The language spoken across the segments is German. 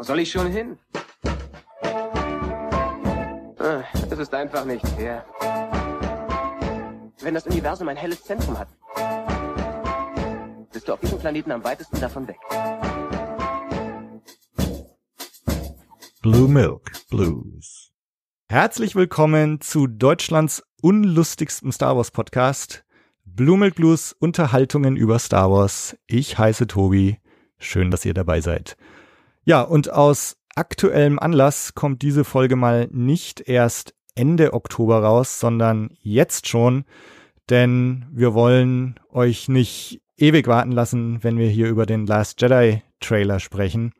Wo soll ich schon hin? Es ah, ist einfach nicht fair. Wenn das Universum ein helles Zentrum hat, bist du auf diesem Planeten am weitesten davon weg. Blue Milk Blues. Herzlich willkommen zu Deutschlands unlustigstem Star Wars Podcast. Blue Milk Blues Unterhaltungen über Star Wars. Ich heiße Tobi. Schön, dass ihr dabei seid. Ja, und aus aktuellem Anlass kommt diese Folge mal nicht erst Ende Oktober raus, sondern jetzt schon, denn wir wollen euch nicht ewig warten lassen, wenn wir hier über den Last Jedi Trailer sprechen.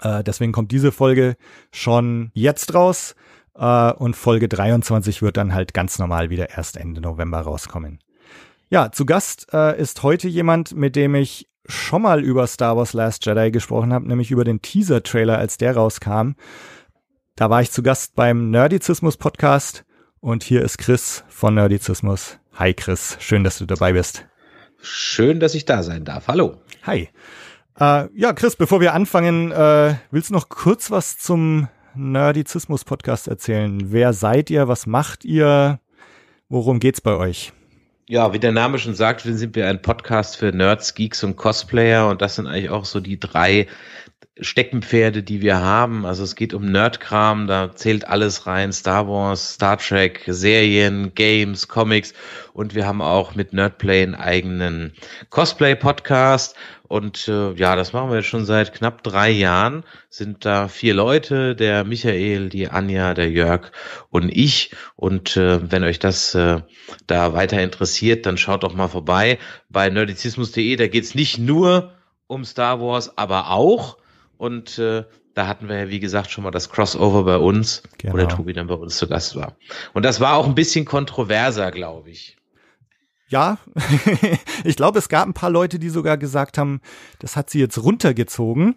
Äh, deswegen kommt diese Folge schon jetzt raus äh, und Folge 23 wird dann halt ganz normal wieder erst Ende November rauskommen. Ja, zu Gast äh, ist heute jemand, mit dem ich schon mal über Star Wars Last Jedi gesprochen habe, nämlich über den Teaser-Trailer, als der rauskam. Da war ich zu Gast beim Nerdizismus-Podcast und hier ist Chris von Nerdizismus. Hi Chris, schön, dass du dabei bist. Schön, dass ich da sein darf. Hallo. Hi. Äh, ja, Chris, bevor wir anfangen, äh, willst du noch kurz was zum Nerdizismus-Podcast erzählen? Wer seid ihr? Was macht ihr? Worum geht's bei euch? Ja, wie der Name schon sagt, sind wir ein Podcast für Nerds, Geeks und Cosplayer und das sind eigentlich auch so die drei Steckenpferde, die wir haben. Also es geht um Nerdkram, da zählt alles rein, Star Wars, Star Trek, Serien, Games, Comics und wir haben auch mit Nerdplay einen eigenen Cosplay-Podcast und äh, ja, das machen wir jetzt schon seit knapp drei Jahren, sind da vier Leute, der Michael, die Anja, der Jörg und ich und äh, wenn euch das äh, da weiter interessiert, dann schaut doch mal vorbei bei nerdizismus.de, da geht's nicht nur um Star Wars, aber auch und äh, da hatten wir ja, wie gesagt, schon mal das Crossover bei uns, genau. wo der genau. Tobi dann bei uns zu Gast war. Und das war auch ein bisschen kontroverser, glaube ich. Ja, ich glaube, es gab ein paar Leute, die sogar gesagt haben, das hat sie jetzt runtergezogen.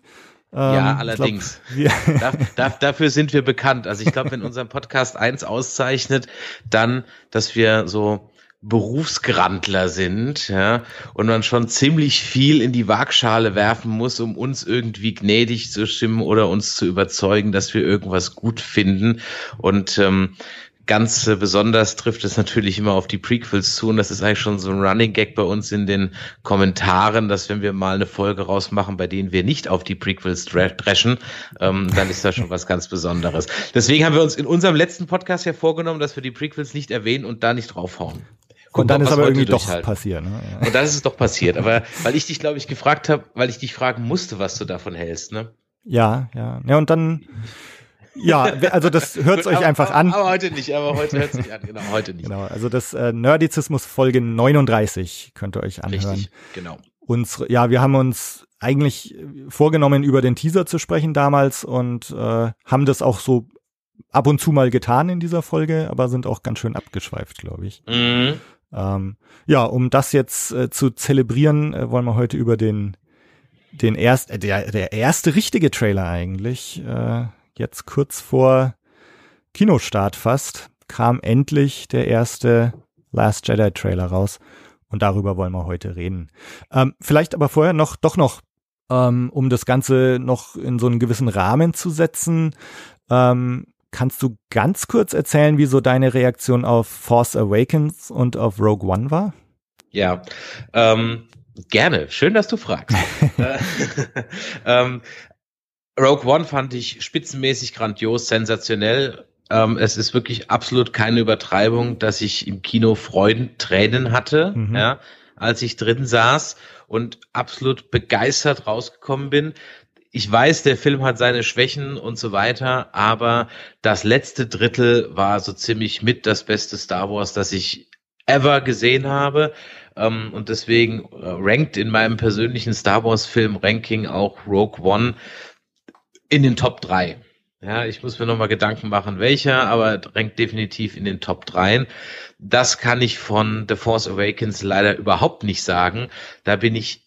ja, ähm, allerdings. Glaub, da, da, dafür sind wir bekannt. Also ich glaube, wenn unseren Podcast eins auszeichnet, dann, dass wir so Berufsgrandler sind ja, und man schon ziemlich viel in die Waagschale werfen muss, um uns irgendwie gnädig zu stimmen oder uns zu überzeugen, dass wir irgendwas gut finden. Und ähm, ganz besonders trifft es natürlich immer auf die Prequels zu und das ist eigentlich schon so ein Running Gag bei uns in den Kommentaren, dass wenn wir mal eine Folge rausmachen, bei denen wir nicht auf die Prequels dreschen, ähm, dann ist das schon was ganz Besonderes. Deswegen haben wir uns in unserem letzten Podcast ja vorgenommen, dass wir die Prequels nicht erwähnen und da nicht draufhauen. Und dann ist aber irgendwie doch passiert. Ne? Ja. Und dann ist es doch passiert. Aber weil ich dich, glaube ich, gefragt habe, weil ich dich fragen musste, was du davon hältst, ne? Ja, ja. Ja, und dann. Ja, also das hört euch einfach an. Aber heute nicht, aber heute hört es nicht an, genau, heute nicht. Genau, also das äh, Nerdizismus Folge 39 könnt ihr euch anhören. Richtig, genau. Unsere, ja, wir haben uns eigentlich vorgenommen, über den Teaser zu sprechen damals und äh, haben das auch so ab und zu mal getan in dieser Folge, aber sind auch ganz schön abgeschweift, glaube ich. Mhm. Ähm, ja, um das jetzt äh, zu zelebrieren, äh, wollen wir heute über den, den erst, äh, der, der erste richtige Trailer eigentlich, äh, jetzt kurz vor Kinostart fast, kam endlich der erste Last Jedi Trailer raus. Und darüber wollen wir heute reden. Ähm, vielleicht aber vorher noch, doch noch, ähm, um das Ganze noch in so einen gewissen Rahmen zu setzen, ähm, Kannst du ganz kurz erzählen, wieso deine Reaktion auf Force Awakens und auf Rogue One war? Ja, ähm, gerne. Schön, dass du fragst. Äh, ähm, Rogue One fand ich spitzenmäßig grandios, sensationell. Ähm, es ist wirklich absolut keine Übertreibung, dass ich im Kino Freudentränen hatte, mhm. ja, als ich drin saß und absolut begeistert rausgekommen bin ich weiß, der Film hat seine Schwächen und so weiter, aber das letzte Drittel war so ziemlich mit das beste Star Wars, das ich ever gesehen habe. Ähm, und deswegen äh, rankt in meinem persönlichen Star Wars Film Ranking auch Rogue One in den Top 3. Ja, ich muss mir nochmal Gedanken machen, welcher, aber rankt definitiv in den Top 3. Das kann ich von The Force Awakens leider überhaupt nicht sagen. Da bin ich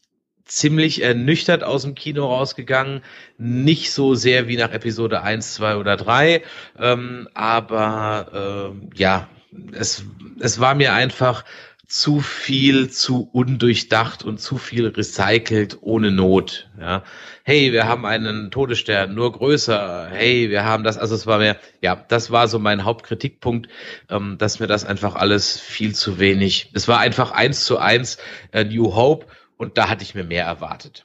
ziemlich ernüchtert aus dem Kino rausgegangen. Nicht so sehr wie nach Episode 1, 2 oder 3. Ähm, aber äh, ja, es, es war mir einfach zu viel, zu undurchdacht und zu viel recycelt ohne Not. Ja. Hey, wir haben einen Todesstern, nur größer. Hey, wir haben das. Also es war mir, ja, das war so mein Hauptkritikpunkt, ähm, dass mir das einfach alles viel zu wenig. Es war einfach eins zu eins äh, New Hope und da hatte ich mir mehr erwartet.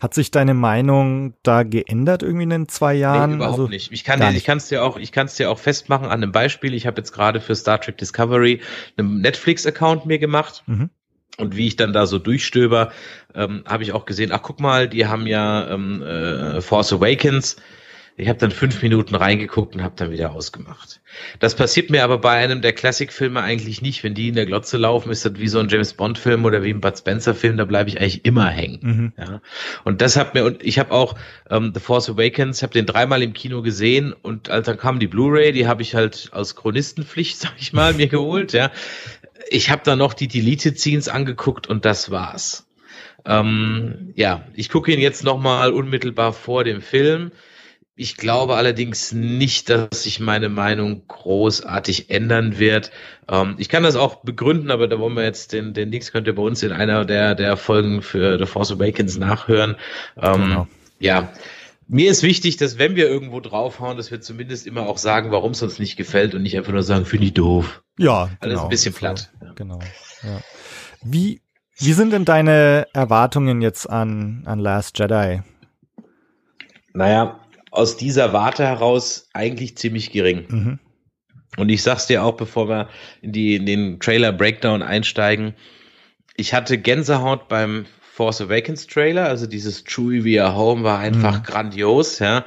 Hat sich deine Meinung da geändert irgendwie in den zwei Jahren? Nee, überhaupt also, nicht. Ich kann es dir, auch, ich kann es dir auch festmachen an einem Beispiel. Ich habe jetzt gerade für Star Trek Discovery einen Netflix-Account mir gemacht. Mhm. Und wie ich dann da so durchstöber, ähm, habe ich auch gesehen, ach guck mal, die haben ja ähm, äh, Force Awakens ich habe dann fünf Minuten reingeguckt und habe dann wieder ausgemacht. Das passiert mir aber bei einem der Klassikfilme eigentlich nicht. Wenn die in der Glotze laufen, ist das wie so ein James Bond-Film oder wie ein Bud Spencer-Film, da bleibe ich eigentlich immer hängen. Mhm. Ja. Und das hat mir, und ich habe auch ähm, The Force Awakens, habe den dreimal im Kino gesehen und als dann kam die Blu-ray, die habe ich halt aus Chronistenpflicht, sag ich mal, mir geholt. Ja. Ich habe dann noch die Deleted Scenes angeguckt und das war's. Ähm, ja, ich gucke ihn jetzt nochmal unmittelbar vor dem Film. Ich glaube allerdings nicht, dass sich meine Meinung großartig ändern wird. Ähm, ich kann das auch begründen, aber da wollen wir jetzt den, den Links könnt ihr bei uns in einer der, der Folgen für The Force Awakens nachhören. Ähm, genau. Ja. Mir ist wichtig, dass wenn wir irgendwo draufhauen, dass wir zumindest immer auch sagen, warum es uns nicht gefällt und nicht einfach nur sagen, finde ich doof. Ja. Alles ein genau. bisschen platt. ja. Genau. Ja. Wie, wie sind denn deine Erwartungen jetzt an, an Last Jedi? Naja, aus dieser Warte heraus eigentlich ziemlich gering. Mhm. Und ich sag's dir auch, bevor wir in, die, in den Trailer Breakdown einsteigen, ich hatte Gänsehaut beim Force Awakens Trailer, also dieses Chewie via Home war einfach mhm. grandios, ja.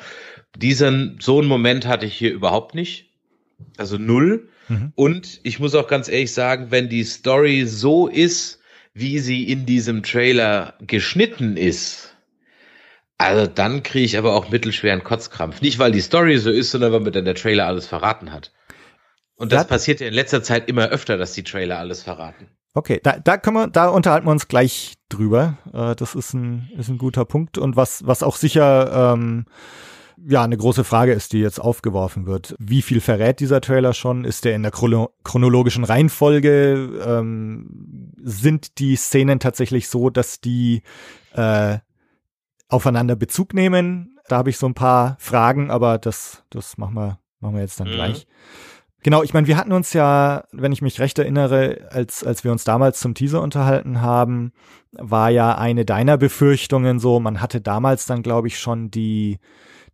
Diesen, so einen Moment hatte ich hier überhaupt nicht. Also null. Mhm. Und ich muss auch ganz ehrlich sagen, wenn die Story so ist, wie sie in diesem Trailer geschnitten ist, also dann kriege ich aber auch mittelschweren Kotzkrampf. Nicht, weil die Story so ist, sondern weil mir dann der Trailer alles verraten hat. Und das, das passiert ja in letzter Zeit immer öfter, dass die Trailer alles verraten. Okay, da, da können wir, da unterhalten wir uns gleich drüber. Äh, das ist ein, ist ein guter Punkt und was, was auch sicher ähm, ja eine große Frage ist, die jetzt aufgeworfen wird. Wie viel verrät dieser Trailer schon? Ist der in der chronologischen Reihenfolge? Ähm, sind die Szenen tatsächlich so, dass die äh, aufeinander Bezug nehmen. Da habe ich so ein paar Fragen, aber das, das machen, wir, machen wir jetzt dann mhm. gleich. Genau, ich meine, wir hatten uns ja, wenn ich mich recht erinnere, als, als wir uns damals zum Teaser unterhalten haben, war ja eine deiner Befürchtungen so, man hatte damals dann, glaube ich, schon die,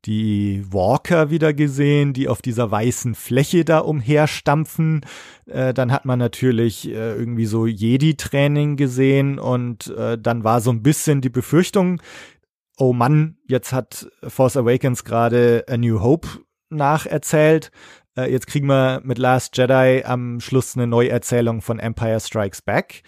die Walker wieder gesehen, die auf dieser weißen Fläche da umherstampfen. Äh, dann hat man natürlich äh, irgendwie so Jedi-Training gesehen und äh, dann war so ein bisschen die Befürchtung, oh Mann, jetzt hat Force Awakens gerade A New Hope nacherzählt. Äh, jetzt kriegen wir mit Last Jedi am Schluss eine Neuerzählung von Empire Strikes Back.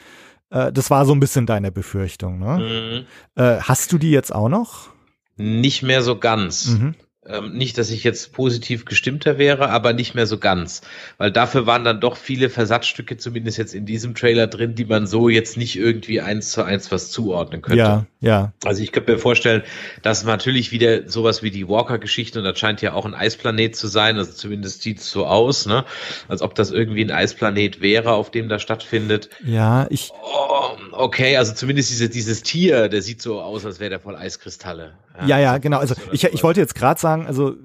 Äh, das war so ein bisschen deine Befürchtung. Ne? Mhm. Äh, hast du die jetzt auch noch? Nicht mehr so ganz. Mhm. Ähm, nicht, dass ich jetzt positiv gestimmter wäre, aber nicht mehr so ganz. Weil dafür waren dann doch viele Versatzstücke, zumindest jetzt in diesem Trailer drin, die man so jetzt nicht irgendwie eins zu eins was zuordnen könnte. Ja, ja. Also ich könnte mir vorstellen, dass natürlich wieder sowas wie die Walker-Geschichte, und das scheint ja auch ein Eisplanet zu sein, also zumindest sieht es so aus, ne? Als ob das irgendwie ein Eisplanet wäre, auf dem das stattfindet. Ja, ich. Oh, okay, also zumindest diese, dieses Tier, der sieht so aus, als wäre der voll Eiskristalle. Ja, ja, ja also genau. Also ich, ich wollte jetzt gerade sagen, sagen, also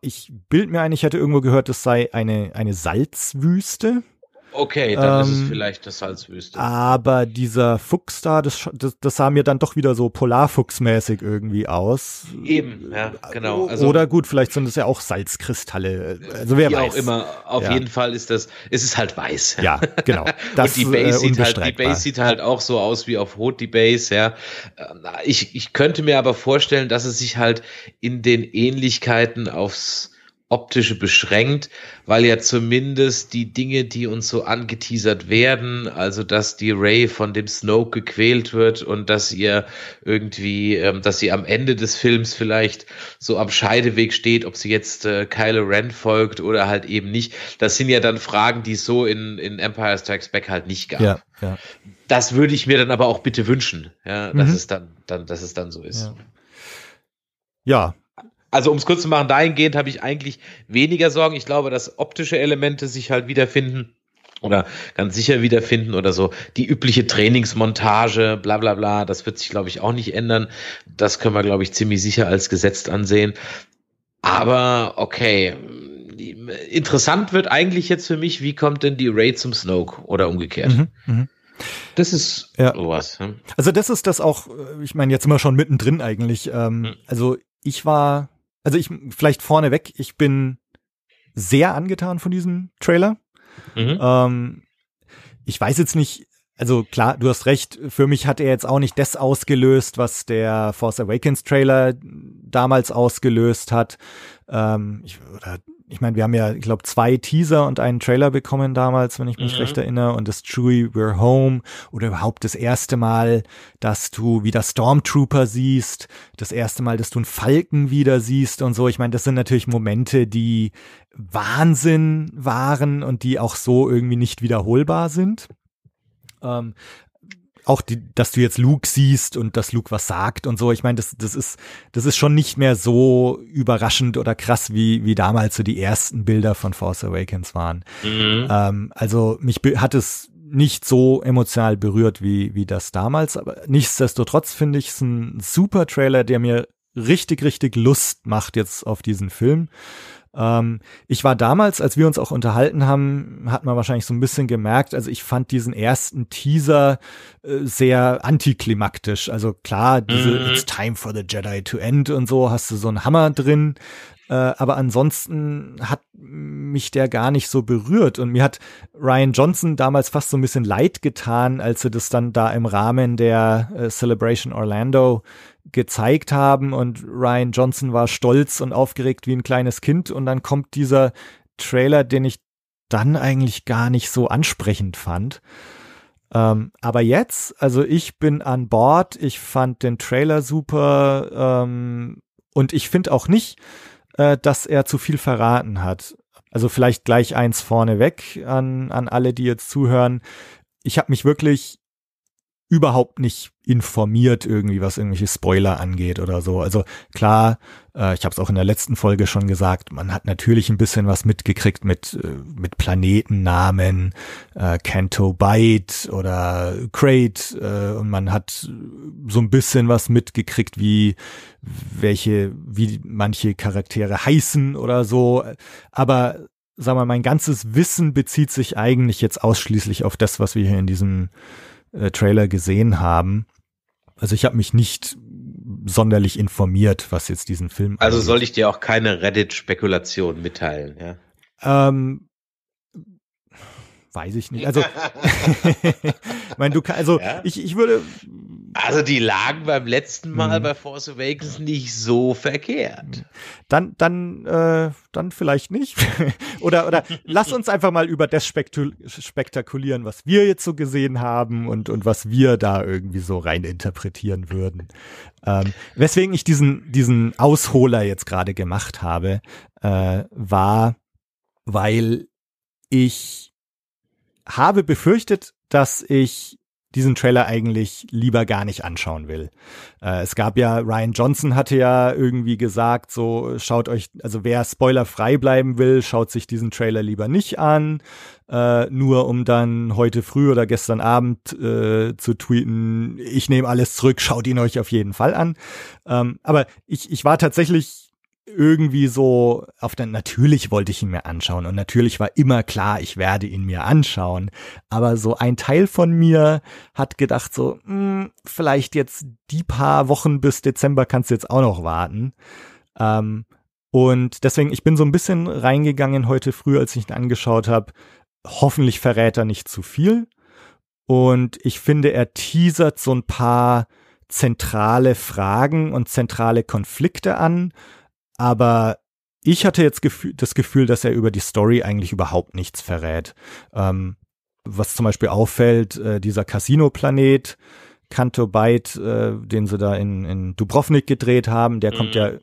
ich bild mir ein, ich hätte irgendwo gehört, es sei eine, eine Salzwüste. Okay, dann ähm, ist es ähm, vielleicht das Salzwüste. Aber dieser Fuchs da, das, das, das sah mir dann doch wieder so Polarfuchsmäßig irgendwie aus. Eben, ja, genau. Also, Oder gut, vielleicht sind es ja auch Salzkristalle. Also wer wie weiß. auch immer, auf ja. jeden Fall ist das, es ist halt weiß. Ja, genau. Das, und die Base, äh, sieht halt, die Base sieht halt auch so aus wie auf Rot, die Base, ja. Ähm, ich, ich könnte mir aber vorstellen, dass es sich halt in den Ähnlichkeiten aufs optische beschränkt, weil ja zumindest die Dinge, die uns so angeteasert werden, also dass die Ray von dem Snoke gequält wird und dass ihr irgendwie, ähm, dass sie am Ende des Films vielleicht so am Scheideweg steht, ob sie jetzt äh, Kylo Ren folgt oder halt eben nicht. Das sind ja dann Fragen, die es so in, in Empire Strikes Back halt nicht gab. Ja, ja. Das würde ich mir dann aber auch bitte wünschen, ja, mhm. dass es dann, dann, dass es dann so ist. Ja. Ja, also um es kurz zu machen, dahingehend habe ich eigentlich weniger Sorgen. Ich glaube, dass optische Elemente sich halt wiederfinden oder ganz sicher wiederfinden oder so. Die übliche Trainingsmontage, bla bla bla, das wird sich, glaube ich, auch nicht ändern. Das können wir, glaube ich, ziemlich sicher als gesetzt ansehen. Aber okay, interessant wird eigentlich jetzt für mich, wie kommt denn die Raid zum Snoke oder umgekehrt? Mhm, mh. Das ist ja. sowas. Hm? Also das ist das auch, äh, ich meine, jetzt sind wir schon mittendrin eigentlich. Ähm, hm. Also ich war also ich, vielleicht vorneweg, ich bin sehr angetan von diesem Trailer. Mhm. Ähm, ich weiß jetzt nicht, also klar, du hast recht, für mich hat er jetzt auch nicht das ausgelöst, was der Force Awakens Trailer damals ausgelöst hat. Ähm, ich, oder ich meine, wir haben ja, ich glaube, zwei Teaser und einen Trailer bekommen damals, wenn ich mich mhm. recht erinnere, und das Chewie We're Home oder überhaupt das erste Mal, dass du wieder Stormtrooper siehst, das erste Mal, dass du einen Falken wieder siehst und so. Ich meine, das sind natürlich Momente, die Wahnsinn waren und die auch so irgendwie nicht wiederholbar sind. Ähm, auch die, dass du jetzt Luke siehst und dass Luke was sagt und so. Ich meine, das, das ist, das ist schon nicht mehr so überraschend oder krass, wie, wie damals so die ersten Bilder von Force Awakens waren. Mhm. Ähm, also mich hat es nicht so emotional berührt wie, wie das damals, aber nichtsdestotrotz finde ich es ein super Trailer, der mir richtig, richtig Lust macht jetzt auf diesen Film. Ähm, ich war damals, als wir uns auch unterhalten haben, hat man wahrscheinlich so ein bisschen gemerkt, also ich fand diesen ersten Teaser äh, sehr antiklimaktisch. Also klar, diese mhm. It's time for the Jedi to end und so, hast du so einen Hammer drin. Äh, aber ansonsten hat mich der gar nicht so berührt. Und mir hat Ryan Johnson damals fast so ein bisschen leid getan, als sie das dann da im Rahmen der äh, Celebration Orlando gezeigt haben und Ryan Johnson war stolz und aufgeregt wie ein kleines Kind und dann kommt dieser Trailer, den ich dann eigentlich gar nicht so ansprechend fand. Ähm, aber jetzt, also ich bin an Bord, ich fand den Trailer super ähm, und ich finde auch nicht, äh, dass er zu viel verraten hat. Also vielleicht gleich eins vorneweg an, an alle, die jetzt zuhören. Ich habe mich wirklich überhaupt nicht informiert irgendwie, was irgendwelche Spoiler angeht oder so. Also klar, äh, ich habe es auch in der letzten Folge schon gesagt, man hat natürlich ein bisschen was mitgekriegt mit, äh, mit Planetennamen, äh, Canto Byte oder Crate äh, und man hat so ein bisschen was mitgekriegt, wie welche, wie manche Charaktere heißen oder so. Aber sag mal, mein ganzes Wissen bezieht sich eigentlich jetzt ausschließlich auf das, was wir hier in diesem äh, Trailer gesehen haben. Also ich habe mich nicht sonderlich informiert, was jetzt diesen Film. Also angeht. soll ich dir auch keine Reddit-Spekulation mitteilen, ja? Ähm, weiß ich nicht. Also, ich meine, du kannst, also ja? ich, ich würde. Also, die lagen beim letzten Mal mhm. bei Force Awakens nicht so verkehrt. Dann, dann, äh, dann vielleicht nicht. oder, oder lass uns einfach mal über das spektakulieren, was wir jetzt so gesehen haben und, und was wir da irgendwie so rein interpretieren würden. Ähm, weswegen ich diesen, diesen Ausholer jetzt gerade gemacht habe, äh, war, weil ich habe befürchtet, dass ich diesen Trailer eigentlich lieber gar nicht anschauen will. Äh, es gab ja, Ryan Johnson hatte ja irgendwie gesagt, so schaut euch, also wer spoilerfrei bleiben will, schaut sich diesen Trailer lieber nicht an, äh, nur um dann heute früh oder gestern Abend äh, zu tweeten, ich nehme alles zurück, schaut ihn euch auf jeden Fall an. Ähm, aber ich, ich war tatsächlich irgendwie so auf der, natürlich wollte ich ihn mir anschauen und natürlich war immer klar, ich werde ihn mir anschauen. Aber so ein Teil von mir hat gedacht so, mh, hm, vielleicht jetzt die paar Wochen bis Dezember kannst du jetzt auch noch warten. Ähm, und deswegen, ich bin so ein bisschen reingegangen heute früh, als ich ihn angeschaut habe. Hoffentlich verrät er nicht zu viel. Und ich finde, er teasert so ein paar zentrale Fragen und zentrale Konflikte an aber ich hatte jetzt das Gefühl, dass er über die Story eigentlich überhaupt nichts verrät. Ähm, was zum Beispiel auffällt, äh, dieser Casino-Planet, Kanto Byte, äh, den sie da in, in Dubrovnik gedreht haben, der kommt mm, ja mhm.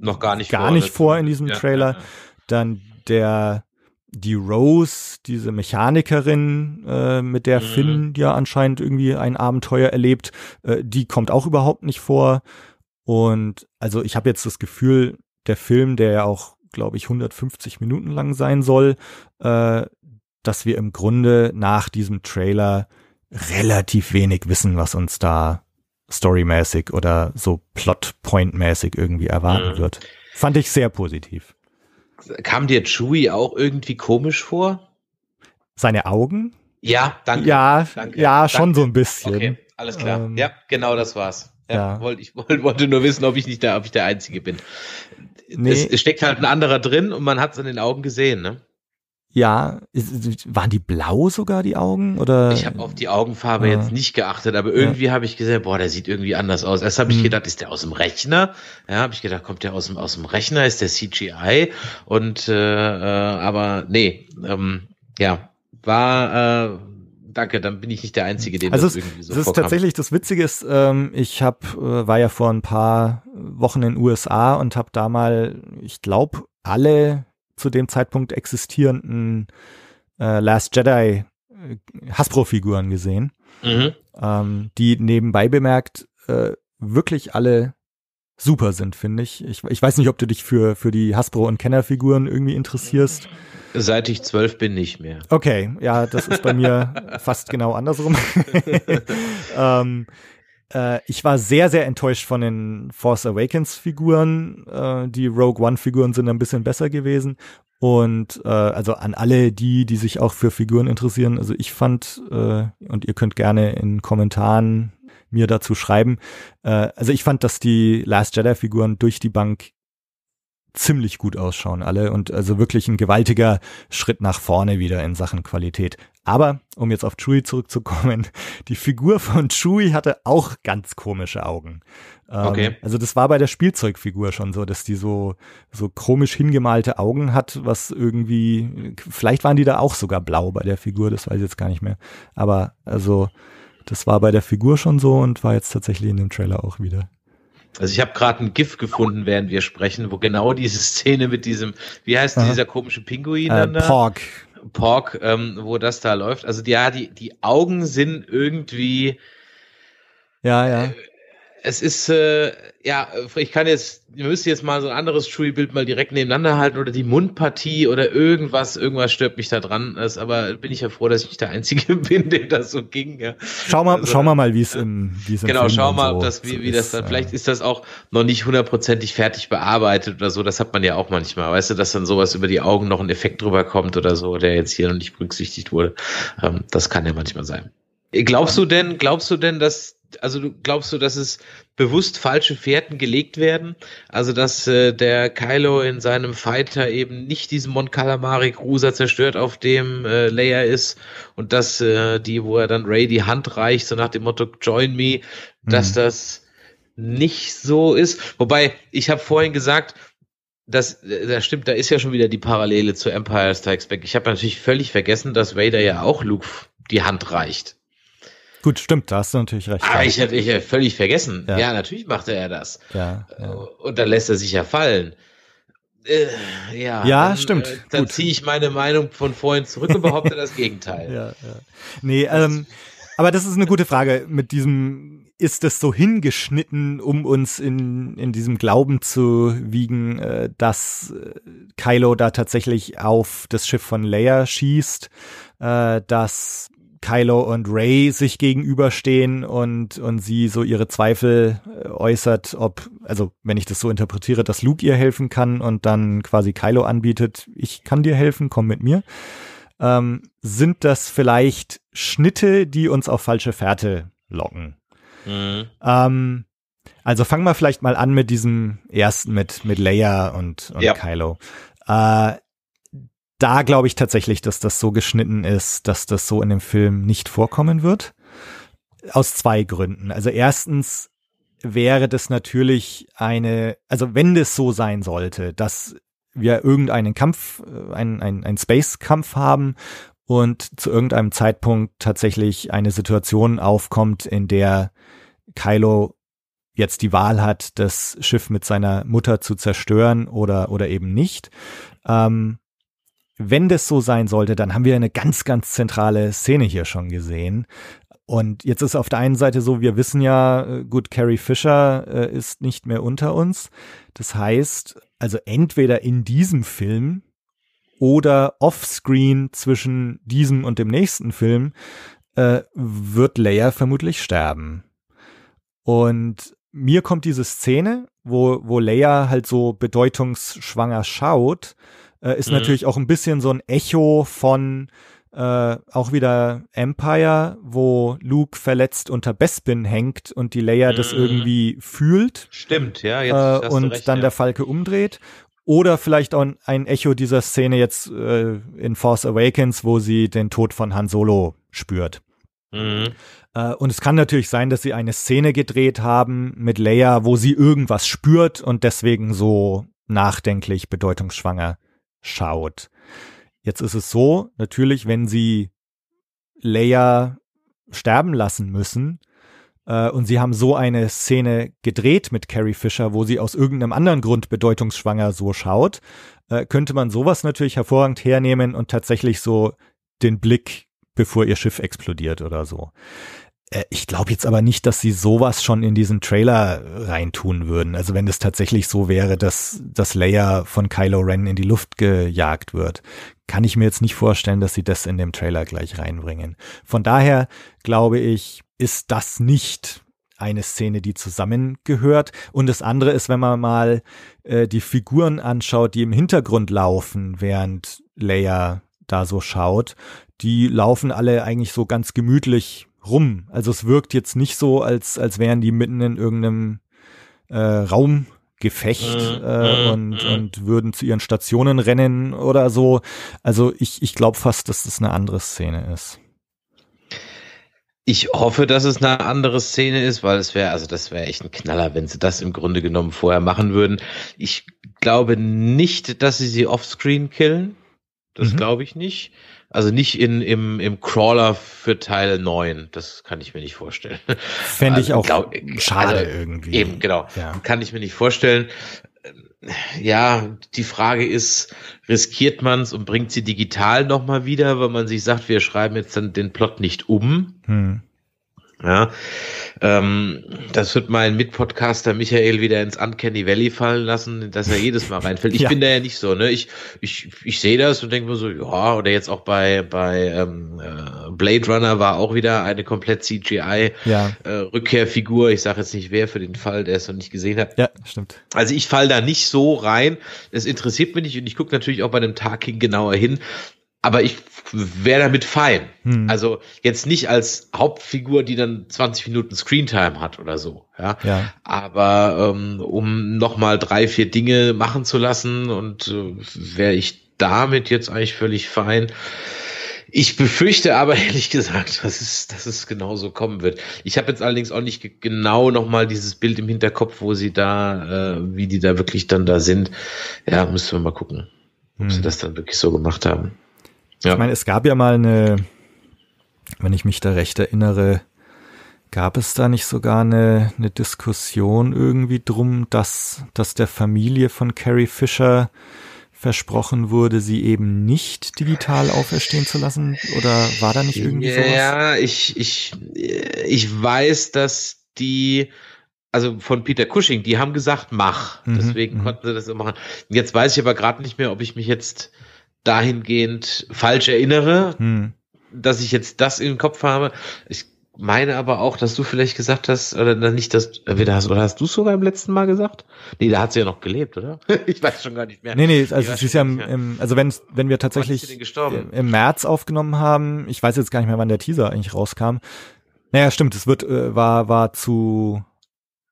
noch gar nicht, gar vor, nicht ne? vor in diesem ja, Trailer. Ja, ja. Dann der die Rose, diese Mechanikerin, äh, mit der mhm. Finn ja anscheinend irgendwie ein Abenteuer erlebt, äh, die kommt auch überhaupt nicht vor. Und also ich habe jetzt das Gefühl, der Film, der ja auch, glaube ich, 150 Minuten lang sein soll, äh, dass wir im Grunde nach diesem Trailer relativ wenig wissen, was uns da storymäßig oder so plotpointmäßig irgendwie erwarten mhm. wird. Fand ich sehr positiv. Kam dir Chewie auch irgendwie komisch vor? Seine Augen? Ja, danke. Ja, danke, ja, danke. schon so ein bisschen. Okay, alles klar. Ähm, ja, genau das war's. Ja, ja. ich wollte nur wissen, ob ich nicht da, ob ich der Einzige bin. Nee. Es, es steckt halt ein anderer drin und man hat es in den Augen gesehen, ne? Ja, waren die blau sogar die Augen oder? Ich habe auf die Augenfarbe ja. Ah. jetzt nicht geachtet, aber irgendwie ja. habe ich gesehen, boah, der sieht irgendwie anders aus. Erst habe ich hm. gedacht, ist der aus dem Rechner? Ja, habe ich gedacht, kommt der aus dem aus dem Rechner? Ist der CGI? Und äh, äh, aber nee, ähm, ja, war äh, danke, dann bin ich nicht der Einzige, den also das es, irgendwie so es ist tatsächlich das Witzige ist, ähm, ich hab, äh, war ja vor ein paar Wochen in den USA und habe da mal, ich glaube, alle zu dem Zeitpunkt existierenden äh, Last Jedi äh, Hasbro-Figuren gesehen, mhm. ähm, die nebenbei bemerkt äh, wirklich alle super sind, finde ich. ich. Ich weiß nicht, ob du dich für, für die Hasbro- und Kenner-Figuren irgendwie interessierst. Seit ich zwölf bin, nicht mehr. Okay, ja, das ist bei mir fast genau andersrum. ähm, äh, ich war sehr, sehr enttäuscht von den Force Awakens-Figuren. Äh, die Rogue One-Figuren sind ein bisschen besser gewesen. Und äh, also an alle die, die sich auch für Figuren interessieren, also ich fand, äh, und ihr könnt gerne in Kommentaren mir dazu schreiben. Äh, also ich fand, dass die Last Jedi-Figuren durch die Bank ziemlich gut ausschauen alle und also wirklich ein gewaltiger Schritt nach vorne wieder in Sachen Qualität. Aber um jetzt auf Chewie zurückzukommen, die Figur von Chewie hatte auch ganz komische Augen. Ähm, okay. Also das war bei der Spielzeugfigur schon so, dass die so so komisch hingemalte Augen hat, was irgendwie vielleicht waren die da auch sogar blau bei der Figur, das weiß ich jetzt gar nicht mehr. Aber also das war bei der Figur schon so und war jetzt tatsächlich in dem Trailer auch wieder. Also ich habe gerade ein GIF gefunden, während wir sprechen, wo genau diese Szene mit diesem, wie heißt Aha. dieser komische Pinguin? Äh, Pork. Pork, ähm, wo das da läuft. Also ja, die, die Augen sind irgendwie. Ja, ja. Äh, es ist, äh, ja, ich kann jetzt ihr müsst jetzt mal so ein anderes Chewie-Bild mal direkt nebeneinander halten oder die Mundpartie oder irgendwas, irgendwas stört mich da dran. Das, aber bin ich ja froh, dass ich nicht der Einzige bin, dem das so ging. Ja. Schau mal, also, schau mal, mal wie es im, wie es Genau, Film schau mal, so, das, wie, wie das dann, vielleicht ist das auch noch nicht hundertprozentig fertig bearbeitet oder so. Das hat man ja auch manchmal. Weißt du, dass dann sowas über die Augen noch ein Effekt drüber kommt oder so, der jetzt hier noch nicht berücksichtigt wurde. Ähm, das kann ja manchmal sein. Glaubst du denn, glaubst du denn, dass also du glaubst du, dass es bewusst falsche Fährten gelegt werden? Also dass äh, der Kylo in seinem Fighter eben nicht diesen Mon Calamari Cruiser zerstört, auf dem äh, Leia ist und dass äh, die, wo er dann Ray die Hand reicht, so nach dem Motto Join me, mhm. dass das nicht so ist. Wobei ich habe vorhin gesagt, das, äh, das stimmt, da ist ja schon wieder die Parallele zu Empire Strikes Back. Ich habe natürlich völlig vergessen, dass Vader ja auch Luke die Hand reicht. Gut, stimmt, da hast du natürlich recht. Ah, ich hätte ich ja völlig vergessen. Ja. ja. natürlich machte er das. Ja, ja, äh, Und dann lässt er sich ja fallen. Äh, ja, ja dann, stimmt. Äh, dann ziehe ich meine Meinung von vorhin zurück und behaupte das Gegenteil. Ja, ja. Nee, ähm, aber das ist eine gute Frage mit diesem ist es so hingeschnitten, um uns in, in diesem Glauben zu wiegen, äh, dass äh, Kylo da tatsächlich auf das Schiff von Leia schießt, äh, dass Kylo und Ray sich gegenüberstehen und, und sie so ihre Zweifel äh, äußert, ob, also wenn ich das so interpretiere, dass Luke ihr helfen kann und dann quasi Kylo anbietet, ich kann dir helfen, komm mit mir. Ähm, sind das vielleicht Schnitte, die uns auf falsche Fährte locken? Mhm. Ähm, also fangen wir vielleicht mal an mit diesem ersten, mit, mit Leia und, und ja. Kylo. Äh, da glaube ich tatsächlich, dass das so geschnitten ist, dass das so in dem Film nicht vorkommen wird. Aus zwei Gründen. Also erstens wäre das natürlich eine, also wenn das so sein sollte, dass wir irgendeinen Kampf, äh, einen, ein, ein Space-Kampf haben und zu irgendeinem Zeitpunkt tatsächlich eine Situation aufkommt, in der Kylo jetzt die Wahl hat, das Schiff mit seiner Mutter zu zerstören oder, oder eben nicht. Ähm, wenn das so sein sollte, dann haben wir eine ganz, ganz zentrale Szene hier schon gesehen. Und jetzt ist auf der einen Seite so, wir wissen ja, äh, gut, Carrie Fisher äh, ist nicht mehr unter uns. Das heißt, also entweder in diesem Film oder offscreen zwischen diesem und dem nächsten Film äh, wird Leia vermutlich sterben. Und mir kommt diese Szene, wo, wo Leia halt so bedeutungsschwanger schaut äh, ist mhm. natürlich auch ein bisschen so ein Echo von äh, auch wieder Empire, wo Luke verletzt unter Bespin hängt und die Leia mhm. das irgendwie fühlt. Stimmt, ja. Jetzt äh, und recht, dann ja. der Falke umdreht. Oder vielleicht auch ein Echo dieser Szene jetzt äh, in Force Awakens, wo sie den Tod von Han Solo spürt. Mhm. Äh, und es kann natürlich sein, dass sie eine Szene gedreht haben mit Leia, wo sie irgendwas spürt und deswegen so nachdenklich, bedeutungsschwanger schaut. Jetzt ist es so, natürlich, wenn sie Leia sterben lassen müssen, äh, und sie haben so eine Szene gedreht mit Carrie Fisher, wo sie aus irgendeinem anderen Grund bedeutungsschwanger so schaut, äh, könnte man sowas natürlich hervorragend hernehmen und tatsächlich so den Blick, bevor ihr Schiff explodiert oder so. Äh, ich glaube jetzt aber nicht, dass sie sowas schon in diesen Trailer reintun würden. Also wenn es tatsächlich so wäre, dass das Layer von Kylo Ren in die Luft gejagt wird, kann ich mir jetzt nicht vorstellen, dass sie das in dem Trailer gleich reinbringen. Von daher glaube ich, ist das nicht eine Szene, die zusammengehört. Und das andere ist, wenn man mal äh, die Figuren anschaut, die im Hintergrund laufen, während Leia da so schaut, die laufen alle eigentlich so ganz gemütlich rum. Also es wirkt jetzt nicht so, als, als wären die mitten in irgendeinem äh, Raum Gefecht mhm. äh, und, mhm. und würden zu ihren Stationen rennen oder so. Also ich, ich glaube fast, dass das eine andere Szene ist. Ich hoffe, dass es eine andere Szene ist, weil es wäre, also das wäre echt ein Knaller, wenn sie das im Grunde genommen vorher machen würden. Ich glaube nicht, dass sie sie offscreen killen. Das mhm. glaube ich nicht. Also nicht in, im, im Crawler für Teil 9. Das kann ich mir nicht vorstellen. Fände ich also auch glaub, schade also, irgendwie. Eben, genau. Ja. Kann ich mir nicht vorstellen. Ja, die Frage ist, riskiert man es und bringt sie digital nochmal wieder, weil man sich sagt, wir schreiben jetzt dann den Plot nicht um? Hm. Ja, ähm, das wird mein Mitpodcaster Michael wieder ins Uncanny Valley fallen lassen, dass er jedes Mal reinfällt. Ich ja. bin da ja nicht so, ne? Ich, ich, ich sehe das und denke mir so, ja, oder jetzt auch bei, bei ähm, äh, Blade Runner war auch wieder eine komplett CGI-Rückkehrfigur. Ja. Äh, ich sage jetzt nicht wer für den Fall, der es noch nicht gesehen hat. Ja, stimmt. Also ich falle da nicht so rein. Es interessiert mich nicht und ich gucke natürlich auch bei dem Tag hin genauer hin, aber ich wäre damit fein. Hm. Also jetzt nicht als Hauptfigur, die dann 20 Minuten Screentime hat oder so. Ja. ja. Aber ähm, um nochmal drei, vier Dinge machen zu lassen und äh, wäre ich damit jetzt eigentlich völlig fein. Ich befürchte aber ehrlich gesagt, dass es, dass es genauso kommen wird. Ich habe jetzt allerdings auch nicht genau nochmal dieses Bild im Hinterkopf, wo sie da, äh, wie die da wirklich dann da sind. Ja, müssen wir mal gucken, ob hm. sie das dann wirklich so gemacht haben. Ja. Ich meine, es gab ja mal eine, wenn ich mich da recht erinnere, gab es da nicht sogar eine, eine Diskussion irgendwie drum, dass, dass der Familie von Carrie Fisher versprochen wurde, sie eben nicht digital auferstehen zu lassen? Oder war da nicht irgendwie sowas? Ja, ich, ich, ich weiß, dass die, also von Peter Cushing, die haben gesagt, mach. Mhm, Deswegen mhm. konnten sie das machen. Jetzt weiß ich aber gerade nicht mehr, ob ich mich jetzt dahingehend falsch erinnere, hm. dass ich jetzt das im Kopf habe. Ich meine aber auch, dass du vielleicht gesagt hast, oder nicht, dass, entweder hast, oder hast du es sogar im letzten Mal gesagt? Nee, da hat sie ja noch gelebt, oder? ich weiß schon gar nicht mehr. Nee, nee, also sie ist ja im, im, also wenn, wenn wir tatsächlich im März aufgenommen haben, ich weiß jetzt gar nicht mehr, wann der Teaser eigentlich rauskam. Naja, stimmt, es wird, äh, war, war zu,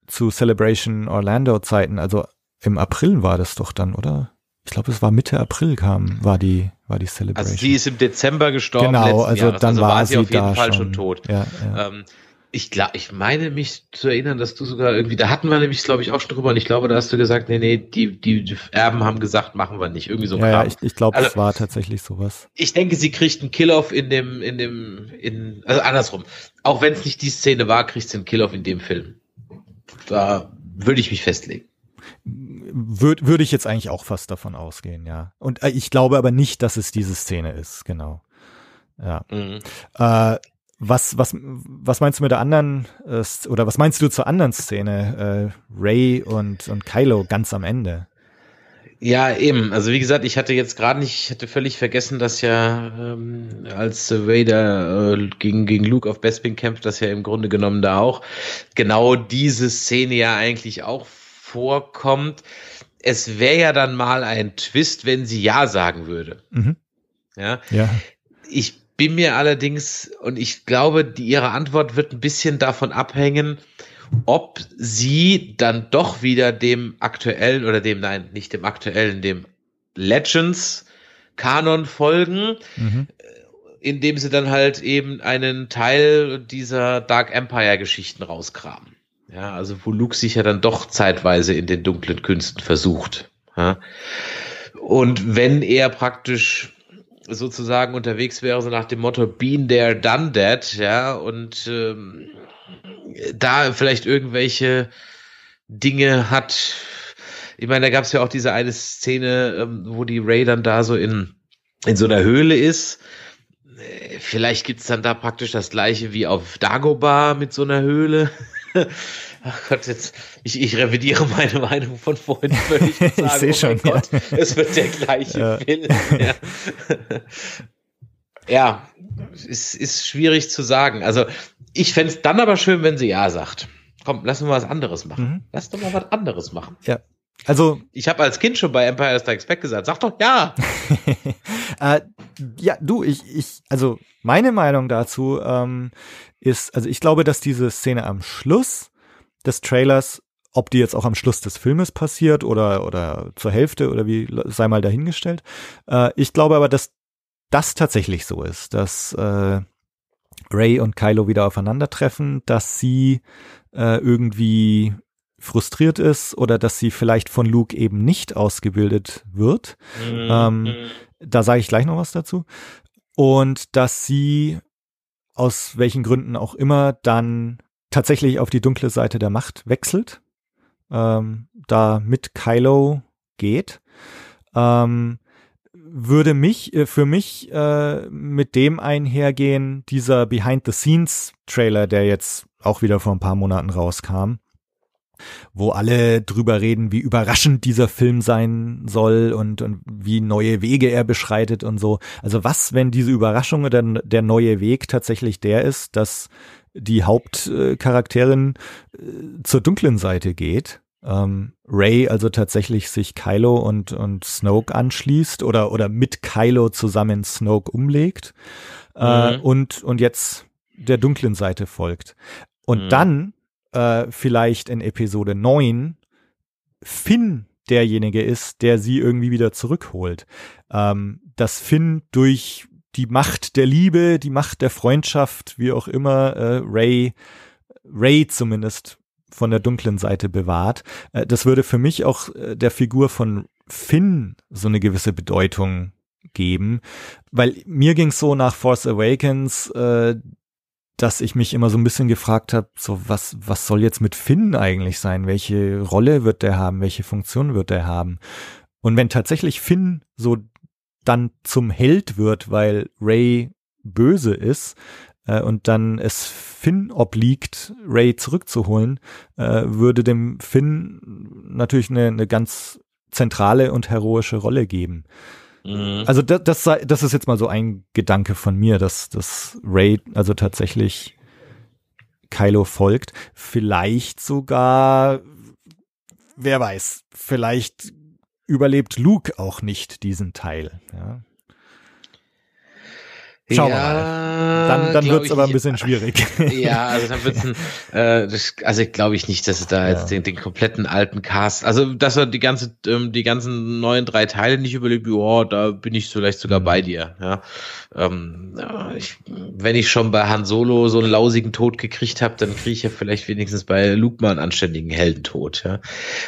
zu Celebration Orlando Zeiten, also im April war das doch dann, oder? ich glaube, es war Mitte April kam, war die, war die Celebration. Also sie ist im Dezember gestorben. Genau, also Jahres. dann also war, war, sie auf jeden Fall schon, schon tot. Ja, ja. Ähm, ich glaube, ich meine mich zu erinnern, dass du sogar irgendwie, da hatten wir nämlich, glaube ich, auch schon drüber und ich glaube, da hast du gesagt, nee, nee, die, die Erben haben gesagt, machen wir nicht. Irgendwie so. Ja, ja ich, ich glaube, also, es war tatsächlich sowas. Ich denke, sie kriegt einen Kill-Off in dem, in dem, in, also andersrum. Auch wenn es nicht die Szene war, kriegt sie einen Kill-Off in dem Film. Da würde ich mich festlegen würde würd ich jetzt eigentlich auch fast davon ausgehen, ja. Und äh, ich glaube aber nicht, dass es diese Szene ist, genau. Ja. Mhm. Äh, was, was, was meinst du mit der anderen, äh, oder was meinst du zur anderen Szene, äh, Ray und, und Kylo ganz am Ende? Ja, eben. Also wie gesagt, ich hatte jetzt gerade nicht, ich hatte völlig vergessen, dass ja ähm, als Vader äh, gegen, gegen Luke auf Bespin kämpft, dass ja im Grunde genommen da auch genau diese Szene ja eigentlich auch vorkommt, es wäre ja dann mal ein Twist, wenn sie Ja sagen würde. Mhm. Ja? ja. Ich bin mir allerdings, und ich glaube, die, ihre Antwort wird ein bisschen davon abhängen, ob sie dann doch wieder dem aktuellen oder dem, nein, nicht dem aktuellen, dem Legends-Kanon folgen, mhm. indem sie dann halt eben einen Teil dieser Dark Empire-Geschichten rauskramen. Ja, also wo Luke sich ja dann doch zeitweise in den dunklen Künsten versucht. Ja. Und wenn er praktisch sozusagen unterwegs wäre, so nach dem Motto Been there, done that, ja, und ähm, da vielleicht irgendwelche Dinge hat. Ich meine, da gab es ja auch diese eine Szene, ähm, wo die Ray dann da so in, in so einer Höhle ist äh, vielleicht gibt's dann da praktisch das gleiche wie auf Dagobah mit so einer Höhle. Ach Gott, jetzt, ich, ich revidiere meine Meinung von vorhin völlig. ich, ich sehe oh schon. Gott, ja. Es wird der gleiche ja. Film. Ja. ja, es ist schwierig zu sagen. Also, ich fände es dann aber schön, wenn sie Ja sagt. Komm, lass uns mal was anderes machen. Mhm. Lass doch mal was anderes machen. Ja, also ich habe als Kind schon bei Empire Strikes Back gesagt, sag doch ja. äh, ja, du, ich, ich, also meine Meinung dazu ähm, ist, also ich glaube, dass diese Szene am Schluss des Trailers, ob die jetzt auch am Schluss des Filmes passiert oder oder zur Hälfte oder wie sei mal dahingestellt, äh, ich glaube aber, dass das tatsächlich so ist, dass äh, Ray und Kylo wieder aufeinandertreffen, dass sie äh, irgendwie frustriert ist oder dass sie vielleicht von Luke eben nicht ausgebildet wird. Mhm. Ähm, mhm. da sage ich gleich noch was dazu. Und dass sie aus welchen Gründen auch immer dann tatsächlich auf die dunkle Seite der Macht wechselt, ähm, da mit Kylo geht. Ähm, würde mich äh, für mich äh, mit dem einhergehen dieser Behind the Scenes Trailer, der jetzt auch wieder vor ein paar Monaten rauskam, wo alle drüber reden, wie überraschend dieser Film sein soll und, und wie neue Wege er beschreitet und so. Also was, wenn diese Überraschung oder der neue Weg tatsächlich der ist, dass die Hauptcharakterin äh, zur dunklen Seite geht? Ähm, Ray also tatsächlich sich Kylo und, und Snoke anschließt oder, oder mit Kylo zusammen Snoke umlegt äh, mhm. und, und jetzt der dunklen Seite folgt. Und mhm. dann äh, vielleicht in Episode 9 Finn derjenige ist, der sie irgendwie wieder zurückholt. Ähm, dass Finn durch die Macht der Liebe, die Macht der Freundschaft, wie auch immer, äh, Ray, Ray zumindest von der dunklen Seite bewahrt. Äh, das würde für mich auch äh, der Figur von Finn so eine gewisse Bedeutung geben, weil mir ging es so nach Force Awakens, äh, dass ich mich immer so ein bisschen gefragt habe, so was, was soll jetzt mit Finn eigentlich sein? Welche Rolle wird der haben? Welche Funktion wird der haben? Und wenn tatsächlich Finn so dann zum Held wird, weil Ray böse ist äh, und dann es Finn obliegt, Ray zurückzuholen, äh, würde dem Finn natürlich eine, eine ganz zentrale und heroische Rolle geben. Mhm. Also das, das, sei, das ist jetzt mal so ein Gedanke von mir, dass dass Ray also tatsächlich Kylo folgt. Vielleicht sogar, wer weiß, vielleicht überlebt Luke auch nicht diesen Teil. Ja. Schauen ja, wir mal. Dann, dann wird's aber ein bisschen schwierig. Ja, also dann wird's ein, äh, das, also ich glaube ich nicht, dass sie da ja. jetzt den, den kompletten alten Cast, also dass er die ganze, ähm, die ganzen neuen drei Teile nicht überlebt, oh, da bin ich vielleicht sogar mhm. bei dir. Ja. Ähm, ich, wenn ich schon bei Han Solo so einen lausigen Tod gekriegt habe, dann kriege ich ja vielleicht wenigstens bei Luke mal einen anständigen Heldentod. Ja.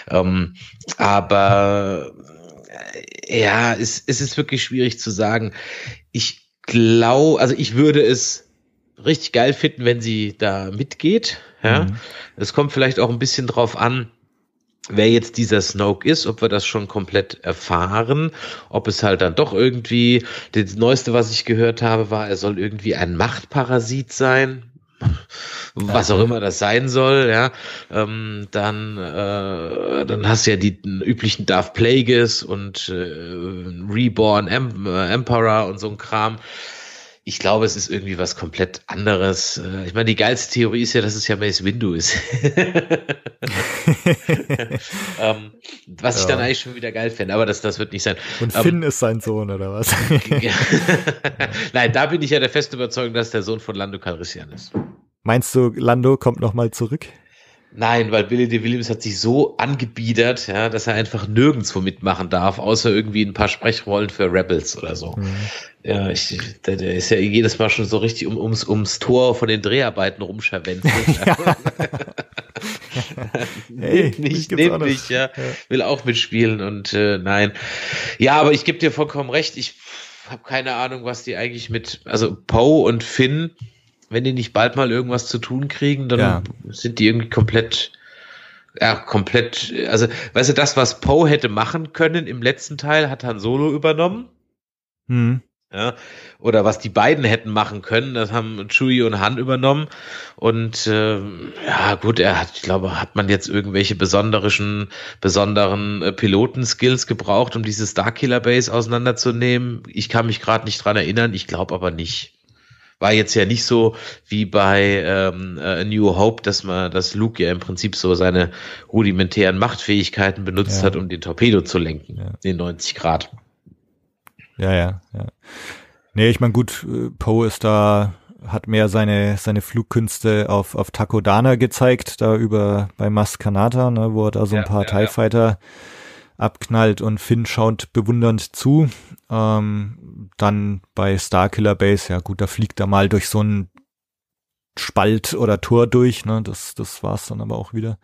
Ähm, aber äh, ja, es, es ist wirklich schwierig zu sagen. Ich glaube, also ich würde es richtig geil finden, wenn sie da mitgeht. Ja, mhm. es mhm. kommt vielleicht auch ein bisschen drauf an, wer jetzt dieser Snoke ist, ob wir das schon komplett erfahren, ob es halt dann doch irgendwie, das Neueste, was ich gehört habe, war, er soll irgendwie ein Machtparasit sein was auch immer das sein soll, ja, ähm, dann, äh, dann hast du ja die üblichen Darth Plagueis und äh, Reborn em äh, Emperor und so ein Kram. Ich glaube, es ist irgendwie was komplett anderes. Äh, ich meine, die geilste Theorie ist ja, dass es ja Mace Windu ist. ähm, was ja. ich dann eigentlich schon wieder geil fände, aber das, das wird nicht sein. Und ähm, Finn ähm, ist sein Sohn, oder was? Nein, da bin ich ja der festen Überzeugung, dass der Sohn von Lando Calrissian ist. Meinst du, Lando kommt nochmal zurück? Nein, weil Billy De Williams hat sich so angebiedert, ja, dass er einfach nirgendwo mitmachen darf, außer irgendwie ein paar Sprechrollen für Rebels oder so. Mhm. Ja, ich, der, der, ist ja jedes Mal schon so richtig um, ums, ums Tor von den Dreharbeiten rumscharwenzelt. ja. hey, nehmt mich, nehmt ja. ja. Will auch mitspielen und äh, nein. Ja, aber ich gebe dir vollkommen recht, ich habe keine Ahnung, was die eigentlich mit, also Poe und Finn wenn die nicht bald mal irgendwas zu tun kriegen, dann ja. sind die irgendwie komplett, ja, komplett, also, weißt du, das, was Poe hätte machen können im letzten Teil, hat Han Solo übernommen. Hm. Ja, oder was die beiden hätten machen können, das haben Chewie und Han übernommen. Und äh, ja, gut, er hat, ich glaube, hat man jetzt irgendwelche besonderen, besonderen äh, Pilotenskills gebraucht, um diese Starkiller Base auseinanderzunehmen? Ich kann mich gerade nicht dran erinnern, ich glaube aber nicht. War jetzt ja nicht so wie bei ähm, A äh, New Hope, dass man, dass Luke ja im Prinzip so seine rudimentären Machtfähigkeiten benutzt ja. hat, um den Torpedo zu lenken, ja. den 90 Grad. Ja, ja, ja. Nee, ich meine, gut, äh, Poe ist da, hat mehr seine, seine Flugkünste auf, auf Takodana gezeigt, da über bei Maskanata, ne, wo er da so ein ja, paar ja, TIE Fighter ja abknallt und Finn schaut bewundernd zu. Ähm, dann bei Starkiller Base, ja gut, da fliegt er mal durch so einen Spalt oder Tor durch, ne? Das, das war's dann aber auch wieder.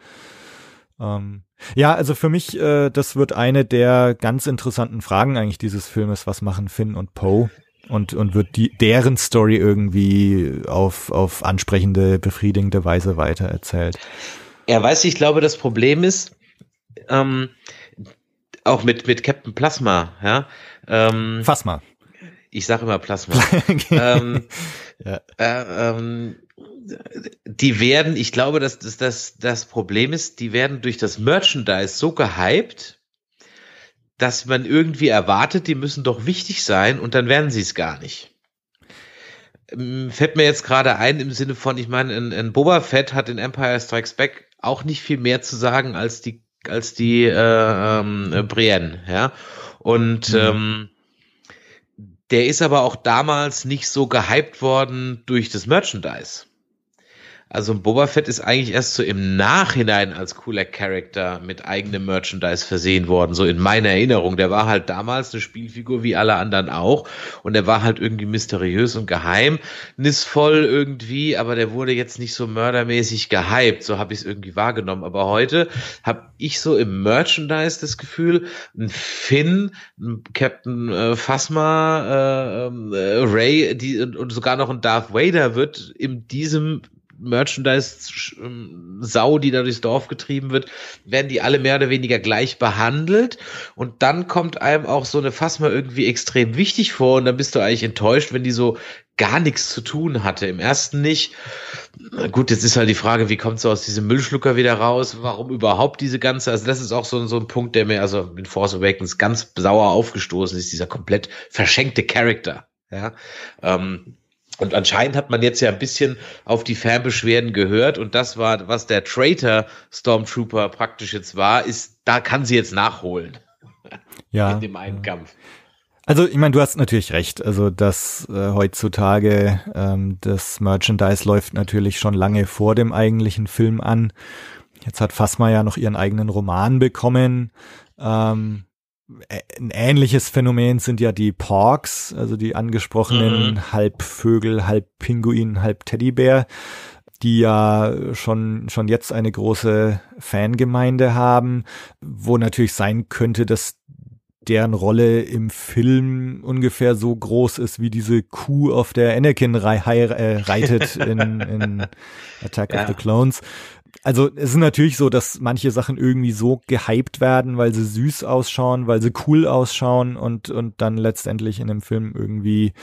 Ähm, ja, also für mich, äh, das wird eine der ganz interessanten Fragen eigentlich dieses Filmes. Was machen Finn und Poe? Und, und wird die, deren Story irgendwie auf, auf ansprechende, befriedigende Weise weitererzählt? Ja, weiß ich glaube, das Problem ist, ähm, auch mit, mit Captain Plasma, ja. Ähm, Phasma. Ich sage immer Plasma. ähm, ja. äh, ähm, die werden, ich glaube, dass, dass, dass das Problem ist, die werden durch das Merchandise so gehypt, dass man irgendwie erwartet, die müssen doch wichtig sein und dann werden sie es gar nicht. Ähm, fällt mir jetzt gerade ein im Sinne von, ich meine, ein, ein Boba Fett hat in Empire Strikes Back auch nicht viel mehr zu sagen als die als die äh, ähm, Brienne, ja. Und mhm. ähm, der ist aber auch damals nicht so gehypt worden durch das Merchandise. Also Boba Fett ist eigentlich erst so im Nachhinein als cooler Charakter mit eigenem Merchandise versehen worden, so in meiner Erinnerung. Der war halt damals eine Spielfigur wie alle anderen auch und er war halt irgendwie mysteriös und geheimnisvoll irgendwie, aber der wurde jetzt nicht so mördermäßig gehypt, so habe ich es irgendwie wahrgenommen. Aber heute habe ich so im Merchandise das Gefühl, ein Finn, ein Captain äh, Phasma, äh, ähm, äh, Ray die, und, und sogar noch ein Darth Vader wird in diesem Merchandise-Sau, die da durchs Dorf getrieben wird, werden die alle mehr oder weniger gleich behandelt. Und dann kommt einem auch so eine Phasma irgendwie extrem wichtig vor und dann bist du eigentlich enttäuscht, wenn die so gar nichts zu tun hatte. Im ersten nicht. Gut, jetzt ist halt die Frage, wie kommt so aus diesem Müllschlucker wieder raus? Warum überhaupt diese ganze? Also das ist auch so, so ein Punkt, der mir also in Force Awakens ganz sauer aufgestoßen ist, dieser komplett verschenkte Charakter. Ja. Ähm, und anscheinend hat man jetzt ja ein bisschen auf die Fanbeschwerden gehört und das war, was der Traitor Stormtrooper praktisch jetzt war, ist, da kann sie jetzt nachholen. Ja. In dem einen Kampf. Also, ich meine, du hast natürlich recht. Also, dass äh, heutzutage ähm, das Merchandise läuft natürlich schon lange vor dem eigentlichen Film an. Jetzt hat Fassma ja noch ihren eigenen Roman bekommen. Ähm, ein ähnliches Phänomen sind ja die Porks, also die angesprochenen mhm. halb Vögel, halb Pinguin, halb Teddybär, die ja schon, schon jetzt eine große Fangemeinde haben, wo natürlich sein könnte, dass deren Rolle im Film ungefähr so groß ist wie diese Kuh, auf der Anakin rei äh, reitet in, in Attack ja. of the Clones. Also es ist natürlich so, dass manche Sachen irgendwie so gehypt werden, weil sie süß ausschauen, weil sie cool ausschauen und, und dann letztendlich in dem Film irgendwie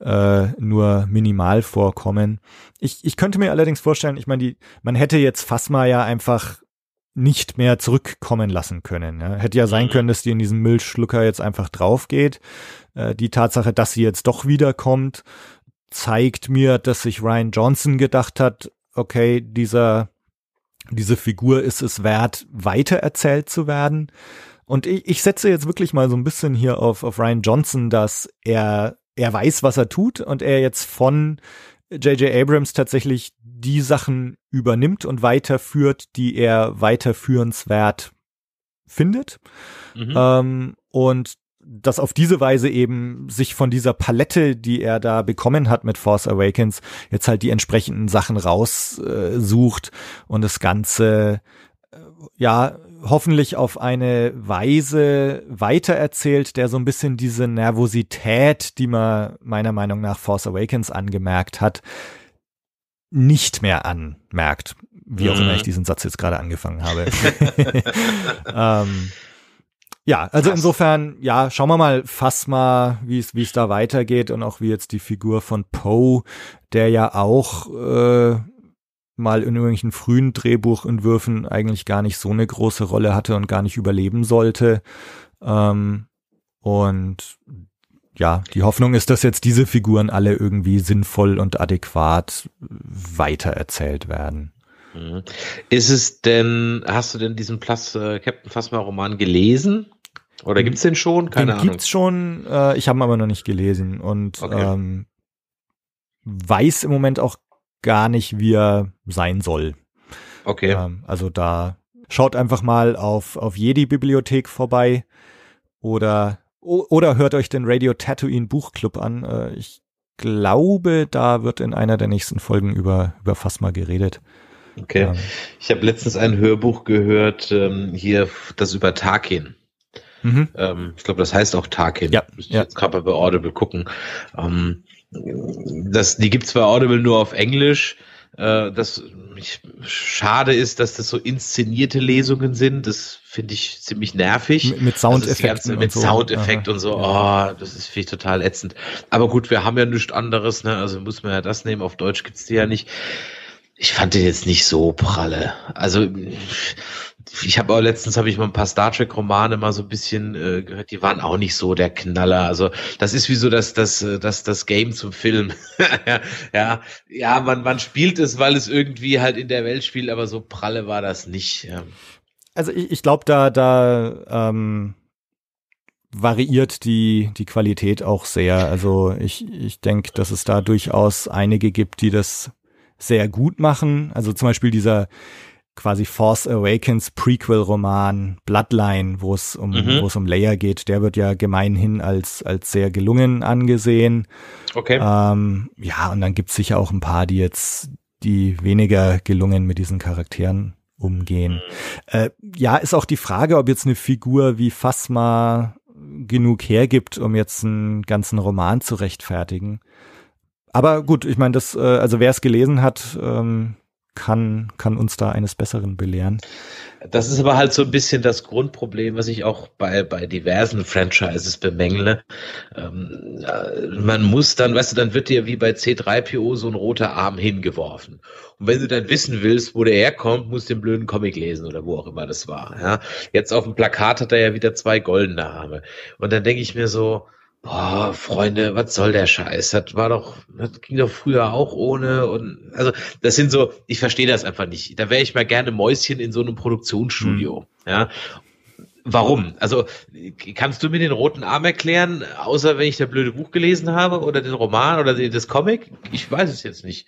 äh, nur minimal vorkommen. Ich, ich könnte mir allerdings vorstellen, ich meine, die, man hätte jetzt Fasma ja einfach nicht mehr zurückkommen lassen können. Ja. Hätte ja sein mhm. können, dass die in diesem Müllschlucker jetzt einfach drauf geht. Äh, die Tatsache, dass sie jetzt doch wiederkommt, zeigt mir, dass sich Ryan Johnson gedacht hat, okay, dieser diese Figur ist es wert, weitererzählt zu werden. Und ich, ich setze jetzt wirklich mal so ein bisschen hier auf, auf Ryan Johnson, dass er, er weiß, was er tut und er jetzt von J.J. Abrams tatsächlich die Sachen übernimmt und weiterführt, die er weiterführenswert findet. Mhm. Ähm, und dass auf diese Weise eben sich von dieser Palette, die er da bekommen hat mit Force Awakens, jetzt halt die entsprechenden Sachen raussucht äh, und das Ganze äh, ja hoffentlich auf eine Weise weitererzählt, der so ein bisschen diese Nervosität, die man meiner Meinung nach Force Awakens angemerkt hat, nicht mehr anmerkt. Wie auch immer mhm. ich diesen Satz jetzt gerade angefangen habe. ähm, ja, also Krass. insofern, ja, schauen wir mal, fass mal, wie es wie es da weitergeht und auch wie jetzt die Figur von Poe, der ja auch äh, mal in irgendwelchen frühen Drehbuchentwürfen eigentlich gar nicht so eine große Rolle hatte und gar nicht überleben sollte. Ähm, und ja, die Hoffnung ist, dass jetzt diese Figuren alle irgendwie sinnvoll und adäquat weitererzählt werden. Mhm. Ist es denn, hast du denn diesen Plus, äh, Captain Phasma Roman gelesen? Oder gibt es den schon? Keine den Ahnung. Gibt's schon, äh, ich habe ihn aber noch nicht gelesen und okay. ähm, weiß im Moment auch gar nicht, wie er sein soll. Okay. Ähm, also da schaut einfach mal auf, auf Jedi-Bibliothek vorbei oder, oder hört euch den Radio Tatooine Buchclub an. Äh, ich glaube, da wird in einer der nächsten Folgen über, über Phasma geredet. Okay. Ähm, ich habe letztens ein Hörbuch gehört, ähm, hier das über Tarkin. Mhm. Ähm, ich glaube, das heißt auch Tarkin. Ja. Müsste ja. jetzt gerade bei Audible gucken. Ähm, das, die es bei Audible nur auf Englisch äh, das schade ist, dass das so inszenierte Lesungen sind. Das finde ich ziemlich nervig. Mit, mit also Soundeffekten. Also mit so. Soundeffekt und so. Oh, das ist finde ich total ätzend. Aber gut, wir haben ja nichts anderes. Ne? Also muss man ja das nehmen. Auf Deutsch gibt es die ja nicht ich fand den jetzt nicht so pralle. Also ich habe auch letztens habe ich mal ein paar Star Trek Romane mal so ein bisschen äh, gehört, die waren auch nicht so der Knaller. Also das ist wie so das das äh, das das Game zum Film. ja, ja, man man spielt es, weil es irgendwie halt in der Welt spielt, aber so pralle war das nicht. Ja. Also ich, ich glaube da da ähm, variiert die die Qualität auch sehr. Also ich ich denke, dass es da durchaus einige gibt, die das sehr gut machen. Also zum Beispiel dieser quasi Force Awakens Prequel-Roman Bloodline, wo es um, mhm. wo es um Leia geht, der wird ja gemeinhin als, als sehr gelungen angesehen. Okay. Ähm, ja, und dann gibt es sicher auch ein paar, die jetzt, die weniger gelungen mit diesen Charakteren umgehen. Mhm. Äh, ja, ist auch die Frage, ob jetzt eine Figur wie Phasma genug hergibt, um jetzt einen ganzen Roman zu rechtfertigen. Aber gut, ich meine, das, äh, also wer es gelesen hat, ähm, kann, kann uns da eines Besseren belehren. Das ist aber halt so ein bisschen das Grundproblem, was ich auch bei, bei diversen Franchises bemängle. Ähm, äh, man muss dann, weißt du, dann wird dir wie bei C3PO so ein roter Arm hingeworfen. Und wenn du dann wissen willst, wo der herkommt, musst du den blöden Comic lesen oder wo auch immer das war. Ja? Jetzt auf dem Plakat hat er ja wieder zwei goldene Arme. Und dann denke ich mir so, boah, Freunde, was soll der Scheiß? Das war doch, das ging doch früher auch ohne und also das sind so, ich verstehe das einfach nicht. Da wäre ich mal gerne Mäuschen in so einem Produktionsstudio, mhm. ja. Warum? Also kannst du mir den roten Arm erklären, außer wenn ich das blöde Buch gelesen habe oder den Roman oder das Comic? Ich weiß es jetzt nicht.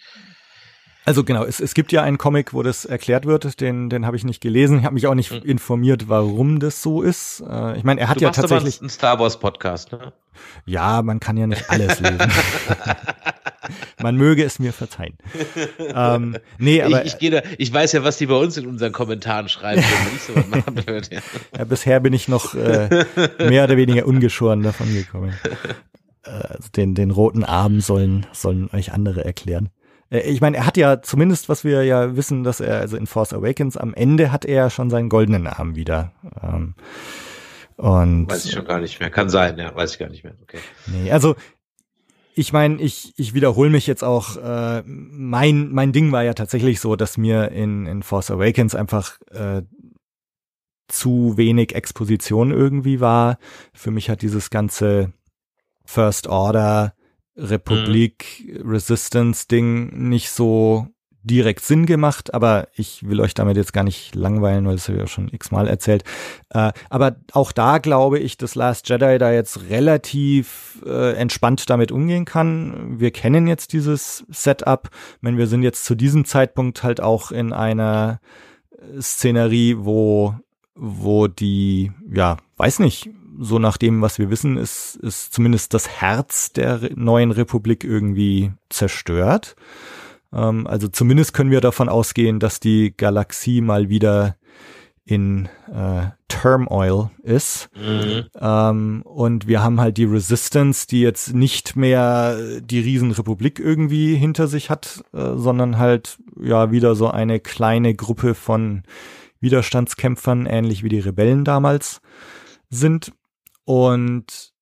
Also genau, es, es gibt ja einen Comic, wo das erklärt wird, den, den habe ich nicht gelesen. Ich habe mich auch nicht hm. informiert, warum das so ist. Äh, ich meine, er hat du ja tatsächlich. Aber einen Star Wars Podcast, ne? Ja, man kann ja nicht alles lesen. man möge es mir verzeihen. ähm, nee, aber ich, ich, da, ich weiß ja, was die bei uns in unseren Kommentaren schreiben, wenn man ich sowas würde. ja, bisher bin ich noch äh, mehr oder weniger ungeschoren davon gekommen. Äh, also den, den roten Arm sollen, sollen euch andere erklären. Äh, ich meine, er hat ja zumindest, was wir ja wissen, dass er, also in Force Awakens, am Ende hat er schon seinen goldenen Arm wieder. Ähm, und weiß ich schon gar nicht mehr. Kann sein, ja, weiß ich gar nicht mehr. Okay. Nee, also ich meine, ich, ich wiederhole mich jetzt auch, äh, mein, mein Ding war ja tatsächlich so, dass mir in, in Force Awakens einfach äh, zu wenig Exposition irgendwie war. Für mich hat dieses ganze First Order Republik mhm. Resistance Ding nicht so direkt Sinn gemacht, aber ich will euch damit jetzt gar nicht langweilen, weil das habe ich ja schon x-mal erzählt. Äh, aber auch da glaube ich, dass Last Jedi da jetzt relativ äh, entspannt damit umgehen kann. Wir kennen jetzt dieses Setup. Ich meine, wir sind jetzt zu diesem Zeitpunkt halt auch in einer äh, Szenerie, wo, wo die, ja, weiß nicht, so nach dem, was wir wissen, ist, ist zumindest das Herz der neuen Republik irgendwie zerstört. Ähm, also zumindest können wir davon ausgehen, dass die Galaxie mal wieder in äh, Turmoil ist. Mhm. Ähm, und wir haben halt die Resistance, die jetzt nicht mehr die Riesenrepublik irgendwie hinter sich hat, äh, sondern halt ja wieder so eine kleine Gruppe von Widerstandskämpfern, ähnlich wie die Rebellen damals sind. Und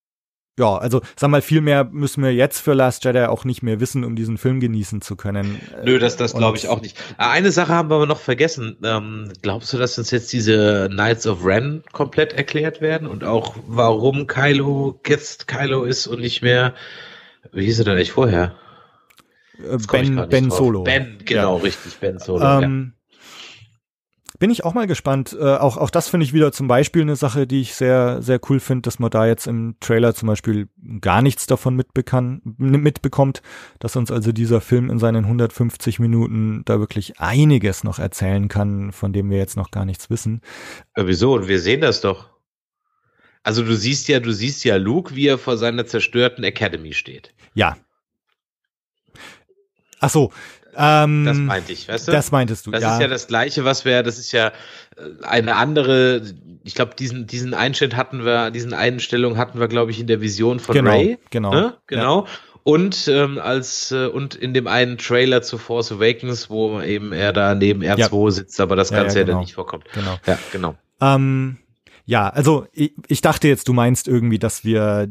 ja, also sag mal, viel mehr müssen wir jetzt für Last Jedi auch nicht mehr wissen, um diesen Film genießen zu können. Nö, das, das glaube ich auch nicht. Ah, eine Sache haben wir aber noch vergessen. Ähm, glaubst du, dass uns jetzt diese Knights of Ren komplett erklärt werden und auch warum Kylo jetzt Kylo ist und nicht mehr, wie hieß er denn eigentlich vorher? Äh, ben, ben Solo. Ben, genau, ja. richtig, Ben Solo. Ähm, ja. Bin ich auch mal gespannt. Äh, auch, auch das finde ich wieder zum Beispiel eine Sache, die ich sehr, sehr cool finde, dass man da jetzt im Trailer zum Beispiel gar nichts davon mitbekommt, dass uns also dieser Film in seinen 150 Minuten da wirklich einiges noch erzählen kann, von dem wir jetzt noch gar nichts wissen. Ja, wieso? Und wir sehen das doch. Also du siehst ja, du siehst ja Luke, wie er vor seiner zerstörten Academy steht. Ja. Ach so, ähm, das meinte ich, weißt du? Das meintest du, Das ja. ist ja das Gleiche, was wir, das ist ja äh, eine andere, ich glaube, diesen, diesen Einschnitt hatten wir, diesen Einstellung hatten wir, glaube ich, in der Vision von genau, Ray. Genau, ne? genau. Ja. Und ähm, als äh, und in dem einen Trailer zu Force Awakens, wo eben er da neben R2 ja. sitzt, aber das Ganze ja, genau. ja, dann nicht vorkommt. Genau. Ja, genau. Ähm, ja, also ich, ich dachte jetzt, du meinst irgendwie, dass wir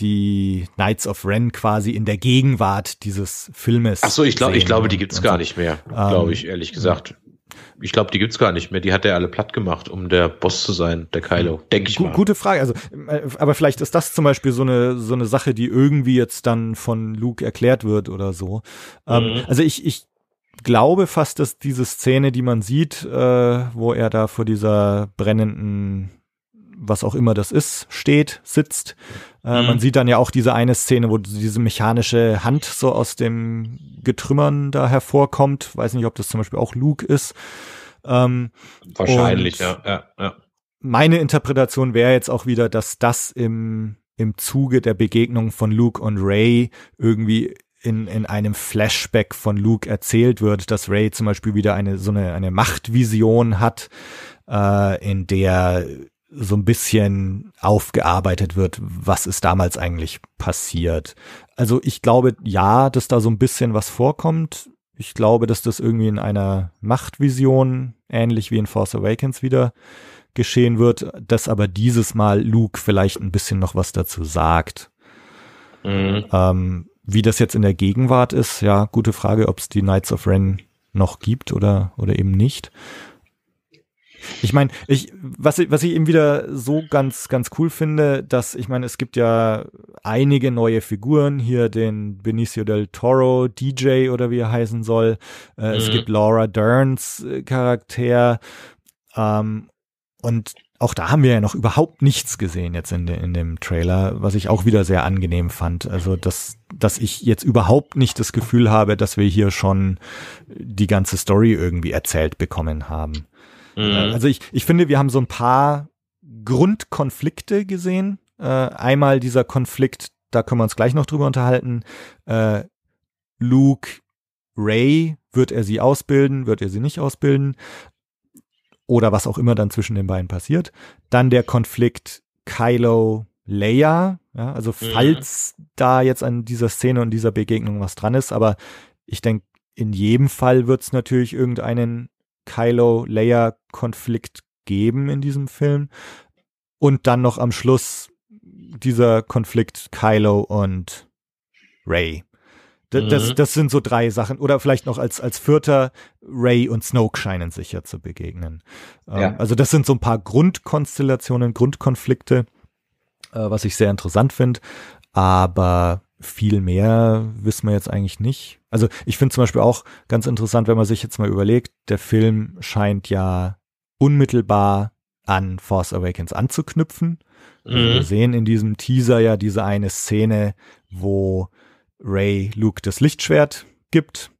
die Knights of Ren quasi in der Gegenwart dieses Filmes. Ach so, ich glaube, ich glaube, die gibt's gar so. nicht mehr, ähm, glaube ich ehrlich gesagt. Ich glaube, die gibt's gar nicht mehr. Die hat er alle platt gemacht, um der Boss zu sein, der Kylo. Hm. Denke ich mal. Gute Frage. Also, äh, aber vielleicht ist das zum Beispiel so eine so eine Sache, die irgendwie jetzt dann von Luke erklärt wird oder so. Ähm, mhm. Ähm, also ich ich glaube fast, dass diese Szene, die man sieht, äh, wo er da vor dieser brennenden was auch immer das ist, steht, sitzt. Äh, mhm. Man sieht dann ja auch diese eine Szene, wo diese mechanische Hand so aus dem Getrümmern da hervorkommt. Weiß nicht, ob das zum Beispiel auch Luke ist. Ähm, Wahrscheinlich, ja, ja, ja. Meine Interpretation wäre jetzt auch wieder, dass das im, im Zuge der Begegnung von Luke und Ray irgendwie in, in einem Flashback von Luke erzählt wird, dass Ray zum Beispiel wieder eine so eine, eine Machtvision hat, äh, in der so ein bisschen aufgearbeitet wird, was ist damals eigentlich passiert. Also ich glaube, ja, dass da so ein bisschen was vorkommt. Ich glaube, dass das irgendwie in einer Machtvision, ähnlich wie in Force Awakens wieder geschehen wird, dass aber dieses Mal Luke vielleicht ein bisschen noch was dazu sagt. Mhm. Ähm, wie das jetzt in der Gegenwart ist, ja, gute Frage, ob es die Knights of Ren noch gibt oder, oder eben nicht. Ich meine, ich, was, was ich eben wieder so ganz, ganz cool finde, dass, ich meine, es gibt ja einige neue Figuren, hier den Benicio del Toro, DJ oder wie er heißen soll. Äh, mhm. Es gibt Laura Derns äh, Charakter. Ähm, und auch da haben wir ja noch überhaupt nichts gesehen jetzt in, de, in dem Trailer, was ich auch wieder sehr angenehm fand. Also, dass, dass ich jetzt überhaupt nicht das Gefühl habe, dass wir hier schon die ganze Story irgendwie erzählt bekommen haben. Äh, mhm. Also ich, ich finde, wir haben so ein paar Grundkonflikte gesehen. Äh, einmal dieser Konflikt, da können wir uns gleich noch drüber unterhalten. Äh, Luke, Ray, wird er sie ausbilden, wird er sie nicht ausbilden? Oder was auch immer dann zwischen den beiden passiert. Dann der Konflikt Kylo, Leia. Ja, also mhm. falls ja. da jetzt an dieser Szene und dieser Begegnung was dran ist, aber ich denke, in jedem Fall wird es natürlich irgendeinen Kylo-Leia-Konflikt geben in diesem Film. Und dann noch am Schluss dieser Konflikt Kylo und Ray. Das, das, mhm. das sind so drei Sachen. Oder vielleicht noch als, als vierter, Ray und Snoke scheinen sich ja zu begegnen. Ähm, ja. Also das sind so ein paar Grundkonstellationen, Grundkonflikte, äh, was ich sehr interessant finde. Aber viel mehr wissen wir jetzt eigentlich nicht. Also ich finde zum Beispiel auch ganz interessant, wenn man sich jetzt mal überlegt, der Film scheint ja unmittelbar an Force Awakens anzuknüpfen. Also mhm. Wir sehen in diesem Teaser ja diese eine Szene, wo Ray Luke das Lichtschwert gibt.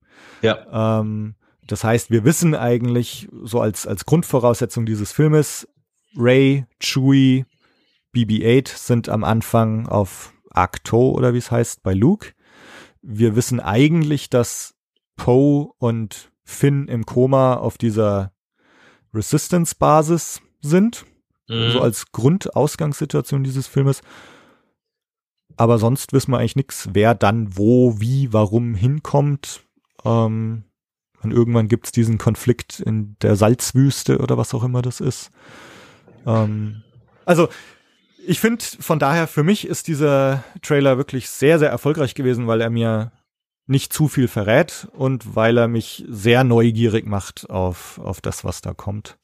Ja. Ähm, das heißt, wir wissen eigentlich so als, als Grundvoraussetzung dieses Filmes, Ray, Chewie, BB-8 sind am Anfang auf Arcto oder wie es heißt bei Luke. Wir wissen eigentlich, dass Poe und Finn im Koma auf dieser Resistance-Basis sind. Mhm. So als Grundausgangssituation dieses Filmes. Aber sonst wissen wir eigentlich nichts, wer dann wo, wie, warum hinkommt. Ähm, und irgendwann gibt es diesen Konflikt in der Salzwüste oder was auch immer das ist. Ähm, also ich finde, von daher, für mich ist dieser Trailer wirklich sehr, sehr erfolgreich gewesen, weil er mir nicht zu viel verrät und weil er mich sehr neugierig macht auf, auf das, was da kommt.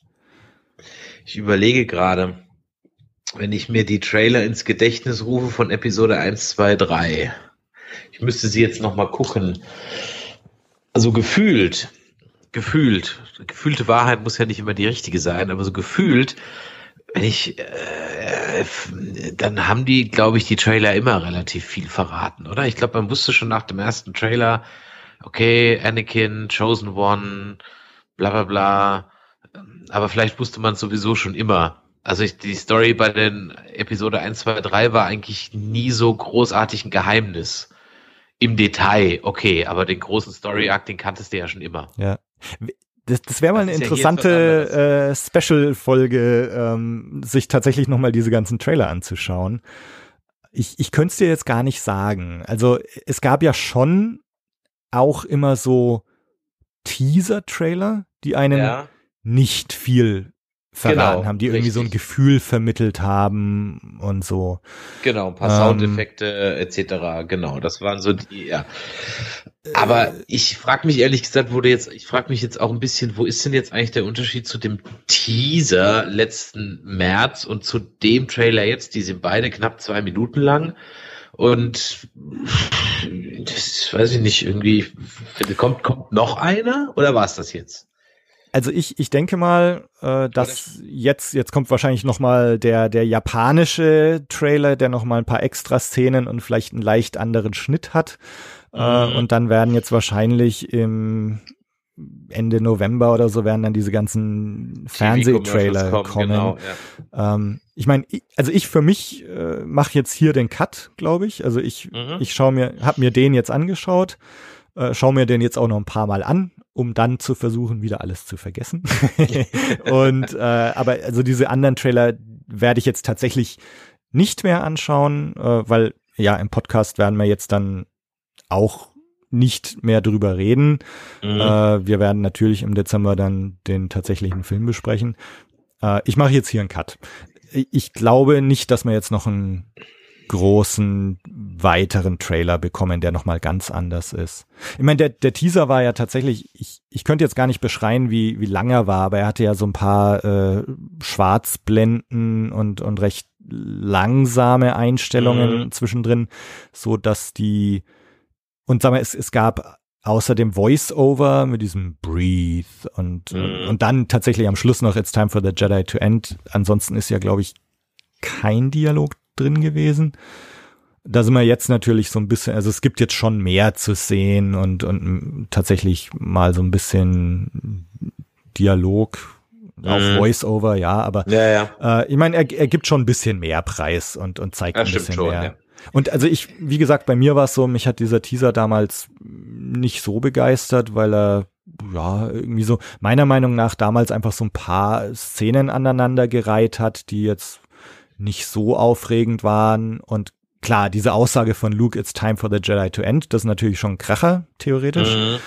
Ich überlege gerade, wenn ich mir die Trailer ins Gedächtnis rufe von Episode 1, 2, 3. Ich müsste sie jetzt nochmal gucken. Also gefühlt, gefühlt, gefühlte Wahrheit muss ja nicht immer die richtige sein, aber so gefühlt, wenn ich äh, äh, dann haben die, glaube ich, die Trailer immer relativ viel verraten, oder? Ich glaube, man wusste schon nach dem ersten Trailer, okay, Anakin, Chosen One, bla bla bla. Aber vielleicht wusste man sowieso schon immer. Also ich, die Story bei den Episode 1, 2, 3 war eigentlich nie so großartig ein Geheimnis. Im Detail, okay, aber den großen Story-Arc, den kanntest du ja schon immer. Ja. Das, das wäre mal eine interessante äh, Special-Folge, ähm, sich tatsächlich nochmal diese ganzen Trailer anzuschauen. Ich, ich könnte es dir jetzt gar nicht sagen. Also es gab ja schon auch immer so Teaser-Trailer, die einem ja. nicht viel verraten genau, haben, die irgendwie so ein Gefühl vermittelt haben und so. Genau, ein paar ähm, Soundeffekte etc. Genau, das waren so die, ja. Aber äh, ich frage mich ehrlich gesagt, wurde jetzt, ich frage mich jetzt auch ein bisschen, wo ist denn jetzt eigentlich der Unterschied zu dem Teaser letzten März und zu dem Trailer jetzt? Die sind beide knapp zwei Minuten lang. Und das weiß ich nicht, irgendwie kommt, kommt noch einer oder war es das jetzt? Also ich, ich denke mal, äh, dass jetzt, jetzt kommt wahrscheinlich nochmal der, der japanische Trailer, der nochmal ein paar extra Szenen und vielleicht einen leicht anderen Schnitt hat. Äh, mhm. Äh, und dann werden jetzt wahrscheinlich im Ende November oder so werden dann diese ganzen Fernsehtrailer kommen. kommen. Genau, ja. ähm, ich meine, also ich für mich äh, mache jetzt hier den Cut, glaube ich. Also ich, mhm. ich schaue mir, habe mir den jetzt angeschaut, äh, schaue mir den jetzt auch noch ein paar Mal an um dann zu versuchen, wieder alles zu vergessen. und äh, aber also diese anderen Trailer werde ich jetzt tatsächlich nicht mehr anschauen, äh, weil ja im Podcast werden wir jetzt dann auch nicht mehr drüber reden. Mhm. Äh, wir werden natürlich im Dezember dann den tatsächlichen Film besprechen. Äh, ich mache jetzt hier einen Cut. Ich glaube nicht, dass wir jetzt noch einen großen weiteren Trailer bekommen, der nochmal ganz anders ist. Ich meine, der, der Teaser war ja tatsächlich, ich, ich könnte jetzt gar nicht beschreien, wie, wie lang er war, aber er hatte ja so ein paar äh, Schwarzblenden und, und recht langsame Einstellungen mhm. zwischendrin, so dass die, und sag mal, es, es gab außerdem Voice-Over mit diesem Breathe und, äh, mhm. und dann tatsächlich am Schluss noch It's time for the Jedi to end. Ansonsten ist ja, glaube ich, kein Dialog drin gewesen. Da sind wir jetzt natürlich so ein bisschen, also es gibt jetzt schon mehr zu sehen und, und tatsächlich mal so ein bisschen Dialog auf mhm. Voiceover, ja, aber ja, ja. Äh, ich meine, er, er gibt schon ein bisschen mehr Preis und, und zeigt das ein bisschen schon, mehr. Ja. Und also ich, wie gesagt, bei mir war es so, mich hat dieser Teaser damals nicht so begeistert, weil er ja irgendwie so meiner Meinung nach damals einfach so ein paar Szenen aneinander gereiht hat, die jetzt nicht so aufregend waren. Und klar, diese Aussage von Luke, it's time for the Jedi to end, das ist natürlich schon ein Kracher, theoretisch. Mhm.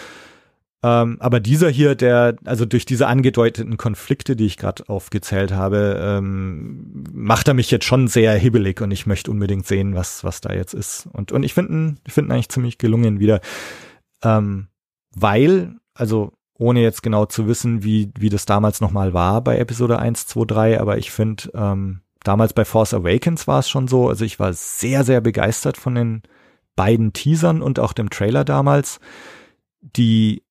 Ähm, aber dieser hier, der, also durch diese angedeuteten Konflikte, die ich gerade aufgezählt habe, ähm, macht er mich jetzt schon sehr hibbelig und ich möchte unbedingt sehen, was, was da jetzt ist. Und, und ich finde ich finde eigentlich ziemlich gelungen wieder. Ähm, weil, also ohne jetzt genau zu wissen, wie, wie das damals nochmal war bei Episode 1, 2, 3, aber ich finde, ähm, damals bei Force Awakens war es schon so. Also ich war sehr, sehr begeistert von den beiden Teasern und auch dem Trailer damals, die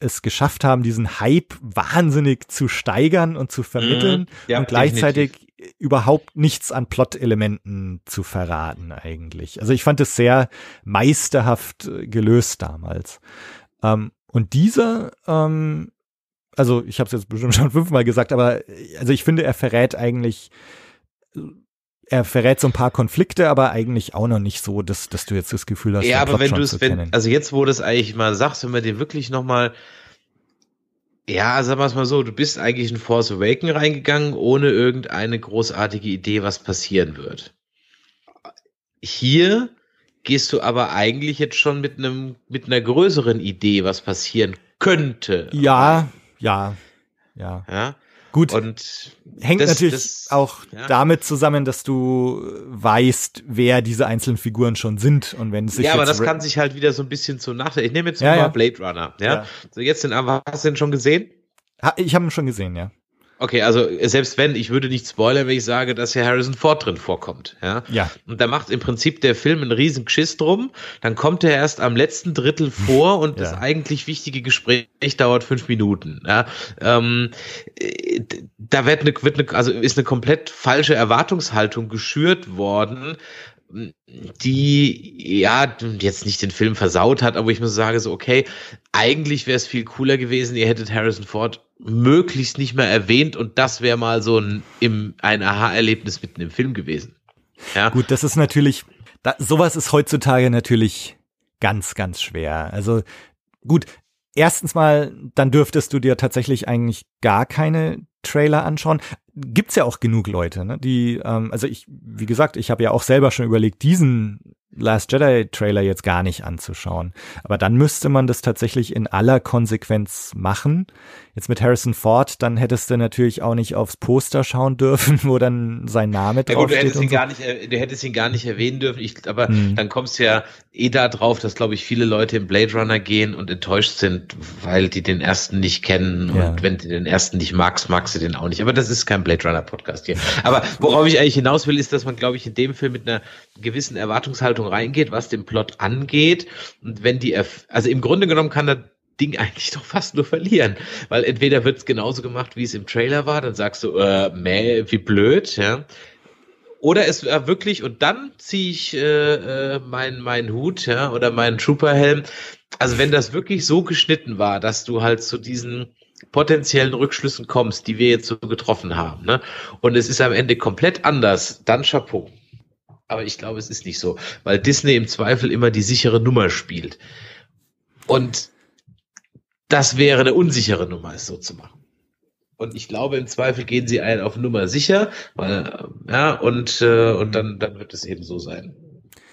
es geschafft haben, diesen Hype wahnsinnig zu steigern und zu vermitteln mhm. ja, und gleichzeitig definitiv. überhaupt nichts an Plot-Elementen zu verraten eigentlich. Also ich fand es sehr meisterhaft äh, gelöst damals. Ähm, und dieser, ähm, also ich habe es jetzt bestimmt schon fünfmal gesagt, aber äh, also ich finde, er verrät eigentlich er verrät so ein paar Konflikte, aber eigentlich auch noch nicht so, dass, dass du jetzt das Gefühl hast, ja, aber wenn du es, also jetzt, wo du es eigentlich mal sagst, wenn wir den wirklich noch mal, ja, sagen wir es mal so, du bist eigentlich in Force Awaken reingegangen, ohne irgendeine großartige Idee, was passieren wird. Hier gehst du aber eigentlich jetzt schon mit einem, mit einer größeren Idee, was passieren könnte. Ja, ja, ja. Ja. Gut. Und hängt das, natürlich das, auch ja. damit zusammen, dass du weißt, wer diese einzelnen Figuren schon sind und wenn sich Ja, aber das kann sich halt wieder so ein bisschen zu Nachteil. Ich nehme jetzt ja, mal ja. Blade Runner, ja? So jetzt den, hast du den schon gesehen? Ha, ich habe ihn schon gesehen, ja. Okay, also selbst wenn, ich würde nicht spoilern, wenn ich sage, dass hier Harrison Ford drin vorkommt. Ja. ja. Und da macht im Prinzip der Film einen riesen Geschiss drum. Dann kommt er erst am letzten Drittel vor und ja. das eigentlich wichtige Gespräch dauert fünf Minuten. Ja. Ähm, äh, da wird eine, wird eine, also ist eine komplett falsche Erwartungshaltung geschürt worden, die ja jetzt nicht den Film versaut hat, aber ich muss sagen, so okay, eigentlich wäre es viel cooler gewesen, ihr hättet Harrison Ford möglichst nicht mehr erwähnt und das wäre mal so ein, im, ein Aha-Erlebnis mitten im Film gewesen. Ja. Gut, das ist natürlich, da, sowas ist heutzutage natürlich ganz, ganz schwer. Also gut, erstens mal, dann dürftest du dir tatsächlich eigentlich gar keine Trailer anschauen gibt's ja auch genug Leute, ne? die, ähm, also ich, wie gesagt, ich habe ja auch selber schon überlegt, diesen Last Jedi Trailer jetzt gar nicht anzuschauen. Aber dann müsste man das tatsächlich in aller Konsequenz machen. Jetzt mit Harrison Ford, dann hättest du natürlich auch nicht aufs Poster schauen dürfen, wo dann sein Name draufsteht. Ja, gut, du hättest, ihn so. gar nicht, äh, du hättest ihn gar nicht erwähnen dürfen, ich, aber hm. dann kommst du ja eh da drauf, dass, glaube ich, viele Leute in Blade Runner gehen und enttäuscht sind, weil die den ersten nicht kennen. Ja. Und wenn du den ersten nicht magst, magst du den auch nicht. Aber das ist kein kein Blade Runner Podcast hier. Aber worauf ich eigentlich hinaus will, ist, dass man, glaube ich, in dem Film mit einer gewissen Erwartungshaltung reingeht, was den Plot angeht. Und wenn die, Erf also im Grunde genommen kann das Ding eigentlich doch fast nur verlieren, weil entweder wird es genauso gemacht, wie es im Trailer war, dann sagst du, äh, meh, wie blöd, ja. Oder es war wirklich, und dann ziehe ich äh, äh meinen mein Hut ja, oder meinen Trooperhelm. Also wenn das wirklich so geschnitten war, dass du halt zu so diesen potenziellen Rückschlüssen kommst, die wir jetzt so getroffen haben, ne? und es ist am Ende komplett anders, dann Chapeau. Aber ich glaube, es ist nicht so, weil Disney im Zweifel immer die sichere Nummer spielt. Und das wäre eine unsichere Nummer, es so zu machen. Und ich glaube, im Zweifel gehen sie ein auf Nummer sicher, weil, äh, ja, und, äh, und dann, dann wird es eben so sein.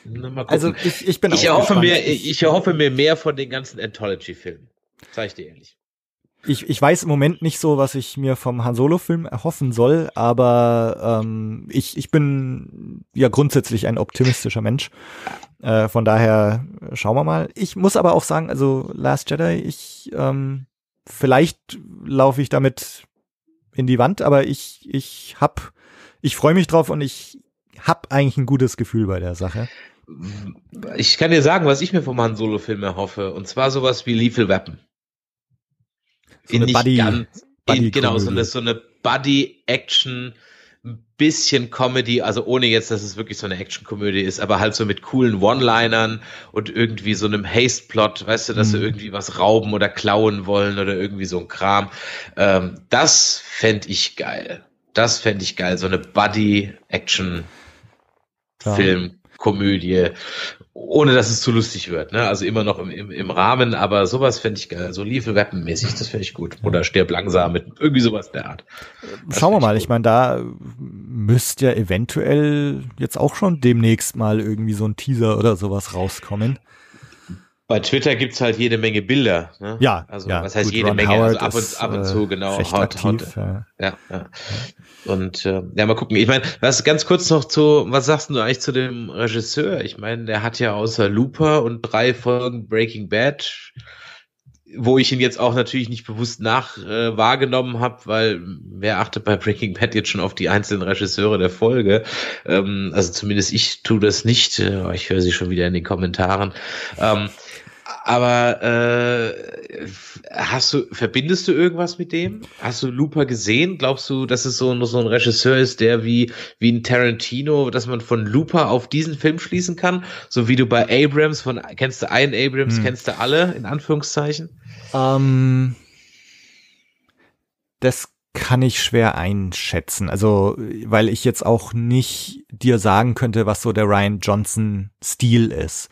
Na, also ich, ich bin ich auch erhoffe mir, ich erhoffe mir mehr von den ganzen Anthology-Filmen. Zeig dir ehrlich ich, ich weiß im Moment nicht so, was ich mir vom Han Solo-Film erhoffen soll, aber ähm, ich, ich bin ja grundsätzlich ein optimistischer Mensch. Äh, von daher schauen wir mal. Ich muss aber auch sagen, also Last Jedi, ich ähm, vielleicht laufe ich damit in die Wand, aber ich, ich hab, ich freue mich drauf und ich hab eigentlich ein gutes Gefühl bei der Sache. Ich kann dir sagen, was ich mir vom Han Solo-Film erhoffe, und zwar sowas wie Lethal Weapon. So in nicht Buddy, ganz, Buddy in, genau, so eine, so eine Buddy-Action, ein bisschen Comedy, also ohne jetzt, dass es wirklich so eine Action-Komödie ist, aber halt so mit coolen One-Linern und irgendwie so einem Haste-Plot, weißt du, dass mhm. sie irgendwie was rauben oder klauen wollen oder irgendwie so ein Kram. Ähm, das fände ich geil. Das fände ich geil, so eine Buddy-Action-Film. Komödie, ohne dass es zu lustig wird. Ne? Also immer noch im, im, im Rahmen, aber sowas fände ich geil. So Lethal Weapon mäßig, das fände ich gut. Oder Stirb langsam mit irgendwie sowas der Art. Äh, das Schauen wir mal, gut. ich meine, da müsste ja eventuell jetzt auch schon demnächst mal irgendwie so ein Teaser oder sowas rauskommen. Bei Twitter gibt es halt jede Menge Bilder. Ne? Ja. Also ja, was heißt gut, jede Ron Menge? also ab und, ab und äh, zu, genau. Recht hot, aktiv, hot. Ja. ja. Ja, Und äh, ja, mal gucken. Ich meine, was ganz kurz noch zu, was sagst du eigentlich zu dem Regisseur? Ich meine, der hat ja außer Looper und drei Folgen Breaking Bad wo ich ihn jetzt auch natürlich nicht bewusst nach äh, wahrgenommen habe, weil wer achtet bei Breaking Bad jetzt schon auf die einzelnen Regisseure der Folge? Ähm, also zumindest ich tue das nicht. Äh, ich höre sie schon wieder in den Kommentaren. Ähm, aber äh, hast du, verbindest du irgendwas mit dem? Hast du Looper gesehen? Glaubst du, dass es so, ein, so ein Regisseur ist, der wie, wie ein Tarantino, dass man von Looper auf diesen Film schließen kann? So wie du bei Abrams von, kennst du einen Abrams, hm. kennst du alle, in Anführungszeichen? Ähm, das kann ich schwer einschätzen. Also, weil ich jetzt auch nicht dir sagen könnte, was so der Ryan Johnson Stil ist.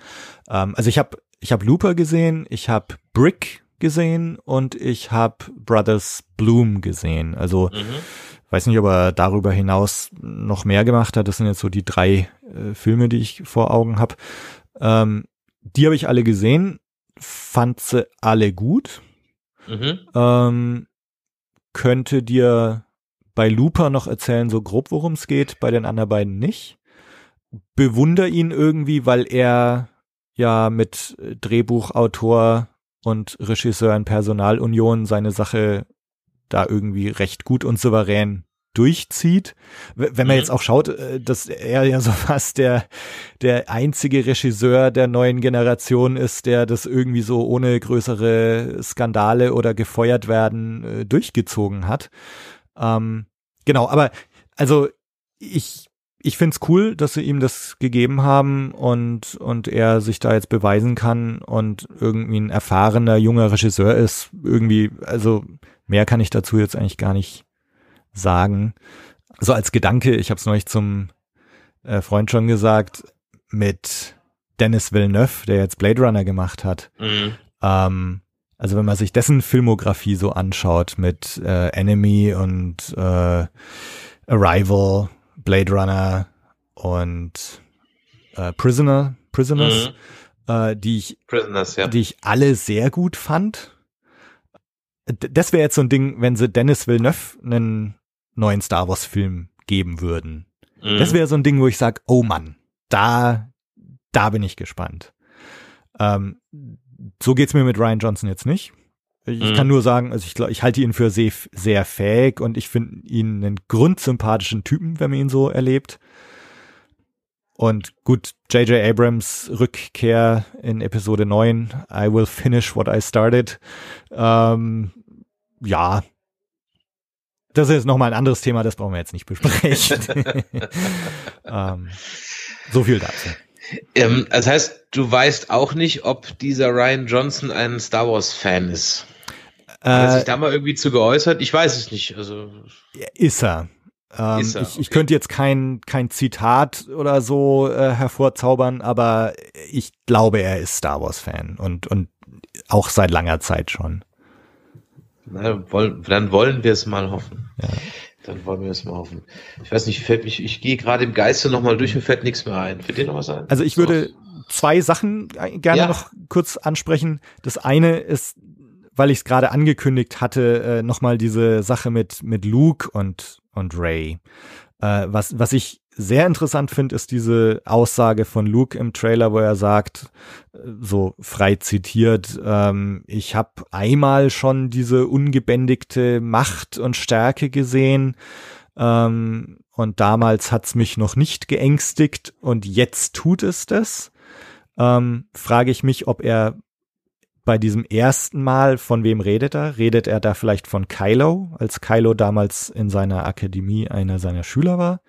Ähm, also ich habe ich habe Looper gesehen, ich habe Brick gesehen und ich habe Brothers Bloom gesehen. Also mhm. weiß nicht, ob er darüber hinaus noch mehr gemacht hat. Das sind jetzt so die drei äh, Filme, die ich vor Augen habe. Ähm, die habe ich alle gesehen, fand sie alle gut. Mhm. Ähm, könnte dir bei Looper noch erzählen, so grob, worum es geht, bei den anderen beiden nicht. Bewunder ihn irgendwie, weil er ja mit Drehbuchautor und Regisseur in Personalunion seine Sache da irgendwie recht gut und souverän durchzieht. Wenn man mhm. jetzt auch schaut, äh, dass er ja so fast der, der einzige Regisseur der neuen Generation ist, der das irgendwie so ohne größere Skandale oder gefeuert werden äh, durchgezogen hat. Ähm, genau, aber also ich ich finde es cool, dass sie ihm das gegeben haben und, und er sich da jetzt beweisen kann und irgendwie ein erfahrener, junger Regisseur ist. Irgendwie, also mehr kann ich dazu jetzt eigentlich gar nicht sagen. So als Gedanke, ich habe es neulich zum äh, Freund schon gesagt, mit Dennis Villeneuve, der jetzt Blade Runner gemacht hat. Mhm. Ähm, also wenn man sich dessen Filmografie so anschaut mit äh, Enemy und äh, Arrival Blade Runner und äh, Prisoner, Prisoners, mhm. äh, die ich, Prisoners, ja. die ich alle sehr gut fand. D das wäre jetzt so ein Ding, wenn sie Dennis Villeneuve einen neuen Star Wars Film geben würden. Mhm. Das wäre so ein Ding, wo ich sage, oh Mann, da, da bin ich gespannt. Ähm, so geht's mir mit Ryan Johnson jetzt nicht. Ich mhm. kann nur sagen, also ich glaube, ich halte ihn für sehr, sehr fähig und ich finde ihn einen grundsympathischen Typen, wenn man ihn so erlebt. Und gut, J.J. Abrams Rückkehr in Episode 9, I will finish what I started. Ähm, ja. Das ist nochmal ein anderes Thema, das brauchen wir jetzt nicht besprechen. ähm, so viel dazu. Ähm, das heißt, du weißt auch nicht, ob dieser Ryan Johnson ein Star Wars Fan ist. Hat äh, sich da mal irgendwie zu geäußert? Ich weiß es nicht. Also ist er. Ähm, ist er ich, okay. ich könnte jetzt kein, kein Zitat oder so äh, hervorzaubern, aber ich glaube, er ist Star Wars-Fan und, und auch seit langer Zeit schon. Na, wollen, dann wollen wir es mal hoffen. Ja. Dann wollen wir es mal hoffen. Ich weiß nicht, fällt mich, ich gehe gerade im Geiste nochmal durch, mir fällt nichts mehr ein. Fällt dir noch was ein? Also ich würde zwei Sachen äh, gerne ja. noch kurz ansprechen. Das eine ist weil ich es gerade angekündigt hatte, äh, nochmal diese Sache mit, mit Luke und, und Ray. Äh, was, was ich sehr interessant finde, ist diese Aussage von Luke im Trailer, wo er sagt, äh, so frei zitiert, ähm, ich habe einmal schon diese ungebändigte Macht und Stärke gesehen ähm, und damals hat's mich noch nicht geängstigt und jetzt tut es das. Ähm, frage ich mich, ob er bei diesem ersten Mal, von wem redet er? Redet er da vielleicht von Kylo, als Kylo damals in seiner Akademie einer seiner Schüler war?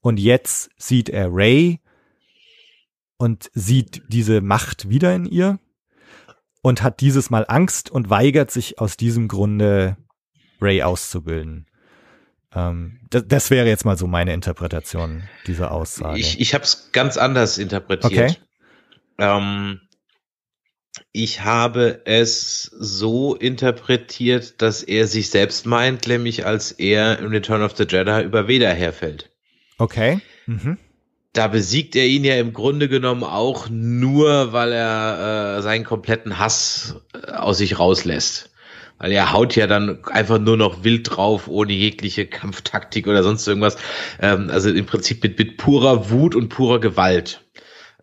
Und jetzt sieht er Ray und sieht diese Macht wieder in ihr und hat dieses Mal Angst und weigert sich aus diesem Grunde, Ray auszubilden. Ähm, das, das, wäre jetzt mal so meine Interpretation dieser Aussage. Ich, ich habe es ganz anders interpretiert. Okay. Ähm, ich habe es so interpretiert, dass er sich selbst meint, nämlich als er im Return of the Jedi über Vader herfällt. Okay. Mhm. Da besiegt er ihn ja im Grunde genommen auch nur, weil er äh, seinen kompletten Hass äh, aus sich rauslässt. Weil er haut ja dann einfach nur noch wild drauf, ohne jegliche Kampftaktik oder sonst irgendwas. Ähm, also im Prinzip mit, mit purer Wut und purer Gewalt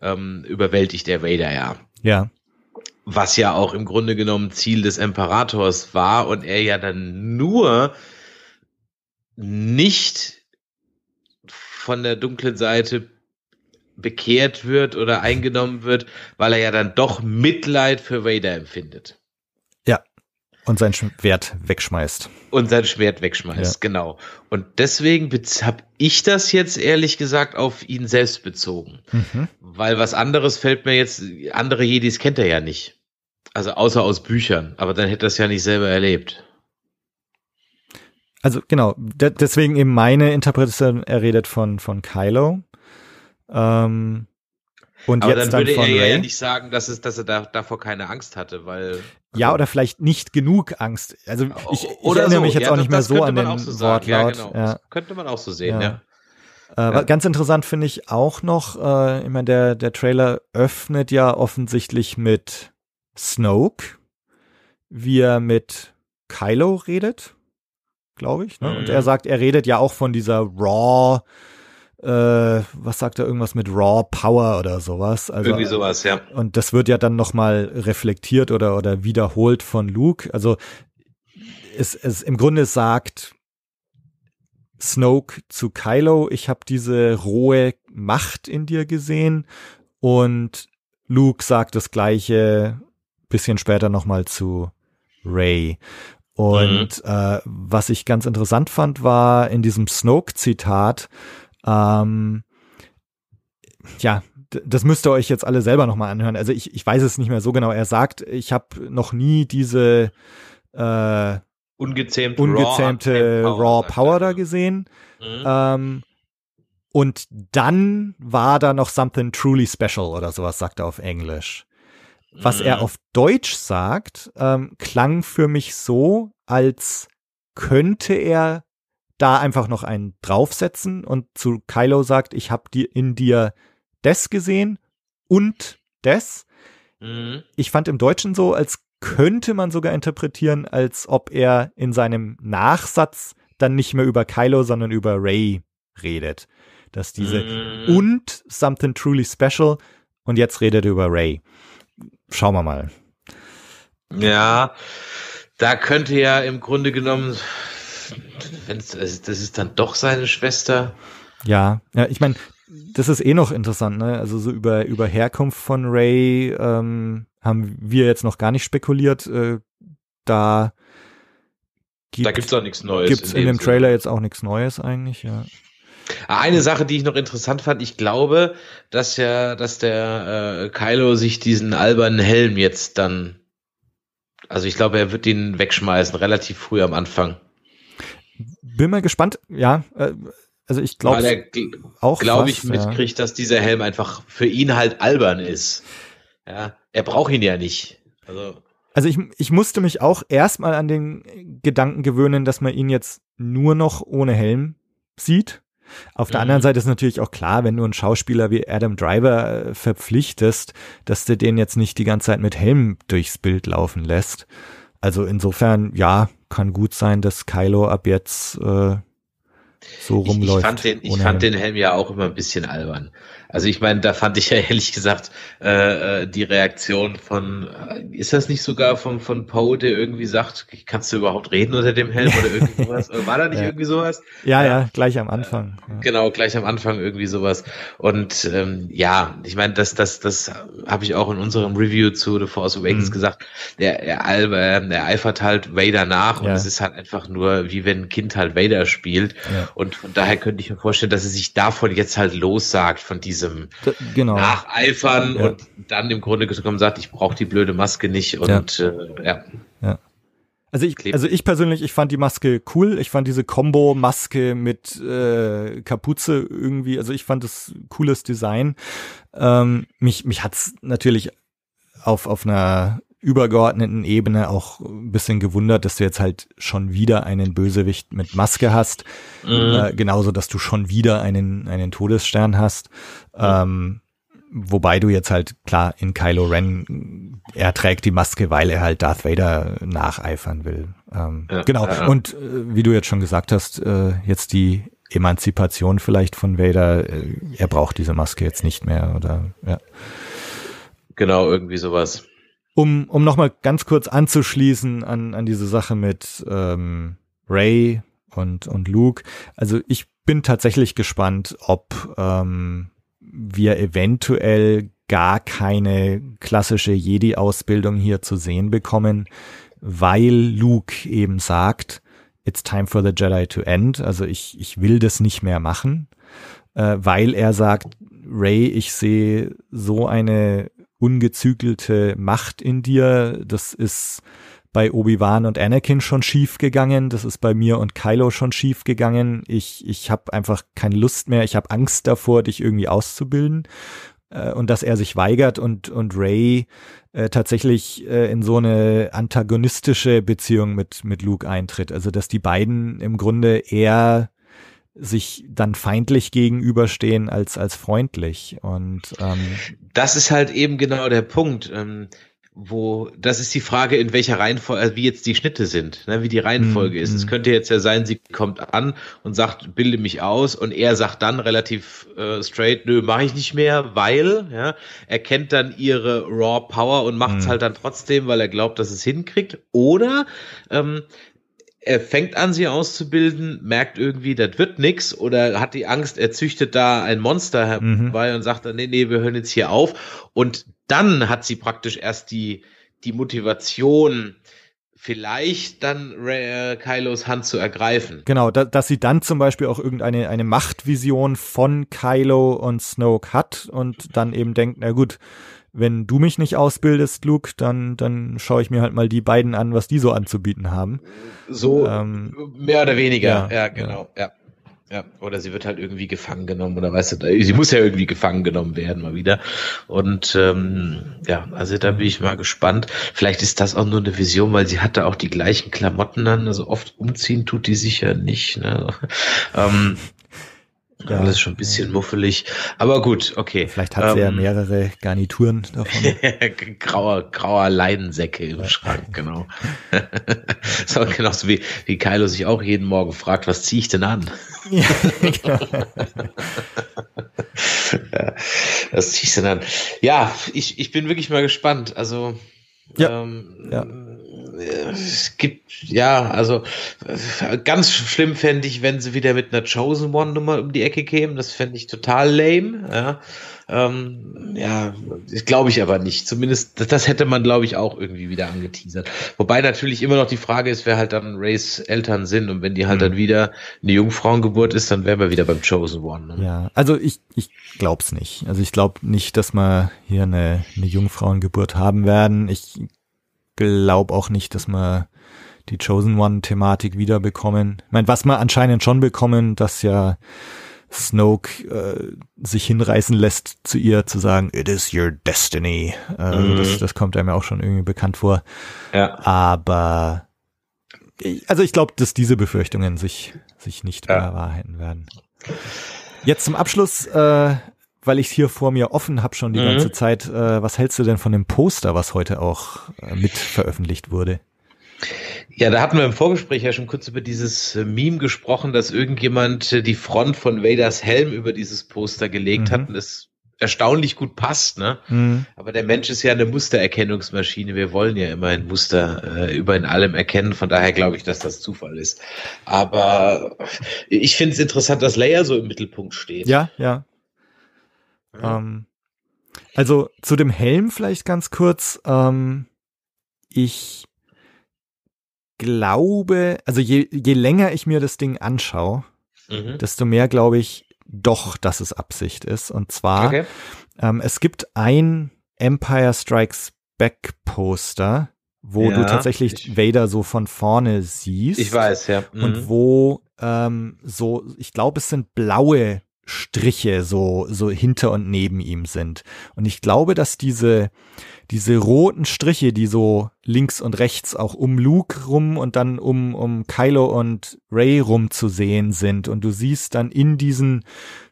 ähm, überwältigt er Vader ja. Ja was ja auch im Grunde genommen Ziel des Imperators war und er ja dann nur nicht von der dunklen Seite bekehrt wird oder eingenommen wird, weil er ja dann doch Mitleid für Vader empfindet. Und sein Schwert wegschmeißt. Und sein Schwert wegschmeißt, ja. genau. Und deswegen habe ich das jetzt ehrlich gesagt auf ihn selbst bezogen. Mhm. Weil was anderes fällt mir jetzt, andere Jedis kennt er ja nicht. Also außer aus Büchern, aber dann hätte er es ja nicht selber erlebt. Also genau, deswegen eben meine Interpretation, er redet von, von Kylo. Ähm, und Aber jetzt dann würde dann er ja nicht sagen, dass, es, dass er da, davor keine Angst hatte, weil. Ja, also oder vielleicht nicht genug Angst. Also ich, ich erinnere so. mich jetzt ja, auch nicht mehr so an den so Wortlaut. Ja, genau. ja. könnte man auch so sehen, ja. Äh, ganz interessant finde ich auch noch, äh, ich meine, der, der Trailer öffnet ja offensichtlich mit Snoke, wie er mit Kylo redet, glaube ich. Ne? Mhm. Und er mhm. sagt, er redet ja auch von dieser Raw, äh, was sagt er, irgendwas mit Raw Power oder sowas. Also, Irgendwie sowas, ja. Und das wird ja dann nochmal reflektiert oder, oder wiederholt von Luke. Also es, es im Grunde sagt Snoke zu Kylo, ich habe diese rohe Macht in dir gesehen und Luke sagt das gleiche bisschen später nochmal zu Ray. Und mhm. äh, was ich ganz interessant fand, war in diesem Snoke-Zitat, ähm, ja, das müsst ihr euch jetzt alle selber nochmal anhören. Also ich, ich weiß es nicht mehr so genau. Er sagt, ich habe noch nie diese äh, ungezähmte, ungezähmte Raw, Raw Power, da gesehen. Mhm. Ähm, und dann war da noch something truly special oder sowas, sagt er auf Englisch. Was mhm. er auf Deutsch sagt, ähm, klang für mich so, als könnte er da einfach noch einen draufsetzen und zu Kylo sagt, ich habe dir in dir das gesehen und das. Mhm. Ich fand im Deutschen so, als könnte man sogar interpretieren, als ob er in seinem Nachsatz dann nicht mehr über Kylo, sondern über Ray redet. Dass diese mhm. und something truly special und jetzt redet er über Ray. Schauen wir mal. Ja, da könnte ja im Grunde genommen wenn's, also das ist dann doch seine Schwester. Ja, ja, ich meine, das ist eh noch interessant, ne? Also so über, über Herkunft von Ray ähm, haben wir jetzt noch gar nicht spekuliert. Äh, da gibt, da gibt's auch nichts Neues. Gibt's in, in dem Sinn. Trailer jetzt auch nichts Neues eigentlich, ja. Ah, eine Sache, die ich noch interessant fand, ich glaube, dass ja, dass der äh, Kylo sich diesen albernen Helm jetzt dann, also ich glaube, er wird ihn wegschmeißen, relativ früh am Anfang bin mal gespannt, ja. Äh, also ich glaube gl auch. Glaube ich mitkriegt, ja. dass dieser Helm einfach für ihn halt albern ist. Ja, er braucht ihn ja nicht. Also, also ich, ich musste mich auch erstmal an den Gedanken gewöhnen, dass man ihn jetzt nur noch ohne Helm sieht. Auf der mhm. anderen Seite ist natürlich auch klar, wenn du einen Schauspieler wie Adam Driver äh, verpflichtest, dass du den jetzt nicht die ganze Zeit mit Helm durchs Bild laufen lässt. Also insofern, ja, kann gut sein, dass Kylo ab jetzt äh, so rumläuft. Ich, ich fand, den, ich fand den Helm ja auch immer ein bisschen albern. Also ich meine, da fand ich ja ehrlich gesagt äh, äh, die Reaktion von, äh, ist das nicht sogar von, von Poe, der irgendwie sagt, kannst du überhaupt reden unter dem Helm oder irgendwie sowas? War da nicht ja. irgendwie sowas? Ja, ja, äh, gleich am Anfang. Ja. Genau, gleich am Anfang irgendwie sowas. Und ähm, ja, ich meine, das, das, das habe ich auch in unserem Review zu The Force Awakens mhm. gesagt. Der, der, Alba, ähm, der eifert halt Vader nach und ja. es ist halt einfach nur, wie wenn ein Kind halt Vader spielt. Und von daher könnte ich mir vorstellen, dass er sich davon jetzt halt lossagt, von diesem diesem genau. Nacheifern ja. und dann im Grunde genommen sagt, ich brauche die blöde Maske nicht und ja. Äh, ja. ja. Also ich, also ich persönlich, ich fand die Maske cool. Ich fand diese Combo Maske mit äh, Kapuze irgendwie, also ich fand das cooles Design. Ähm, mich mich es natürlich auf, auf einer übergeordneten Ebene auch ein bisschen gewundert, dass du jetzt halt schon wieder einen Bösewicht mit Maske hast. Mhm. Äh, genauso, dass du schon wieder einen, einen Todesstern hast. Ähm, wobei du jetzt halt klar in Kylo Ren, er trägt die Maske, weil er halt Darth Vader nacheifern will. Ähm, ja, genau. Ja, ja. Und äh, wie du jetzt schon gesagt hast, äh, jetzt die Emanzipation vielleicht von Vader, äh, er braucht diese Maske jetzt nicht mehr oder ja. Genau, irgendwie sowas. Um, um nochmal ganz kurz anzuschließen an, an diese Sache mit ähm, Ray und, und Luke. Also ich bin tatsächlich gespannt, ob ähm, wir eventuell gar keine klassische Jedi-Ausbildung hier zu sehen bekommen, weil Luke eben sagt, it's time for the Jedi to end, also ich, ich will das nicht mehr machen, äh, weil er sagt, Ray, ich sehe so eine ungezügelte Macht in dir, das ist bei Obi-Wan und Anakin schon schief gegangen, das ist bei mir und Kylo schon schief gegangen. Ich, ich habe einfach keine Lust mehr, ich habe Angst davor, dich irgendwie auszubilden. Äh, und dass er sich weigert und, und Ray äh, tatsächlich äh, in so eine antagonistische Beziehung mit, mit Luke eintritt. Also dass die beiden im Grunde eher sich dann feindlich gegenüberstehen als als freundlich und ähm das ist halt eben genau der Punkt. Ähm, wo das ist die Frage, in welcher Reihenfolge, also wie jetzt die Schnitte sind, ne, wie die Reihenfolge mhm. ist. Es mhm. könnte jetzt ja sein, sie kommt an und sagt, bilde mich aus, und er sagt dann relativ äh, straight, nö, mache ich nicht mehr, weil ja, er kennt dann ihre Raw Power und macht es mhm. halt dann trotzdem, weil er glaubt, dass es hinkriegt. Oder ähm, er fängt an, sie auszubilden, merkt irgendwie, das wird nix oder hat die Angst, er züchtet da ein Monster mhm. herbei mhm. und sagt dann, nee, nee, wir hören jetzt hier auf. Und dann hat sie praktisch erst die, die Motivation, vielleicht dann äh, Kylos Hand zu ergreifen. Genau, da, dass sie dann zum Beispiel auch irgendeine eine Machtvision von Kylo und Snoke hat und dann eben denkt, na gut, wenn du mich nicht ausbildest, Luke, dann, dann schaue ich mir halt mal die beiden an, was die so anzubieten haben. So ähm, mehr oder weniger, ja, ja genau. Ja. ja. Ja, oder sie wird halt irgendwie gefangen genommen oder weißt du, sie muss ja irgendwie gefangen genommen werden mal wieder. Und ähm, ja, also da bin ich mal gespannt. Vielleicht ist das auch nur eine Vision, weil sie hatte auch die gleichen Klamotten an. Also oft umziehen tut die sicher nicht. Ne? ähm, ja. Alles schon ein bisschen muffelig. Aber gut, okay. Vielleicht hat sie ja ähm, mehrere Garnituren davon. grauer, grauer Leidensäcke im Schrank, genau. so, genauso wie, wie Kylo sich auch jeden Morgen fragt, was ziehe ich denn an? ja, genau. ja, was ziehe ich denn an? Ja, ich, ich bin wirklich mal gespannt. Also, ja. Ähm, ja es gibt, ja, also ganz schlimm fände ich, wenn sie wieder mit einer Chosen One Nummer um die Ecke kämen. Das fände ich total lame. Ja, ähm, ja glaube ich aber nicht. Zumindest das, das hätte man, glaube ich, auch irgendwie wieder angeteasert. Wobei natürlich immer noch die Frage ist, wer halt dann Rays Eltern sind. Und wenn die halt mhm. dann wieder eine Jungfrauengeburt ist, dann wären wir wieder beim Chosen One. Ne? Ja, also ich, ich glaube es nicht. Also ich glaube nicht, dass wir hier eine, eine Jungfrauengeburt haben werden. Ich glaube auch nicht, dass wir die Chosen One-Thematik wiederbekommen. Ich meine, was wir anscheinend schon bekommen, dass ja Snoke äh, sich hinreißen lässt, zu ihr zu sagen, it is your destiny. Äh, mhm. das, das kommt einem ja auch schon irgendwie bekannt vor. Ja. Aber also ich glaube, dass diese Befürchtungen sich, sich nicht ja. bewahrheiten werden. Jetzt zum Abschluss äh, weil ich es hier vor mir offen habe schon die mhm. ganze Zeit, äh, was hältst du denn von dem Poster, was heute auch äh, mit veröffentlicht wurde? Ja, da hatten wir im Vorgespräch ja schon kurz über dieses äh, Meme gesprochen, dass irgendjemand äh, die Front von Vaders Helm über dieses Poster gelegt mhm. hat und es erstaunlich gut passt, ne? Mhm. Aber der Mensch ist ja eine Mustererkennungsmaschine. Wir wollen ja immer ein Muster äh, über in allem erkennen. Von daher glaube ich, dass das Zufall ist. Aber ich finde es interessant, dass Leia so im Mittelpunkt steht. Ja, ja. Ähm, also zu dem Helm vielleicht ganz kurz. Ähm, ich glaube, also je, je länger ich mir das Ding anschaue, mhm. desto mehr glaube ich doch, dass es Absicht ist. Und zwar, okay. ähm, es gibt ein Empire Strikes Back Poster, wo ja, du tatsächlich ich, Vader so von vorne siehst. Ich weiß, ja. Mhm. Und wo ähm, so, ich glaube, es sind blaue Striche so, so hinter und neben ihm sind. Und ich glaube, dass diese, diese roten Striche, die so links und rechts auch um Luke rum und dann um, um Kylo und Ray rum zu sehen sind. Und du siehst dann in diesen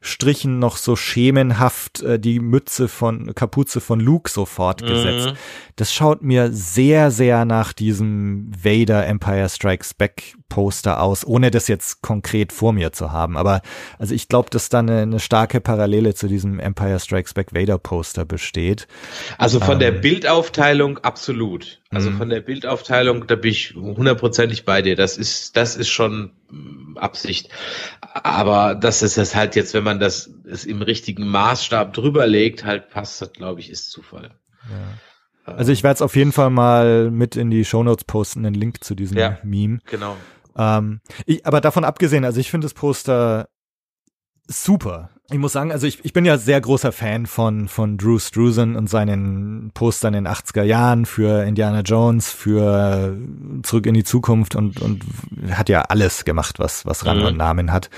Strichen noch so schemenhaft äh, die Mütze von, Kapuze von Luke so fortgesetzt. Mhm. Das schaut mir sehr, sehr nach diesem Vader Empire Strikes Back Poster aus, ohne das jetzt konkret vor mir zu haben. Aber also ich glaube, dass da eine, eine starke Parallele zu diesem Empire Strikes Back Vader Poster besteht. Also von ähm, der Bildaufteilung absolut. Also mhm. von der Bildaufteilung, da bin ich hundertprozentig bei dir. Das ist, das ist schon mm, Absicht. Aber das ist das halt jetzt, wenn man das es im richtigen Maßstab drüber legt, halt passt das, glaube ich, ist Zufall. Ja. Also ich werde es auf jeden Fall mal mit in die Shownotes posten, den Link zu diesem ja, Meme. Genau. Ähm, ich, aber davon abgesehen, also ich finde das Poster super ich muss sagen, also ich, ich bin ja sehr großer Fan von, von Drew Struzan und seinen Postern in den 80er Jahren für Indiana Jones, für äh, Zurück in die Zukunft und, und hat ja alles gemacht, was, was Rang mhm. und Namen hat.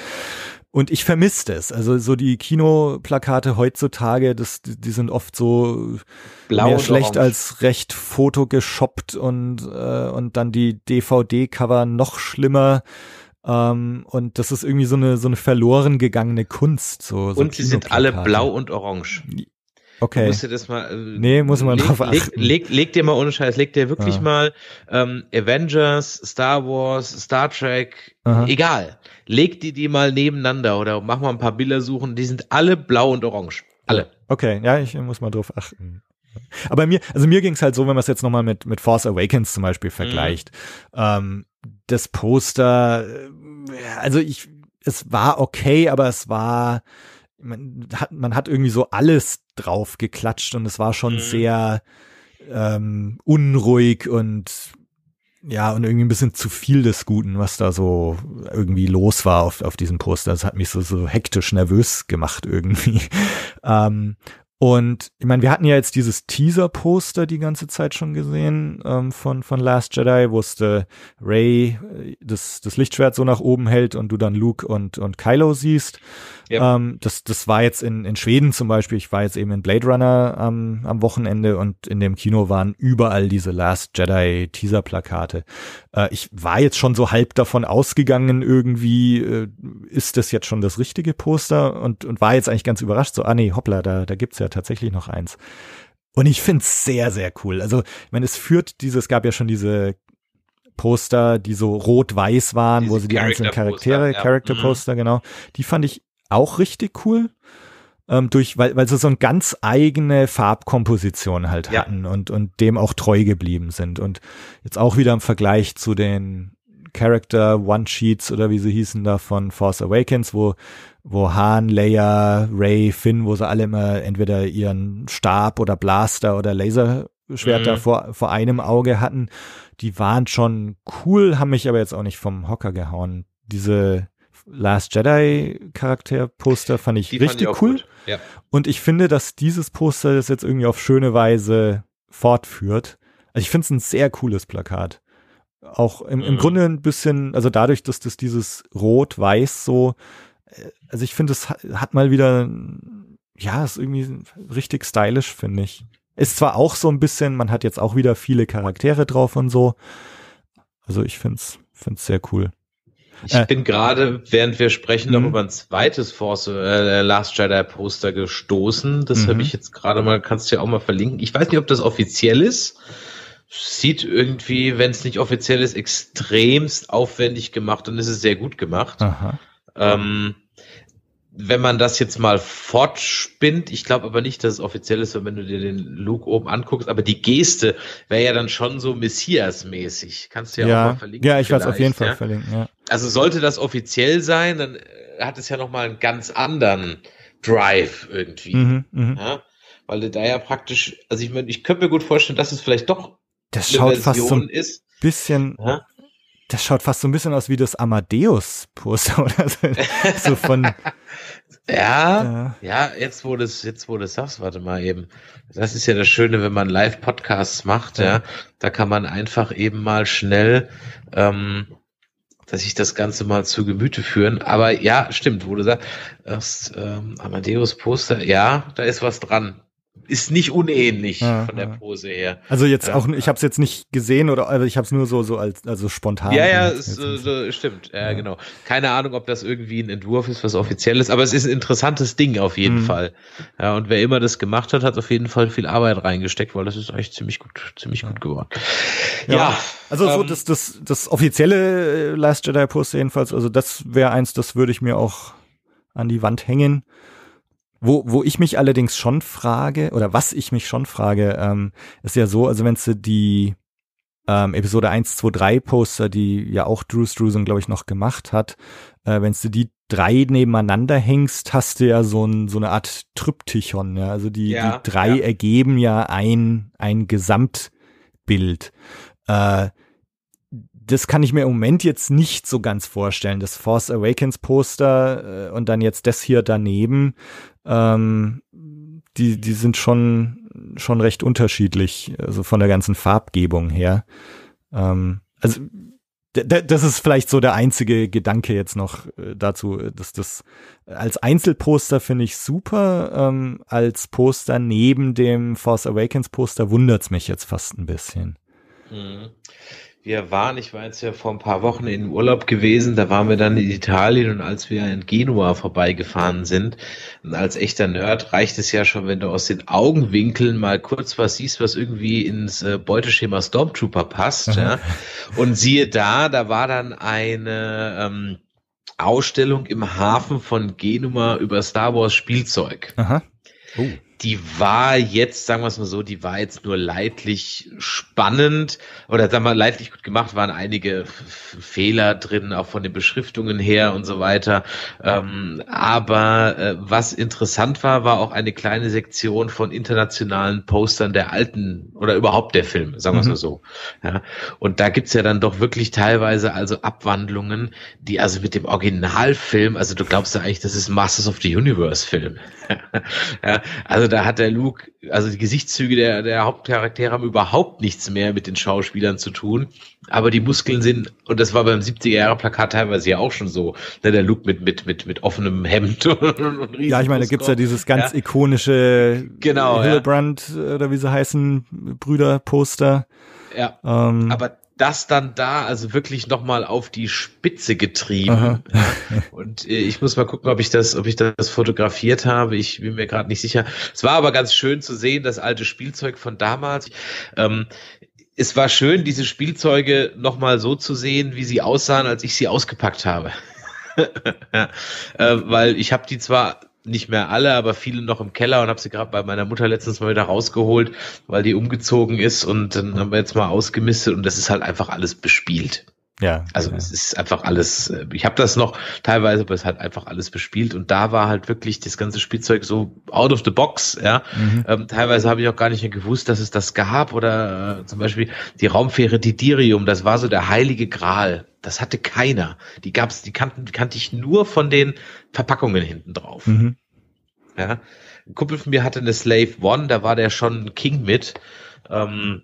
Und ich vermisse es. Also so die Kinoplakate heutzutage, das, die sind oft so Blau mehr schlecht orange. als recht fotogeshoppt und, äh, und dann die DVD-Cover noch schlimmer. Ähm, und das ist irgendwie so eine, so eine verloren gegangene Kunst. So, so und sie sind alle blau und orange. Okay. Musst du das mal, äh, nee, muss man leg, drauf achten. Leg, leg, leg, dir mal ohne Scheiß, leg dir wirklich ja. Ah. mal ähm, Avengers, Star Wars, Star Trek, Aha. egal. Leg dir die mal nebeneinander oder mach mal ein paar Bilder suchen. Die sind alle blau und orange. Alle. Okay, ja, ich muss mal drauf achten. Aber mir, also mir ging es halt so, wenn man es jetzt nochmal mit, mit Force Awakens zum Beispiel mhm. vergleicht. Mhm. Ähm, das Poster, äh, also ich, es war okay, aber es war, man hat, man hat irgendwie so alles drauf geklatscht und es war schon mhm. sehr ähm, unruhig und ja, und irgendwie ein bisschen zu viel des Guten, was da so irgendwie los war auf, auf diesem Poster. Das hat mich so, so hektisch nervös gemacht irgendwie. Ähm, und ich meine, wir hatten ja jetzt dieses Teaser-Poster die ganze Zeit schon gesehen ähm, von, von Last Jedi, wo es Ray äh, das, das Lichtschwert so nach oben hält und du dann Luke und, und Kylo siehst. Ja. Ähm, das, das war jetzt in, in Schweden zum Beispiel, ich war jetzt eben in Blade Runner ähm, am Wochenende und in dem Kino waren überall diese Last Jedi Teaser-Plakate. Äh, ich war jetzt schon so halb davon ausgegangen, irgendwie äh, ist das jetzt schon das richtige Poster und, und war jetzt eigentlich ganz überrascht, so, ah nee, hoppla, da, da gibt's ja tatsächlich noch eins. Und ich find's sehr, sehr cool. Also, ich meine, es führt dieses, gab ja schon diese Poster, die so rot-weiß waren, Diese wo sie die einzelnen Charaktere, Poster, ja. Character Poster, mhm. genau, die fand ich auch richtig cool. Ähm, durch, weil, weil sie so eine ganz eigene Farbkomposition halt ja. hatten und, und dem auch treu geblieben sind. Und jetzt auch wieder im Vergleich zu den Character One-Sheets oder wie sie hießen da von Force Awakens, wo, wo Han, Leia, Ray, Finn, wo sie alle immer entweder ihren Stab oder Blaster oder Laser Schwerter mhm. vor, vor einem Auge hatten. Die waren schon cool, haben mich aber jetzt auch nicht vom Hocker gehauen. Diese, Last Jedi Charakter Poster fand ich die richtig fand ich cool. Ja. Und ich finde, dass dieses Poster das jetzt irgendwie auf schöne Weise fortführt. Also ich finde es ein sehr cooles Plakat. Auch im, im mhm. Grunde ein bisschen, also dadurch, dass das dieses Rot-Weiß so, äh, also ich finde, es hat mal wieder, ja, ist irgendwie richtig stylisch, finde ich. Ist zwar auch so ein bisschen, man hat jetzt auch wieder viele Charaktere drauf und so. Also ich finde es sehr cool. Ich äh, bin gerade, während wir sprechen, noch mhm. über ein zweites Force äh, Last Jedi Poster gestoßen. Das habe mhm. ich jetzt gerade mal, kannst du ja auch mal verlinken. Ich weiß nicht, ob das offiziell ist. Sieht irgendwie, wenn es nicht offiziell ist, extremst aufwendig gemacht und es ist sehr gut gemacht. Aha. Ähm, wenn man das jetzt mal fortspinnt, ich glaube aber nicht, dass es offiziell ist, wenn du dir den Look oben anguckst, aber die Geste wäre ja dann schon so Messias-mäßig. Kannst du ja, ja, auch mal verlinken. Ja, ich werde es auf jeden Fall ja? verlinken, ja. Also sollte das offiziell sein, dann äh, hat es ja nochmal einen ganz anderen Drive irgendwie. Mhm, mhm, ja? Weil du da ja praktisch, also ich meine, ich könnte mir gut vorstellen, dass es vielleicht doch das eine schaut Version fast so ein ist. bisschen ja? das schaut fast so ein bisschen aus wie das Amadeus-Poster oder so. so von, ja, äh, ja, jetzt wo du es, jetzt wo du sagst, warte mal eben. Das ist ja das Schöne, wenn man Live-Podcasts macht, ja. ja. Da kann man einfach eben mal schnell, ähm, dass ich das Ganze mal zu Gemüte führen. Aber ja, stimmt, wo du sagst, erst, ähm, Amadeus Poster, ja, da ist was dran ist nicht unähnlich ja, von der Pose her. Also jetzt ja. auch, ich habe es jetzt nicht gesehen oder also ich habe es nur so so als also spontan. Ja, ja, ist, so, stimmt, ja, ja, genau. Keine Ahnung, ob das irgendwie ein Entwurf ist, was offiziell ist, aber es ist ein interessantes Ding auf jeden mhm. Fall. Ja, und wer immer das gemacht hat, hat auf jeden Fall viel Arbeit reingesteckt, weil das ist eigentlich ziemlich gut, ziemlich gut geworden. Ja, also ähm, das das das offizielle äh, Last Jedi Post jedenfalls, also das wäre eins, das würde ich mir auch an die Wand hängen. Wo, wo ich mich allerdings schon frage, oder was ich mich schon frage, ähm, ist ja so, also wenn du die ähm, Episode 1, 2, 3 Poster, die ja auch Drew Struzan, glaube ich, noch gemacht hat, äh, wenn du die drei nebeneinander hängst, hast du ja so, ein, so eine Art Tryptychon. Ja? Also die, ja, die drei ja. ergeben ja ein, ein Gesamtbild. Äh, das kann ich mir im Moment jetzt nicht so ganz vorstellen. Das Force Awakens Poster äh, und dann jetzt das hier daneben ähm, die, die sind schon, schon recht unterschiedlich, also von der ganzen Farbgebung her. Ähm, also das ist vielleicht so der einzige Gedanke jetzt noch äh, dazu, dass das als Einzelposter finde ich super, ähm, als Poster neben dem Force Awakens Poster wundert es mich jetzt fast ein bisschen. Mhm wir waren, ich war jetzt ja vor ein paar Wochen in Urlaub gewesen, da waren wir dann in Italien und als wir in Genua vorbeigefahren sind, als echter Nerd reicht es ja schon, wenn du aus den Augenwinkeln mal kurz was siehst, was irgendwie ins äh, Beuteschema Stormtrooper passt. Ja? Und siehe da, da war dann eine ähm, Ausstellung im Hafen von Genua über Star Wars Spielzeug. Aha. Oh die war jetzt, sagen wir es mal so, die war jetzt nur leidlich spannend oder sagen wir leidlich gut gemacht, waren einige Fehler drin, auch von den Beschriftungen her und so weiter. Ähm, aber äh, was interessant war, war auch eine kleine Sektion von internationalen Postern der alten oder überhaupt der Filme, sagen wir es mal mhm. so. Ja, und da gibt's ja dann doch wirklich teilweise also Abwandlungen, die also mit dem Originalfilm, also du glaubst ja eigentlich, das ist Masters of the Universe Film. ja, also da hat der Luke, also die Gesichtszüge der, der Hauptcharaktere haben überhaupt nichts mehr mit den Schauspielern zu tun. Aber die Muskeln sind, und das war beim 70er-Jahre-Plakat teilweise ja auch schon so, ne, der Luke mit, mit, mit, mit offenem Hemd und, und Ja, ich meine, da gibt's ja dieses ganz ja. ikonische genau, Hillebrand, ja. Äh, oder wie sie heißen, Brüder-Poster. Ja. Ähm, aber das dann da also wirklich nochmal auf die Spitze getrieben. und äh, ich muss mal gucken, ob ich das, ob ich das fotografiert habe. Ich bin mir gerade nicht sicher. Es war aber ganz schön zu sehen, das alte Spielzeug von damals. Ähm, es war schön, diese Spielzeuge nochmal so zu sehen, wie sie aussahen, als ich sie ausgepackt habe. ja, äh, weil ich habe die zwar nicht mehr alle, aber viele noch im Keller und habe sie gerade bei meiner Mutter letztens mal wieder rausgeholt, weil die umgezogen ist und dann haben wir jetzt mal ausgemistet und das ist halt einfach alles bespielt. Ja. Also ja. Genau. es ist einfach alles, äh, ich habe das noch teilweise, aber es hat einfach alles bespielt und da war halt wirklich das ganze Spielzeug so out of the box, ja. Mhm. Ähm, teilweise habe ich auch gar nicht gewusst, dass es das gab oder äh, zum Beispiel die Raumfähre Didirium, das war so der heilige Gral. Das hatte keiner. Die gab's, die kannten, die kannte ich nur von den Verpackungen hinten drauf. Mhm. Ja. Ein Kumpel von mir hatte eine Slave One, da war der schon King mit. Ähm,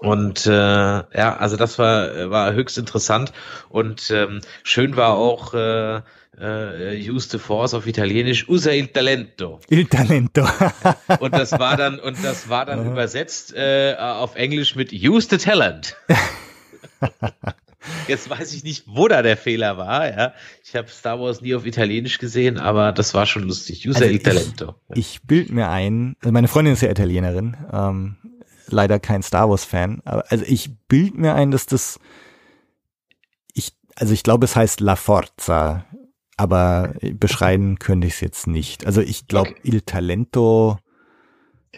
und äh, ja, also das war, war höchst interessant und ähm, schön war auch äh, äh, Use the Force auf Italienisch, usa il talento. Il talento. und das war dann, und das war dann ja. übersetzt äh, auf Englisch mit Use the Talent. Jetzt weiß ich nicht, wo da der Fehler war. Ja. Ich habe Star Wars nie auf Italienisch gesehen, aber das war schon lustig. Usa also il ich, talento. Ich, bild mir ein, also meine Freundin ist ja Italienerin, ähm, leider kein Star Wars-Fan. Aber, Also ich bild mir ein, dass das. Ich, also ich glaube, es heißt La Forza, aber beschreiben könnte ich es jetzt nicht. Also ich glaube, okay. Il Talento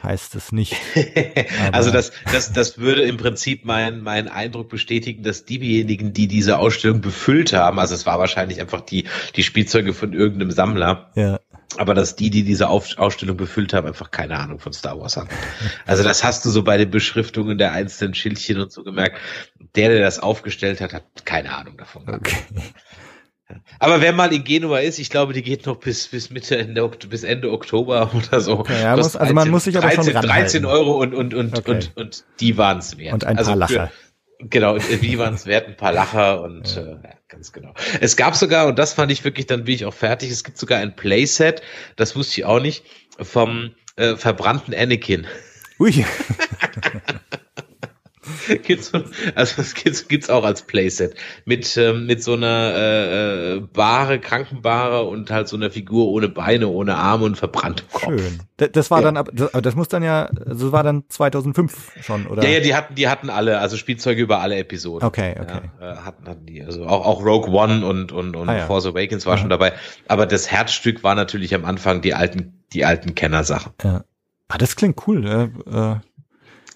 heißt es nicht. also das, das, das würde im Prinzip meinen mein Eindruck bestätigen, dass diejenigen, die diese Ausstellung befüllt haben, also es war wahrscheinlich einfach die, die Spielzeuge von irgendeinem Sammler, ja aber dass die, die diese Auf Ausstellung befüllt haben, einfach keine Ahnung von Star Wars haben. Also das hast du so bei den Beschriftungen der einzelnen Schildchen und so gemerkt. Der, der das aufgestellt hat, hat keine Ahnung davon. Okay. Aber wer mal in Genua ist, ich glaube, die geht noch bis, bis Mitte, Ende, bis Ende Oktober oder so. Okay, ja, muss, also 13, man muss sich aber 13, schon 13 Euro und, und, und, okay. und, und die waren es wert. Und ein paar also Lacher. Für, Genau, wie waren es wert? Ein paar Lacher und ja. äh, ganz genau. Es gab sogar, und das fand ich wirklich, dann bin ich auch fertig, es gibt sogar ein Playset, das wusste ich auch nicht, vom äh, verbrannten Anakin. Ui. gibt's, also das gibt's, gibt's auch als Playset mit ähm, mit so einer äh, äh Bahre, Krankenbare und halt so einer Figur ohne Beine, ohne Arme und verbranntem Kopf. Schön. Das, war ja. dann, das, das muss dann ja, das war dann 2005 schon, oder? Ja, ja, die hatten, die hatten alle, also Spielzeuge über alle Episoden. Okay, okay. Ja, äh, hatten, hatten die, also auch auch Rogue One und und und ah, ja. Force Awakens war mhm. schon dabei, aber das Herzstück war natürlich am Anfang die alten die alten Kennersachen. Ja. Ah, das klingt cool. Ne? Äh, äh,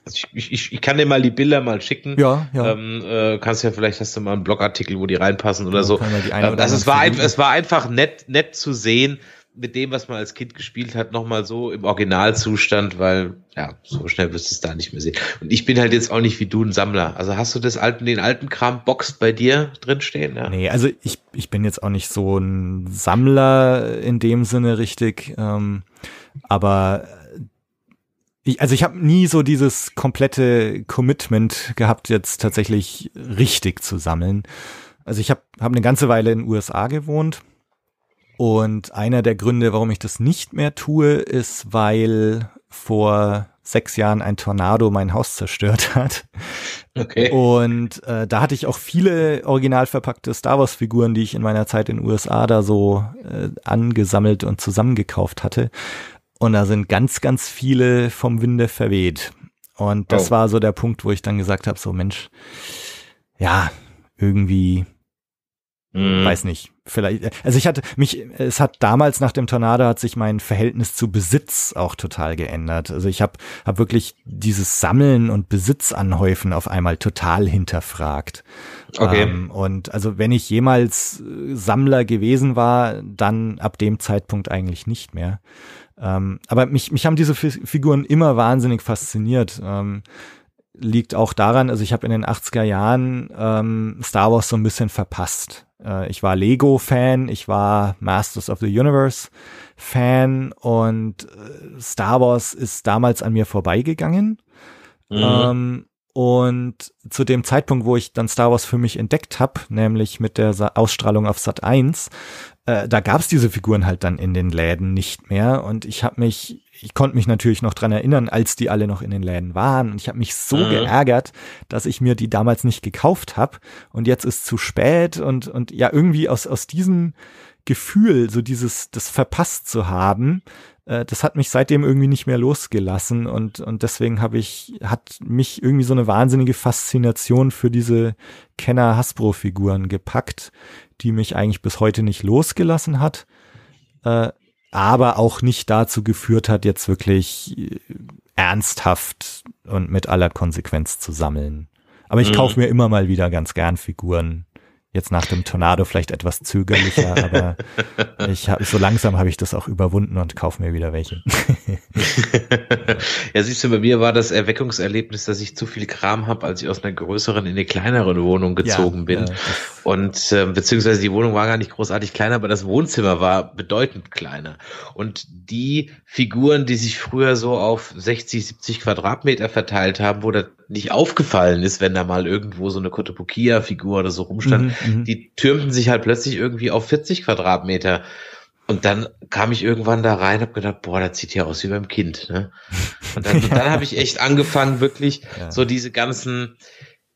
also ich, ich, ich kann dir mal die Bilder mal schicken. Ja, ja. Ähm, äh, kannst ja vielleicht hast du mal einen Blogartikel, wo die reinpassen oder ja, so. Ähm, oder ähm, also es war, ein, es war einfach nett, nett zu sehen, mit dem, was man als Kind gespielt hat, nochmal so im Originalzustand, weil ja, so schnell wirst du es da nicht mehr sehen. Und ich bin halt jetzt auch nicht wie du ein Sammler. Also hast du das alten, den alten Kram boxt bei dir drinstehen? Ja? Nee, also ich, ich bin jetzt auch nicht so ein Sammler in dem Sinne richtig. Ähm, aber ich, also ich habe nie so dieses komplette Commitment gehabt, jetzt tatsächlich richtig zu sammeln. Also ich habe hab eine ganze Weile in den USA gewohnt und einer der Gründe, warum ich das nicht mehr tue, ist, weil vor sechs Jahren ein Tornado mein Haus zerstört hat. Okay. Und äh, da hatte ich auch viele original verpackte Star Wars Figuren, die ich in meiner Zeit in den USA da so äh, angesammelt und zusammengekauft hatte. Und da sind ganz, ganz viele vom Winde verweht. Und das oh. war so der Punkt, wo ich dann gesagt habe, so Mensch, ja, irgendwie, mm. weiß nicht, vielleicht, also ich hatte mich, es hat damals nach dem Tornado hat sich mein Verhältnis zu Besitz auch total geändert. Also ich habe hab wirklich dieses Sammeln und Besitz anhäufen auf einmal total hinterfragt. Okay. Ähm, und also wenn ich jemals äh, Sammler gewesen war, dann ab dem Zeitpunkt eigentlich nicht mehr. Ähm, aber mich, mich haben diese Figuren immer wahnsinnig fasziniert. Ähm, liegt auch daran, also ich habe in den 80er Jahren ähm, Star Wars so ein bisschen verpasst. Äh, ich war Lego-Fan, ich war Masters of the Universe-Fan und äh, Star Wars ist damals an mir vorbeigegangen. Mhm. Ähm, und zu dem Zeitpunkt, wo ich dann Star Wars für mich entdeckt habe, nämlich mit der Sa Ausstrahlung auf Sat 1, äh, da gab es diese Figuren halt dann in den Läden nicht mehr. Und ich habe mich, ich konnte mich natürlich noch dran erinnern, als die alle noch in den Läden waren. Und ich habe mich so mhm. geärgert, dass ich mir die damals nicht gekauft habe. Und jetzt ist zu spät. Und, und ja, irgendwie aus, aus diesem Gefühl, so dieses, das verpasst zu haben, äh, das hat mich seitdem irgendwie nicht mehr losgelassen und, und deswegen habe ich, hat mich irgendwie so eine wahnsinnige Faszination für diese Kenner Hasbro-Figuren gepackt, die mich eigentlich bis heute nicht losgelassen hat. Äh, aber auch nicht dazu geführt hat, jetzt wirklich äh, ernsthaft und mit aller Konsequenz zu sammeln. Aber ich mhm. kaufe mir immer mal wieder ganz gern Figuren jetzt nach dem Tornado vielleicht etwas zögerlicher, aber ich hab, so langsam habe ich das auch überwunden und kaufe mir wieder welche. ja, siehst du, bei mir war das Erweckungserlebnis, dass ich zu viel Kram habe, als ich aus einer größeren in eine kleinere Wohnung gezogen ja, bin. Ja, und äh, beziehungsweise die Wohnung war gar nicht großartig kleiner, aber das Wohnzimmer war bedeutend kleiner. Und die Figuren, die sich früher so auf 60, 70 Quadratmeter verteilt haben, wo das nicht aufgefallen ist, wenn da mal irgendwo so eine kotopokia figur oder so rumstand, mhm Mhm. Die türmten sich halt plötzlich irgendwie auf 40 Quadratmeter. Und dann kam ich irgendwann da rein und habe gedacht, boah, das sieht ja aus wie beim Kind. Ne? Und dann, ja. dann habe ich echt angefangen, wirklich ja. so diese ganzen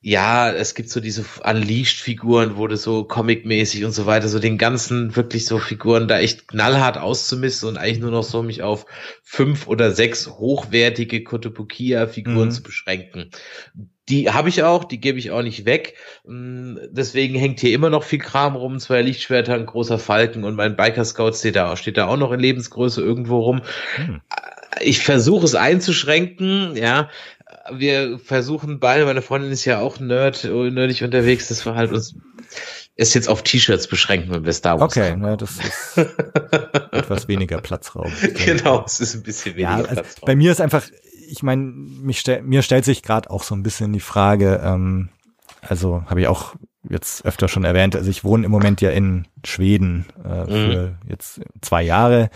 ja, es gibt so diese Unleashed-Figuren, wo du so comic-mäßig und so weiter, so den ganzen wirklich so Figuren da echt knallhart auszumisten und eigentlich nur noch so mich auf fünf oder sechs hochwertige Kotobukiya-Figuren mhm. zu beschränken. Die habe ich auch, die gebe ich auch nicht weg. Mm, deswegen hängt hier immer noch viel Kram rum, zwei Lichtschwerter, ein großer Falken und mein Biker Scout steht da, steht da auch noch in Lebensgröße irgendwo rum. Mhm ich versuche es einzuschränken, ja, wir versuchen beide, meine Freundin ist ja auch nerd, nerdig unterwegs, das wir halt uns ist jetzt auf T-Shirts beschränken, wenn wir Star Wars Okay, na, das ist etwas weniger Platzraum. Genau, es ist ein bisschen weniger ja, also Platzraum. Bei mir ist einfach, ich meine, stell, mir stellt sich gerade auch so ein bisschen die Frage, ähm, also habe ich auch jetzt öfter schon erwähnt, also ich wohne im Moment ja in Schweden äh, für mhm. jetzt zwei Jahre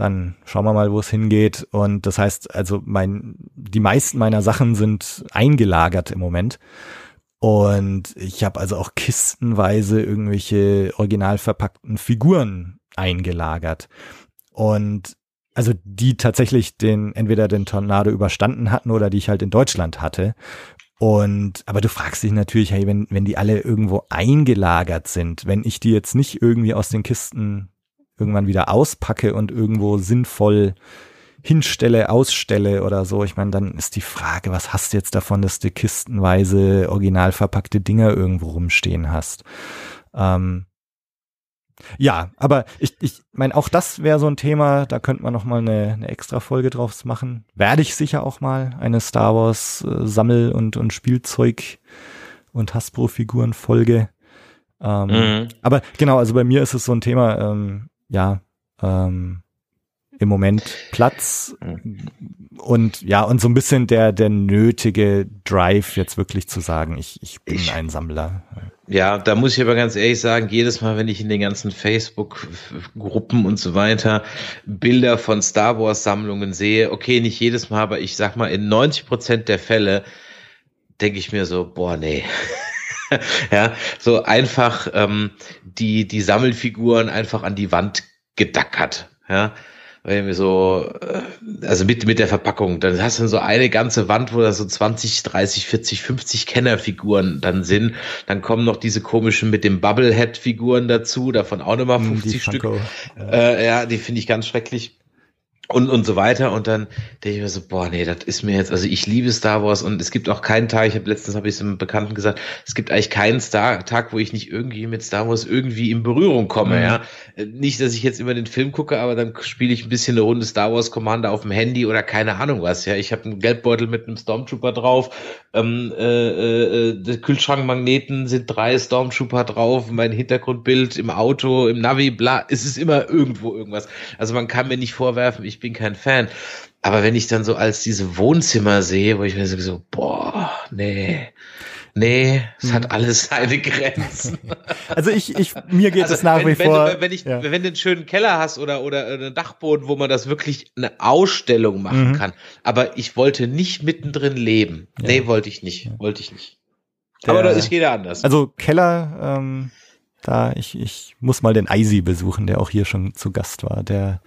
dann schauen wir mal, wo es hingeht. Und das heißt, also mein, die meisten meiner Sachen sind eingelagert im Moment. Und ich habe also auch kistenweise irgendwelche original verpackten Figuren eingelagert. Und also die tatsächlich den, entweder den Tornado überstanden hatten oder die ich halt in Deutschland hatte. Und, aber du fragst dich natürlich, hey, wenn, wenn die alle irgendwo eingelagert sind, wenn ich die jetzt nicht irgendwie aus den Kisten irgendwann wieder auspacke und irgendwo sinnvoll hinstelle, ausstelle oder so. Ich meine, dann ist die Frage, was hast du jetzt davon, dass du kistenweise original verpackte Dinger irgendwo rumstehen hast? Ähm ja, aber ich, ich meine, auch das wäre so ein Thema, da könnte man nochmal eine, eine extra Folge drauf machen. Werde ich sicher auch mal eine Star Wars äh, Sammel- und, und Spielzeug- und Hasbro-Figuren-Folge. Ähm, mhm. Aber genau, also bei mir ist es so ein Thema, ähm, ja, ähm, im Moment Platz mhm. und ja, und so ein bisschen der, der nötige Drive, jetzt wirklich zu sagen, ich, ich bin ich, ein Sammler. Ja, da muss ich aber ganz ehrlich sagen, jedes Mal, wenn ich in den ganzen Facebook-Gruppen und so weiter Bilder von Star Wars-Sammlungen sehe, okay, nicht jedes Mal, aber ich sag mal, in 90 Prozent der Fälle denke ich mir so, boah, nee. ja, so einfach ähm, die, die Sammelfiguren einfach an die Wand gedackert. Ja, irgendwie so, äh, also mit, mit der Verpackung, dann hast du so eine ganze Wand, wo da so 20, 30, 40, 50 Kennerfiguren dann sind. Dann kommen noch diese komischen mit dem Bubblehead-Figuren dazu, davon auch nochmal 50 hm, Stück. Äh, ja, die finde ich ganz schrecklich und, und so weiter. Und dann denke ich mir so, boah, nee, das ist mir jetzt, also ich liebe Star Wars und es gibt auch keinen Tag, ich habe letztens, habe ich es einem Bekannten gesagt, es gibt eigentlich keinen Star Tag, wo ich nicht irgendwie mit Star Wars irgendwie in Berührung komme, mhm. ja. Äh, nicht, dass ich jetzt immer den Film gucke, aber dann spiele ich ein bisschen eine Runde Star Wars Commander auf dem Handy oder keine Ahnung was, ja. Ich habe einen Geldbeutel mit einem Stormtrooper drauf, ähm, äh, äh, äh Kühlschrankmagneten sind drei Stormtrooper drauf, mein Hintergrundbild im Auto, im Navi, bla, es ist immer irgendwo irgendwas. Also man kann mir nicht vorwerfen, ich ich bin kein Fan. Aber wenn ich dann so als diese Wohnzimmer sehe, wo ich mir so, boah, nee. Nee, es hat mhm. alles seine Grenzen. Also ich, ich mir geht also nach wenn, wie wenn vor. Du, wenn, ich, ja. wenn du einen schönen Keller hast oder, oder einen Dachboden, wo man das wirklich eine Ausstellung machen mhm. kann. Aber ich wollte nicht mittendrin leben. Ja. Nee, wollte ich nicht. Ja. Wollte ich nicht. Der, aber das ist jeder anders. Also Keller, ähm, da, ich, ich muss mal den Eisi besuchen, der auch hier schon zu Gast war. Der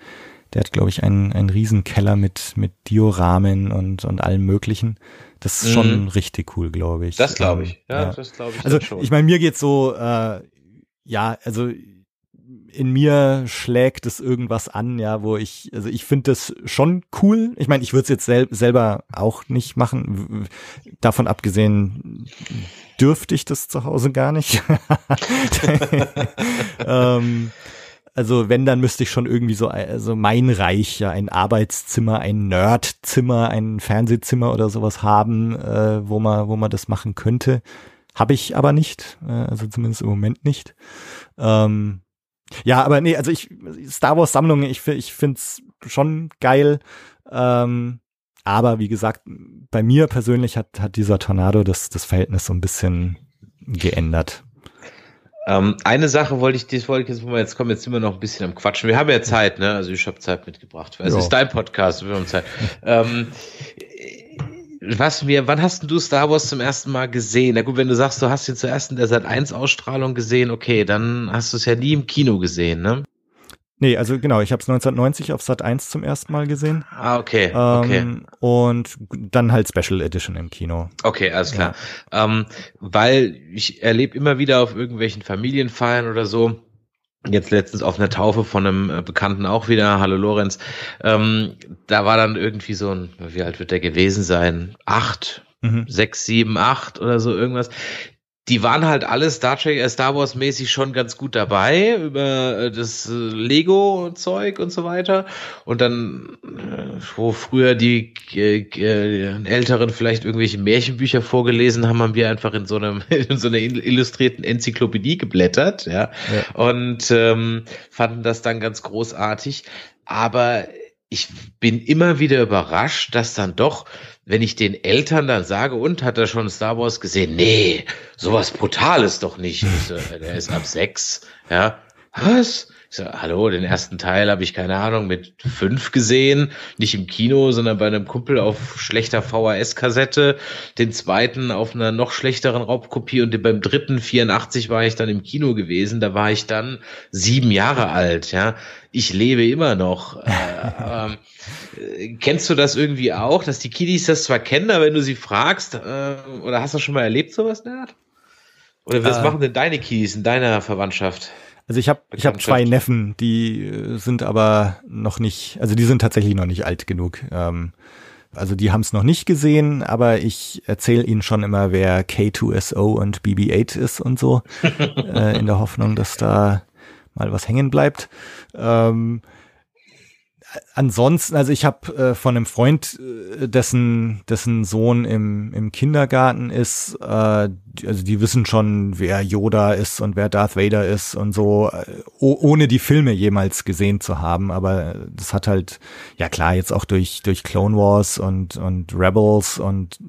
der hat, glaube ich, einen, einen Riesenkeller mit, mit Dioramen und, und allem Möglichen. Das ist mhm. schon richtig cool, glaube ich. Das glaube ähm, ich. Ja, ja. das glaube ich. Also, schon. ich meine, mir geht's so, äh, ja, also in mir schlägt es irgendwas an, ja, wo ich, also ich finde das schon cool. Ich meine, ich würde es jetzt sel selber auch nicht machen. Davon abgesehen dürfte ich das zu Hause gar nicht. ähm, also wenn, dann müsste ich schon irgendwie so, also mein Reich, ja, ein Arbeitszimmer, ein Nerdzimmer, ein Fernsehzimmer oder sowas haben, äh, wo man, wo man das machen könnte. Habe ich aber nicht, äh, also zumindest im Moment nicht. Ähm, ja, aber nee, also ich, Star Wars Sammlung, ich, ich find's schon geil. Ähm, aber wie gesagt, bei mir persönlich hat, hat dieser Tornado das, das Verhältnis so ein bisschen geändert. Ähm, eine Sache wollte ich, das wollte ich jetzt mal, jetzt kommen, jetzt immer noch ein bisschen am Quatschen. Wir haben ja Zeit, ne? Also ich habe Zeit mitgebracht. Also es ist dein Podcast, wir haben Zeit. ähm, äh, was mir, wann hast du Star Wars zum ersten Mal gesehen? Na gut, wenn du sagst, du hast ihn zuerst in der Sat 1 Ausstrahlung gesehen, okay, dann hast du es ja nie im Kino gesehen, ne? Nee, also genau, ich habe es 1990 auf Sat 1 zum ersten Mal gesehen. Ah, okay, ähm, okay. Und dann halt Special Edition im Kino. Okay, alles klar. Ja. Ähm, weil ich erlebe immer wieder auf irgendwelchen Familienfeiern oder so, jetzt letztens auf einer Taufe von einem äh, Bekannten auch wieder, hallo Lorenz, ähm, da war dann irgendwie so ein, wie alt wird der gewesen sein? Acht, Mhm. sechs, sieben, acht oder so irgendwas die waren halt alle Star Trek, äh, Star Wars mäßig schon ganz gut dabei über äh, das äh, Lego Zeug und so weiter. Und dann, wo früher die Älteren vielleicht irgendwelche Märchenbücher vorgelesen haben, haben wir einfach in so einem in so einer illustrierten Enzyklopädie geblättert, ja, ja. und ähm, fanden das dann ganz großartig. Aber ich bin immer wieder überrascht, dass dann doch, wenn ich den Eltern dann sage, und hat er schon Star Wars gesehen? Nee, sowas Brutales doch nicht. Ich der ist ab sechs, ja. Was? Ich so, hallo, den ersten Teil habe ich, keine Ahnung, mit fünf gesehen. Nicht im Kino, sondern bei einem Kumpel auf schlechter VHS-Kassette. Den zweiten auf einer noch schlechteren Raubkopie und beim dritten, 84, war ich dann im Kino gewesen. Da war ich dann sieben Jahre alt, ja. Ich lebe immer noch. Äh, ähm, äh, kennst du das irgendwie auch, dass die Kiddies das zwar kennen, aber wenn du sie fragst, äh, oder hast du schon mal erlebt sowas, Nerd? Oder was äh. machen denn deine Kiddies in deiner Verwandtschaft? Also ich habe ich hab zwei Neffen, die äh, sind aber noch nicht, also die sind tatsächlich noch nicht alt genug. Ähm, also die haben es noch nicht gesehen, aber ich erzähle ihnen schon immer, wer K2SO und BB8 ist und so, äh, in der Hoffnung, dass da mal was hängen bleibt. Ähm, ansonsten, also ich habe äh, von einem Freund, äh, dessen, dessen Sohn im, im Kindergarten ist, äh, also die wissen schon, wer Yoda ist und wer Darth Vader ist und so, äh, ohne die Filme jemals gesehen zu haben. Aber das hat halt, ja klar, jetzt auch durch, durch Clone Wars und, und Rebels und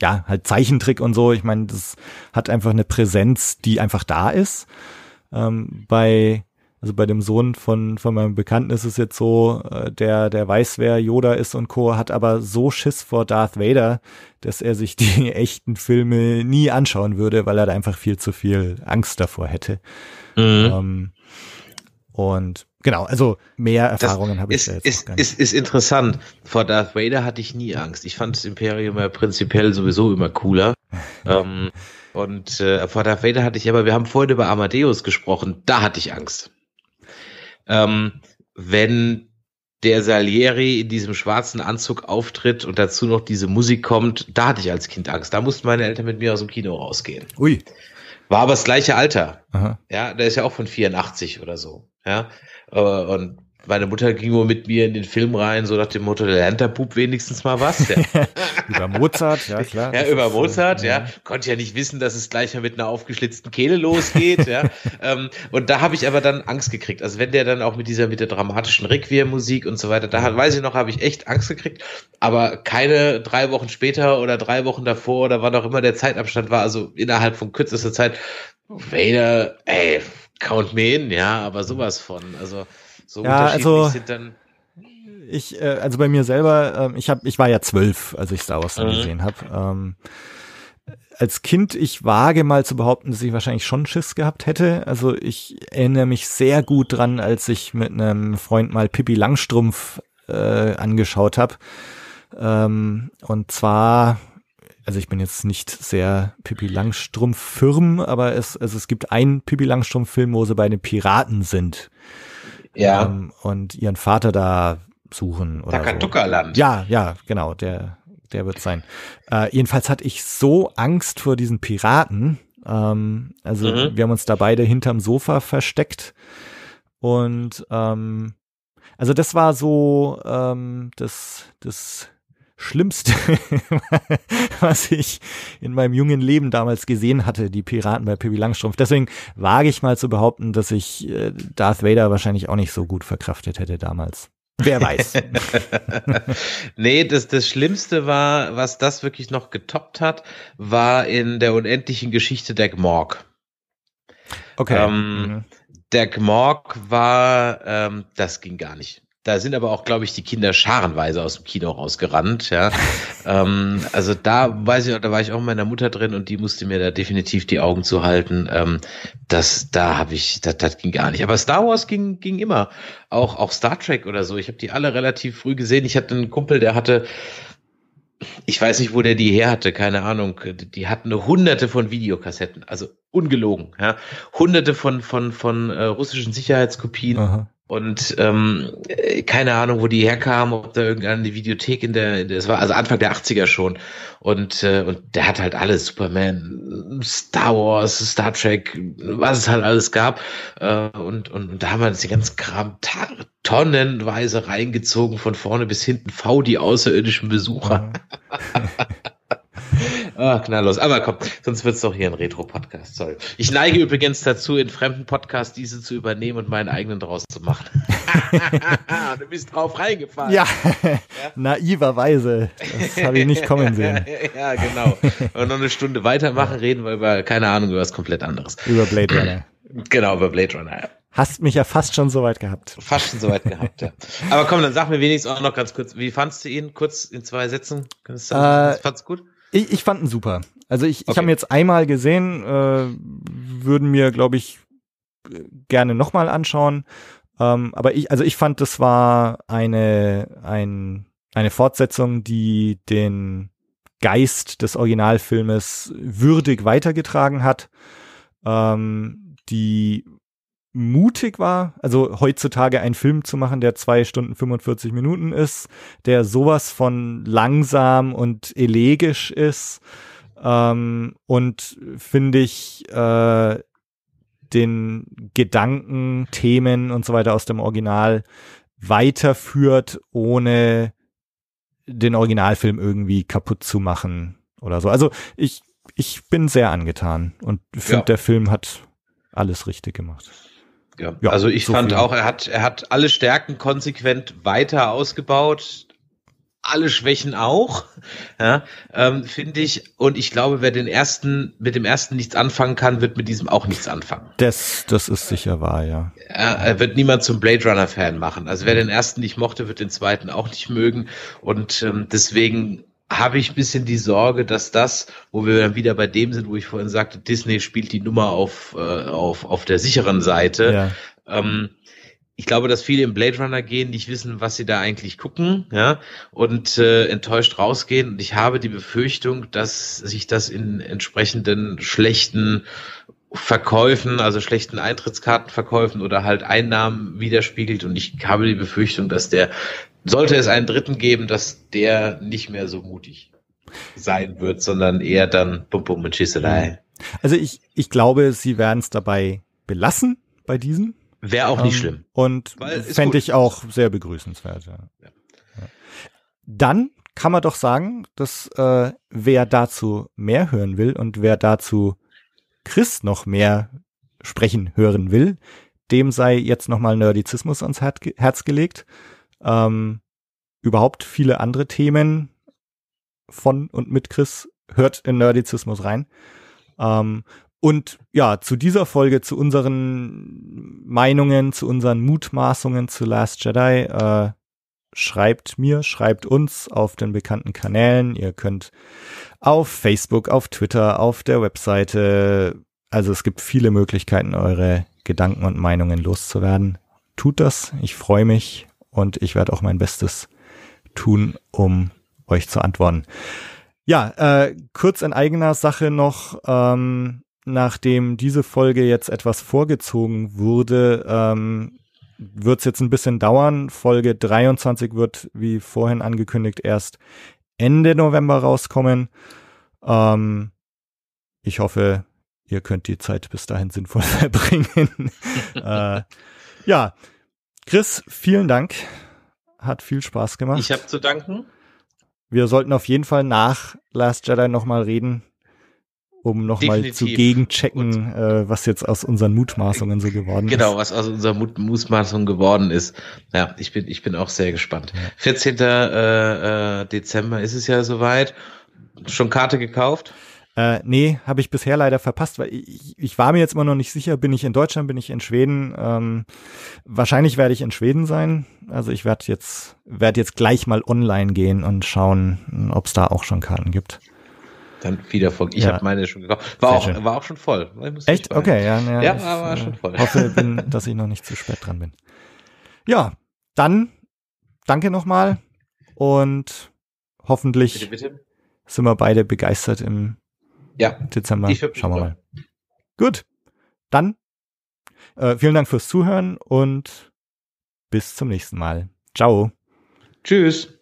ja, halt Zeichentrick und so. Ich meine, das hat einfach eine Präsenz, die einfach da ist. Ähm, bei also bei dem Sohn von, von meinem Bekannten ist es jetzt so, äh, der, der weiß, wer Yoda ist und Co., hat aber so Schiss vor Darth Vader, dass er sich die echten Filme nie anschauen würde, weil er da einfach viel zu viel Angst davor hätte. Mhm. Ähm, und genau, also mehr Erfahrungen habe ich da jetzt ist, gar nicht. Ist, ist interessant. Vor Darth Vader hatte ich nie Angst. Ich fand das Imperium ja prinzipiell sowieso immer cooler. ähm, und äh, vor Darth Vader hatte ich aber, wir haben vorhin über Amadeus gesprochen, da hatte ich Angst ähm, wenn der Salieri in diesem schwarzen Anzug auftritt und dazu noch diese Musik kommt, da hatte ich als Kind Angst. Da mussten meine Eltern mit mir aus dem Kino rausgehen. Ui. War aber das gleiche Alter. Aha. Ja, der ist ja auch von 84 oder so. Ja, äh, und meine Mutter ging wohl mit mir in den Film rein, so nach dem Motto, der lernt der Bub wenigstens mal was. Ja. über Mozart, ja klar. Ja, über äh, Mozart, so, ja. ja. Konnte ja nicht wissen, dass es gleich mal mit einer aufgeschlitzten Kehle losgeht, ja. Ähm, und da habe ich aber dann Angst gekriegt. Also wenn der dann auch mit dieser, mit der dramatischen Requiem-Musik und so weiter, da hat, mhm. weiß ich noch, habe ich echt Angst gekriegt. Aber keine drei Wochen später oder drei Wochen davor oder wann auch immer der Zeitabstand war, also innerhalb von kürzester Zeit, Vader, ey, count me in, ja, aber sowas von, also. So ja, also, sind dann. Ich, äh, also bei mir selber, äh, ich hab, ich war ja zwölf, als ich Star Wars dann mhm. gesehen habe. Ähm, als Kind, ich wage mal zu behaupten, dass ich wahrscheinlich schon Schiss gehabt hätte. Also ich erinnere mich sehr gut dran, als ich mit einem Freund mal Pippi Langstrumpf äh, angeschaut habe. Ähm, und zwar, also ich bin jetzt nicht sehr Pippi Langstrumpf-firm, aber es, also es gibt einen Pippi Langstrumpf-Film, wo sie bei den Piraten sind. Ja. Ähm, und ihren Vater da suchen. Oder Takatuka-Land. So. Ja, ja, genau, der, der wird sein. Äh, jedenfalls hatte ich so Angst vor diesen Piraten. Ähm, also mhm. wir haben uns da beide hinterm Sofa versteckt. Und ähm, also das war so ähm, das, das Schlimmste, was ich in meinem jungen Leben damals gesehen hatte, die Piraten bei Pippi Langstrumpf. Deswegen wage ich mal zu behaupten, dass ich äh, Darth Vader wahrscheinlich auch nicht so gut verkraftet hätte damals. Wer weiß. nee, das, das Schlimmste war, was das wirklich noch getoppt hat, war in der unendlichen Geschichte der Gmorg. Okay. Ähm, mhm. Der Gmorg war, ähm, das ging gar nicht. Da sind aber auch, glaube ich, die Kinder scharenweise aus dem Kino rausgerannt. Ja, ähm, also da weiß ich, da war ich auch mit meiner Mutter drin und die musste mir da definitiv die Augen zuhalten. Ähm, das, da habe ich, das, das ging gar nicht. Aber Star Wars ging, ging immer. Auch, auch Star Trek oder so. Ich habe die alle relativ früh gesehen. Ich hatte einen Kumpel, der hatte ich weiß nicht, wo der die her hatte, keine Ahnung. Die hatten hunderte von Videokassetten, also ungelogen, ja. Hunderte von, von, von äh, russischen Sicherheitskopien. Aha. Und ähm, keine Ahnung, wo die herkamen, ob da irgendeine Videothek in der, in der, es war also Anfang der 80er schon. Und, äh, und der hat halt alles, Superman, Star Wars, Star Trek, was es halt alles gab. Äh, und, und, und da haben wir uns den ganzen Kram tonnenweise reingezogen, von vorne bis hinten, V, die außerirdischen Besucher. Ja. Ah, knalllos. Aber komm, sonst wird es doch hier ein Retro-Podcast. Sorry. Ich neige übrigens dazu, in fremden Podcasts diese zu übernehmen und meinen eigenen draus zu machen. du bist drauf reingefallen. Ja, ja? naiverweise. Das habe ich nicht kommen sehen. ja, genau. Und noch eine Stunde weitermachen, reden wir über, keine Ahnung, über was komplett anderes. Über Blade Runner. Genau, über Blade Runner. Hast mich ja fast schon so weit gehabt. Fast schon so weit gehabt, ja. Aber komm, dann sag mir wenigstens auch noch ganz kurz, wie fandst du ihn? Kurz in zwei Sätzen. Kannst du sagen, äh, fandst gut? Ich, ich fand ihn super. Also ich, okay. ich habe ihn jetzt einmal gesehen, äh, würden mir, glaube ich, gerne nochmal anschauen. Ähm, aber ich, also ich fand, das war eine, ein, eine Fortsetzung, die den Geist des Originalfilmes würdig weitergetragen hat, ähm, die mutig war, also heutzutage einen Film zu machen, der zwei Stunden 45 Minuten ist, der sowas von langsam und elegisch ist ähm, und finde ich äh, den Gedanken, Themen und so weiter aus dem Original weiterführt, ohne den Originalfilm irgendwie kaputt zu machen oder so. Also ich, ich bin sehr angetan und finde, ja. der Film hat alles richtig gemacht. Ja. ja also ich so fand viel. auch, er hat, er hat alle Stärken konsequent weiter ausgebaut, alle Schwächen auch, ja, ähm, finde ich. Und ich glaube, wer den ersten mit dem ersten nichts anfangen kann, wird mit diesem auch nichts anfangen. Das, das ist sicher wahr, ja. Er, wird niemand zum Blade Runner Fan machen. Also wer den ersten nicht mochte, wird den zweiten auch nicht mögen. Und ähm, deswegen habe ich ein bisschen die Sorge, dass das, wo wir dann wieder bei dem sind, wo ich vorhin sagte, Disney spielt die Nummer auf, äh, auf, auf der sicheren Seite. Ja. Ähm, ich glaube, dass viele im Blade Runner gehen, nicht wissen, was sie da eigentlich gucken, ja, und äh, enttäuscht rausgehen. Und ich habe die Befürchtung, dass sich das in entsprechenden schlechten Verkäufen, also schlechten Eintrittskartenverkäufen oder halt Einnahmen widerspiegelt. Und ich habe die Befürchtung, dass der, sollte es einen Dritten geben, dass der nicht mehr so mutig sein wird, sondern eher dann Bum Bum und Schießerei. Also ich, ich glaube, sie werden es dabei belassen bei diesem. Wäre auch ähm, nicht schlimm. Und fände ich auch sehr begrüßenswert. Ja. Ja. Dann kann man doch sagen, dass äh, wer dazu mehr hören will und wer dazu Chris noch mehr sprechen hören will, dem sei jetzt nochmal Nerdizismus ans Herz gelegt. Ähm, überhaupt viele andere Themen von und mit Chris hört in Nerdizismus rein. Ähm, und ja, zu dieser Folge, zu unseren Meinungen, zu unseren Mutmaßungen zu Last Jedi, äh, schreibt mir, schreibt uns auf den bekannten Kanälen. Ihr könnt auf Facebook, auf Twitter, auf der Webseite. Also es gibt viele Möglichkeiten, eure Gedanken und Meinungen loszuwerden. Tut das. Ich freue mich und ich werde auch mein Bestes tun, um euch zu antworten. Ja, äh, kurz in eigener Sache noch. Ähm, nachdem diese Folge jetzt etwas vorgezogen wurde, ähm, wird es jetzt ein bisschen dauern. Folge 23 wird, wie vorhin angekündigt, erst Ende November rauskommen. Ähm, ich hoffe, ihr könnt die Zeit bis dahin sinnvoll verbringen. äh, ja, Chris, vielen Dank. Hat viel Spaß gemacht. Ich habe zu danken. Wir sollten auf jeden Fall nach Last Jedi nochmal reden um nochmal zu gegenchecken, äh, was jetzt aus unseren Mutmaßungen so geworden genau, ist. Genau, was aus unserer Mut Mutmaßungen geworden ist. Ja, ich bin, ich bin auch sehr gespannt. 14. Äh, äh, Dezember ist es ja soweit. Schon Karte gekauft? Äh, nee, habe ich bisher leider verpasst, weil ich, ich war mir jetzt immer noch nicht sicher, bin ich in Deutschland, bin ich in Schweden. Ähm, wahrscheinlich werde ich in Schweden sein. Also ich werde jetzt, werd jetzt gleich mal online gehen und schauen, ob es da auch schon Karten gibt dann wieder voll. Ich ja. habe meine schon gekauft. War auch, war auch schon voll. Ne? Echt? Okay, ja. Ne, ja, ja ich, war äh, schon voll. hoffe, bin, dass ich noch nicht zu spät dran bin. Ja, dann danke nochmal und hoffentlich bitte, bitte. sind wir beide begeistert im ja, Dezember. Schauen wir mal. Gut, dann äh, vielen Dank fürs Zuhören und bis zum nächsten Mal. Ciao. Tschüss.